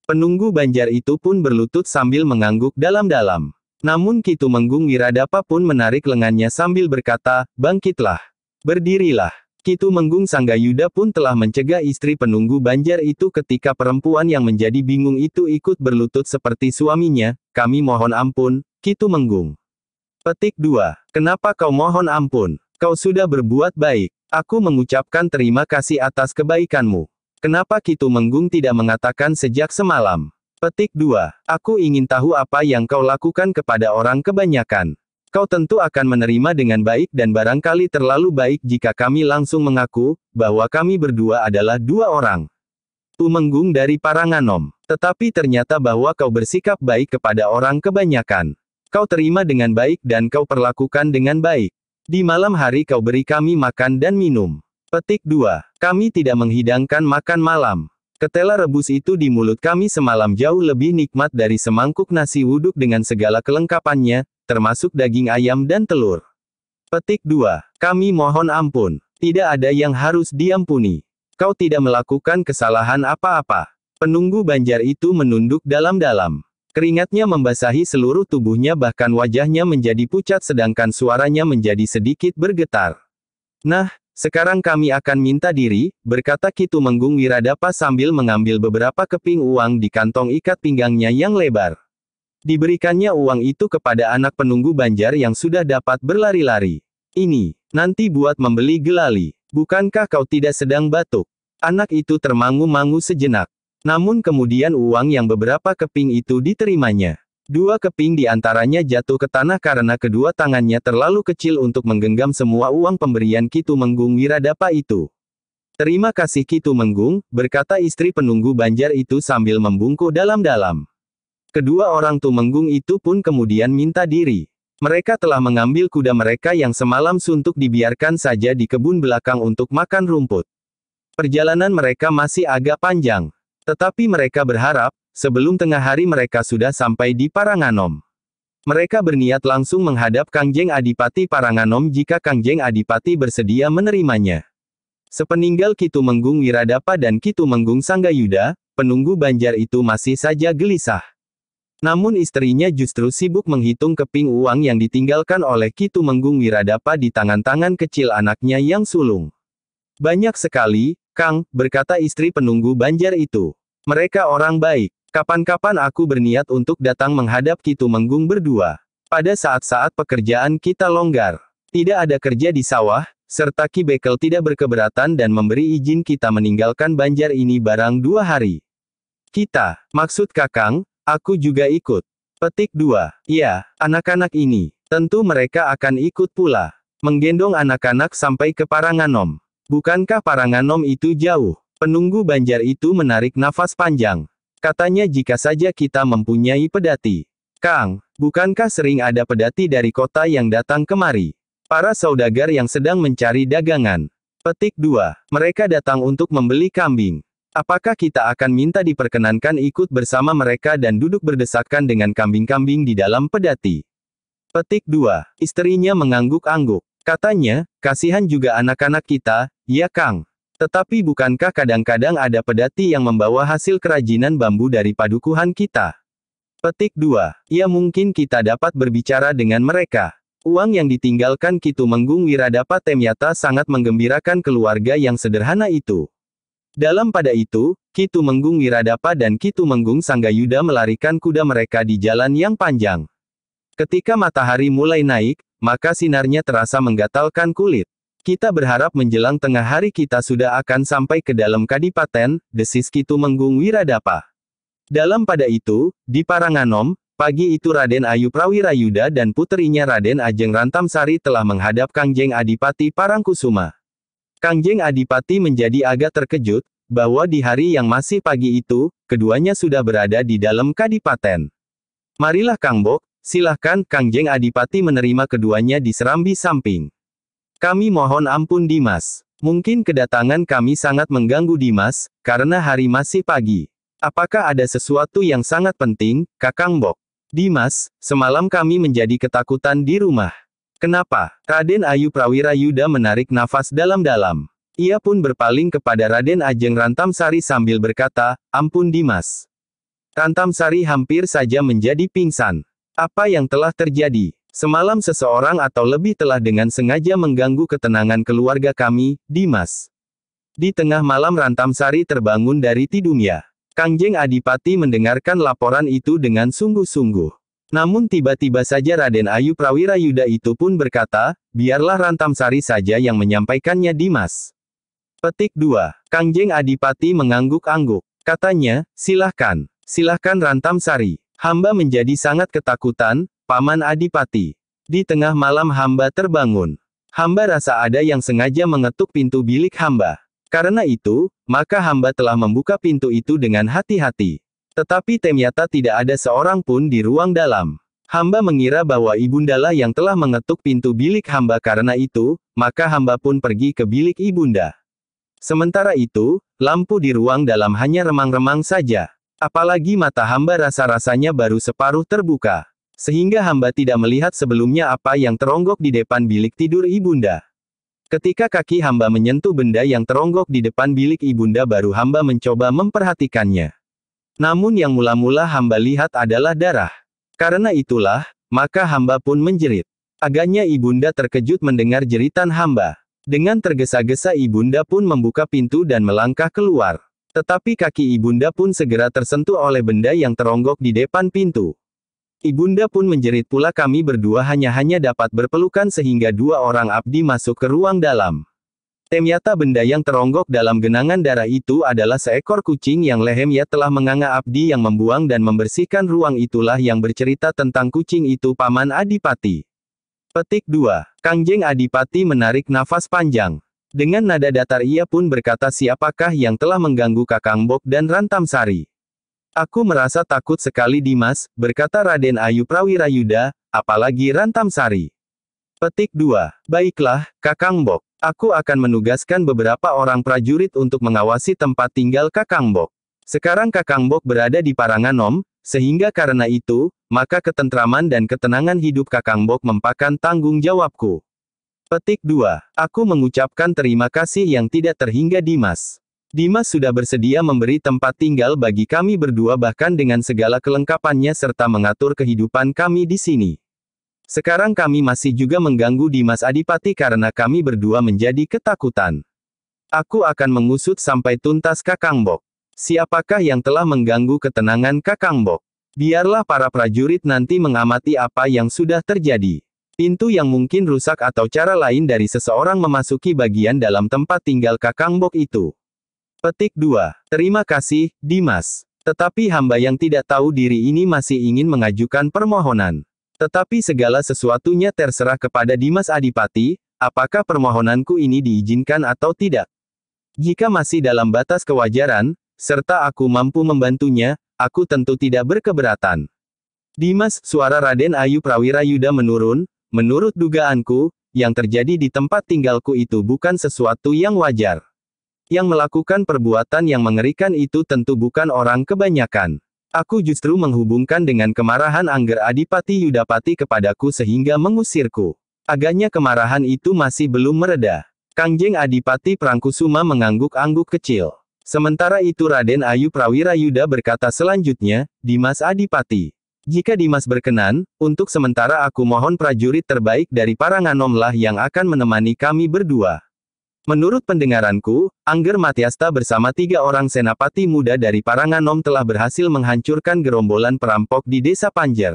Speaker 1: Penunggu banjar itu pun berlutut sambil mengangguk dalam-dalam. Namun Kitu Menggung Wiradapa pun menarik lengannya sambil berkata, bangkitlah. Berdirilah. Menggung Sangga Sanggayuda pun telah mencegah istri penunggu Banjar itu ketika perempuan yang menjadi bingung itu ikut berlutut seperti suaminya, kami mohon ampun, Kitu Menggung Petik 2. Kenapa kau mohon ampun? Kau sudah berbuat baik. Aku mengucapkan terima kasih atas kebaikanmu. Kenapa Kitu Menggung tidak mengatakan sejak semalam? Petik 2. Aku ingin tahu apa yang kau lakukan kepada orang kebanyakan. Kau tentu akan menerima dengan baik dan barangkali terlalu baik jika kami langsung mengaku, bahwa kami berdua adalah dua orang. Tumenggung dari Paranganom. Tetapi ternyata bahwa kau bersikap baik kepada orang kebanyakan. Kau terima dengan baik dan kau perlakukan dengan baik. Di malam hari kau beri kami makan dan minum. Petik 2. Kami tidak menghidangkan makan malam. Ketela rebus itu di mulut kami semalam jauh lebih nikmat dari semangkuk nasi wuduk dengan segala kelengkapannya, termasuk daging ayam dan telur. Petik 2. Kami mohon ampun. Tidak ada yang harus diampuni. Kau tidak melakukan kesalahan apa-apa. Penunggu banjar itu menunduk dalam-dalam. Keringatnya membasahi seluruh tubuhnya bahkan wajahnya menjadi pucat sedangkan suaranya menjadi sedikit bergetar. Nah, sekarang kami akan minta diri, berkata Kitu Menggung Wiradapa sambil mengambil beberapa keping uang di kantong ikat pinggangnya yang lebar. Diberikannya uang itu kepada anak penunggu banjar yang sudah dapat berlari-lari. Ini, nanti buat membeli gelali. Bukankah kau tidak sedang batuk? Anak itu termangu-mangu sejenak. Namun kemudian uang yang beberapa keping itu diterimanya. Dua keping di antaranya jatuh ke tanah karena kedua tangannya terlalu kecil untuk menggenggam semua uang pemberian Kitu Menggung Wiradapa itu. Terima kasih Kitu Menggung, berkata istri penunggu banjar itu sambil membungkuk dalam-dalam. Kedua orang Tumenggung itu pun kemudian minta diri. Mereka telah mengambil kuda mereka yang semalam suntuk dibiarkan saja di kebun belakang untuk makan rumput. Perjalanan mereka masih agak panjang. Tetapi mereka berharap, Sebelum tengah hari mereka sudah sampai di Paranganom. Mereka berniat langsung menghadap Kangjeng Adipati Paranganom jika Kangjeng Adipati bersedia menerimanya. Sepeninggal Kitu Menggung Wiradapa dan Kitu Menggung Sanggayuda, penunggu banjar itu masih saja gelisah. Namun istrinya justru sibuk menghitung keping uang yang ditinggalkan oleh Kitu Menggung Wiradapa di tangan-tangan kecil anaknya yang sulung. Banyak sekali, Kang, berkata istri penunggu banjar itu. Mereka orang baik. Kapan-kapan aku berniat untuk datang menghadap Kitu Menggung berdua. Pada saat-saat pekerjaan kita longgar, tidak ada kerja di sawah, serta Ki Bekel tidak berkeberatan dan memberi izin kita meninggalkan banjar ini barang dua hari. Kita, maksud Kakang, aku juga ikut. Petik 2. Ya, anak-anak ini, tentu mereka akan ikut pula. Menggendong anak-anak sampai ke Paranganom. Bukankah Paranganom itu jauh? Penunggu banjar itu menarik nafas panjang. Katanya jika saja kita mempunyai pedati. Kang, bukankah sering ada pedati dari kota yang datang kemari? Para saudagar yang sedang mencari dagangan. Petik 2. Mereka datang untuk membeli kambing. Apakah kita akan minta diperkenankan ikut bersama mereka dan duduk berdesakan dengan kambing-kambing di dalam pedati? Petik 2. Istrinya mengangguk-angguk. Katanya, kasihan juga anak-anak kita, ya Kang. Tetapi bukankah kadang-kadang ada pedati yang membawa hasil kerajinan bambu dari padukuhan kita? Petik 2. Ya mungkin kita dapat berbicara dengan mereka. Uang yang ditinggalkan Kitu Menggung Wiradapa Temyata sangat menggembirakan keluarga yang sederhana itu. Dalam pada itu, Kitu Menggung Wiradapa dan Kitu Menggung Sanggayuda melarikan kuda mereka di jalan yang panjang. Ketika matahari mulai naik, maka sinarnya terasa menggatalkan kulit. Kita berharap menjelang tengah hari kita sudah akan sampai ke dalam Kadipaten, desis Kitu Menggung Wiradapa. Dalam pada itu, di Paranganom, pagi itu Raden Ayu Prawirayuda dan putrinya Raden Ajeng Rantamsari telah menghadap Kangjeng Adipati Parangkusuma. Kangjeng Adipati menjadi agak terkejut, bahwa di hari yang masih pagi itu, keduanya sudah berada di dalam Kadipaten. Marilah Kangbok, silahkan Kangjeng Adipati menerima keduanya di serambi samping. Kami mohon ampun Dimas. Mungkin kedatangan kami sangat mengganggu Dimas, karena hari masih pagi. Apakah ada sesuatu yang sangat penting, Kakang Bok? Dimas, semalam kami menjadi ketakutan di rumah. Kenapa? Raden Ayu Prawira Yuda menarik nafas dalam-dalam. Ia pun berpaling kepada Raden Ajeng Rantamsari sambil berkata, Ampun Dimas. Rantamsari hampir saja menjadi pingsan. Apa yang telah terjadi? Semalam seseorang atau lebih telah dengan sengaja mengganggu ketenangan keluarga kami, Dimas. Di tengah malam Rantam Sari terbangun dari tidurnya. Kangjeng Adipati mendengarkan laporan itu dengan sungguh-sungguh. Namun tiba-tiba saja Raden Ayu Prawira Yuda itu pun berkata, biarlah Rantam Sari saja yang menyampaikannya Dimas. Petik 2. Kangjeng Adipati mengangguk-angguk. Katanya, silahkan. Silahkan Rantam Sari. Hamba menjadi sangat ketakutan, Paman Adipati. Di tengah malam hamba terbangun. Hamba rasa ada yang sengaja mengetuk pintu bilik hamba. Karena itu, maka hamba telah membuka pintu itu dengan hati-hati. Tetapi ternyata tidak ada seorang pun di ruang dalam. Hamba mengira bahwa ibundalah yang telah mengetuk pintu bilik hamba karena itu, maka hamba pun pergi ke bilik ibunda. Sementara itu, lampu di ruang dalam hanya remang-remang saja. Apalagi mata hamba rasa-rasanya baru separuh terbuka sehingga hamba tidak melihat sebelumnya apa yang teronggok di depan bilik tidur ibunda. Ketika kaki hamba menyentuh benda yang teronggok di depan bilik ibunda baru hamba mencoba memperhatikannya. Namun yang mula-mula hamba lihat adalah darah. Karena itulah, maka hamba pun menjerit. Agaknya ibunda terkejut mendengar jeritan hamba. Dengan tergesa-gesa ibunda pun membuka pintu dan melangkah keluar. Tetapi kaki ibunda pun segera tersentuh oleh benda yang teronggok di depan pintu. Ibunda pun menjerit pula kami berdua hanya-hanya dapat berpelukan sehingga dua orang abdi masuk ke ruang dalam. Temyata benda yang teronggok dalam genangan darah itu adalah seekor kucing yang lehemnya telah menganga abdi yang membuang dan membersihkan ruang itulah yang bercerita tentang kucing itu Paman Adipati. Petik 2. Kangjeng Adipati menarik nafas panjang. Dengan nada datar ia pun berkata siapakah yang telah mengganggu Kakang Bok dan Rantamsari. Aku merasa takut sekali Dimas, berkata Raden Ayu Prawira Yuda. apalagi Rantam Sari. Petik 2. Baiklah, Kakang Bok. Aku akan menugaskan beberapa orang prajurit untuk mengawasi tempat tinggal Kakang Bok. Sekarang Kakang Bok berada di Paranganom, sehingga karena itu, maka ketentraman dan ketenangan hidup Kakang Bok mempakan tanggung jawabku. Petik 2. Aku mengucapkan terima kasih yang tidak terhingga Dimas. Dimas sudah bersedia memberi tempat tinggal bagi kami berdua bahkan dengan segala kelengkapannya serta mengatur kehidupan kami di sini. Sekarang kami masih juga mengganggu Dimas Adipati karena kami berdua menjadi ketakutan. Aku akan mengusut sampai tuntas Kakang Bok. Siapakah yang telah mengganggu ketenangan Kakang Bok? Biarlah para prajurit nanti mengamati apa yang sudah terjadi. Pintu yang mungkin rusak atau cara lain dari seseorang memasuki bagian dalam tempat tinggal Kakang Bok itu. Petik 2. Terima kasih, Dimas. Tetapi hamba yang tidak tahu diri ini masih ingin mengajukan permohonan. Tetapi segala sesuatunya terserah kepada Dimas Adipati, apakah permohonanku ini diizinkan atau tidak. Jika masih dalam batas kewajaran, serta aku mampu membantunya, aku tentu tidak berkeberatan. Dimas, suara Raden Ayu Prawira Yuda menurun, menurut dugaanku, yang terjadi di tempat tinggalku itu bukan sesuatu yang wajar. Yang melakukan perbuatan yang mengerikan itu tentu bukan orang kebanyakan. Aku justru menghubungkan dengan kemarahan Angger Adipati Yudapati kepadaku sehingga mengusirku. Agaknya kemarahan itu masih belum mereda. Kangjeng Adipati Prangkusuma mengangguk-angguk kecil. Sementara itu Raden Ayu Prawira Yuda berkata selanjutnya, Dimas Adipati. Jika Dimas berkenan, untuk sementara aku mohon prajurit terbaik dari Paranganomlah yang akan menemani kami berdua. Menurut pendengaranku, Angger Matiasta bersama tiga orang senapati muda dari Paranganom telah berhasil menghancurkan gerombolan perampok di desa Panjer.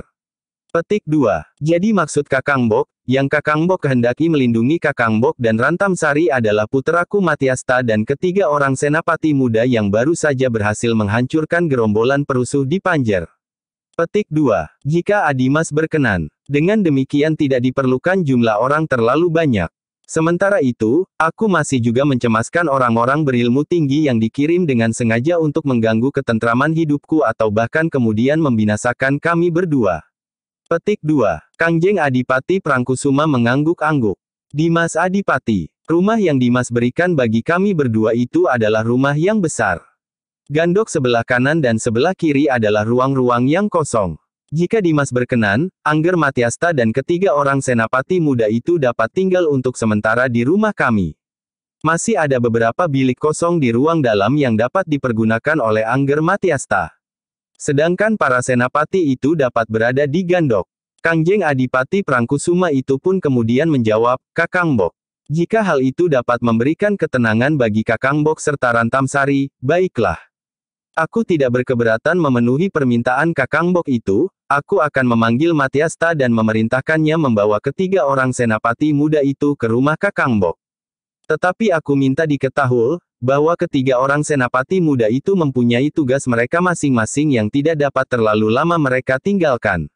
Speaker 1: Petik 2. Jadi maksud Kakang Bok, yang Kakang Bok kehendaki melindungi Kakang Bok dan Rantam Sari adalah puteraku Matiasta dan ketiga orang senapati muda yang baru saja berhasil menghancurkan gerombolan perusuh di Panjer. Petik 2. Jika Adimas berkenan, dengan demikian tidak diperlukan jumlah orang terlalu banyak. Sementara itu, aku masih juga mencemaskan orang-orang berilmu tinggi yang dikirim dengan sengaja untuk mengganggu ketentraman hidupku atau bahkan kemudian membinasakan kami berdua. Petik 2. Kangjeng Adipati Prangkusuma mengangguk-angguk. Dimas Adipati, rumah yang Dimas berikan bagi kami berdua itu adalah rumah yang besar. Gandok sebelah kanan dan sebelah kiri adalah ruang-ruang yang kosong. Jika Dimas berkenan, Angger Matiasta dan ketiga orang senapati muda itu dapat tinggal untuk sementara di rumah kami. Masih ada beberapa bilik kosong di ruang dalam yang dapat dipergunakan oleh Angger Matiasta. Sedangkan para senapati itu dapat berada di Gandok. Kangjeng Adipati Prangkusuma itu pun kemudian menjawab, Kakang Bok. Jika hal itu dapat memberikan ketenangan bagi Kakang Bok serta Rantamsari, baiklah. Aku tidak berkeberatan memenuhi permintaan Kakang Bok itu, aku akan memanggil Matiasta dan memerintahkannya membawa ketiga orang senapati muda itu ke rumah Kakang Bok. Tetapi aku minta diketahui, bahwa ketiga orang senapati muda itu mempunyai tugas mereka masing-masing yang tidak dapat terlalu lama mereka tinggalkan.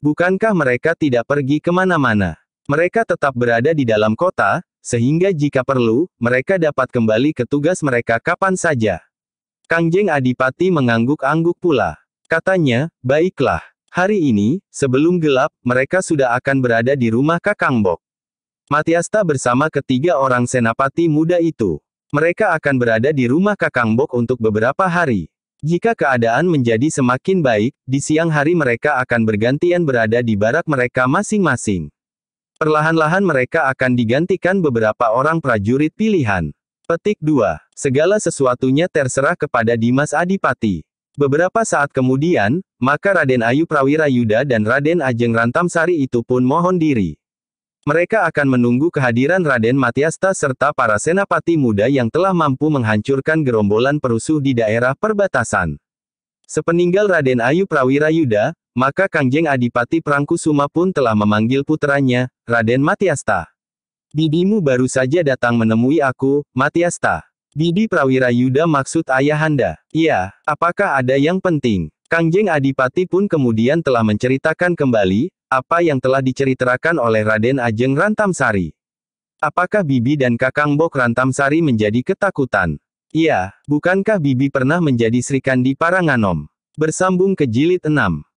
Speaker 1: Bukankah mereka tidak pergi kemana-mana? Mereka tetap berada di dalam kota, sehingga jika perlu, mereka dapat kembali ke tugas mereka kapan saja. Kangjeng Adipati mengangguk-angguk pula. Katanya, baiklah. Hari ini, sebelum gelap, mereka sudah akan berada di rumah Kakang Bok. Matiasta bersama ketiga orang senapati muda itu. Mereka akan berada di rumah Kakang Bok untuk beberapa hari. Jika keadaan menjadi semakin baik, di siang hari mereka akan bergantian berada di barak mereka masing-masing. Perlahan-lahan mereka akan digantikan beberapa orang prajurit pilihan. Petik 2. Segala sesuatunya terserah kepada Dimas Adipati. Beberapa saat kemudian, maka Raden Ayu Prawira Yuda dan Raden Ajeng Rantamsari itu pun mohon diri. Mereka akan menunggu kehadiran Raden Matiasta serta para senapati muda yang telah mampu menghancurkan gerombolan perusuh di daerah perbatasan. Sepeninggal Raden Ayu Prawira Yuda, maka Kangjeng Adipati Prangkusuma pun telah memanggil putranya, Raden Matiasta. Bibimu baru saja datang menemui aku, Matiasta. Bibi Prawira Yuda maksud ayahanda. Iya, apakah ada yang penting? Kangjeng Adipati pun kemudian telah menceritakan kembali, apa yang telah diceritakan oleh Raden Ajeng Rantamsari. Apakah Bibi dan Kakang Bok Rantamsari menjadi ketakutan? Iya, bukankah Bibi pernah menjadi Sri Kandi Paranganom? Bersambung ke jilid 6.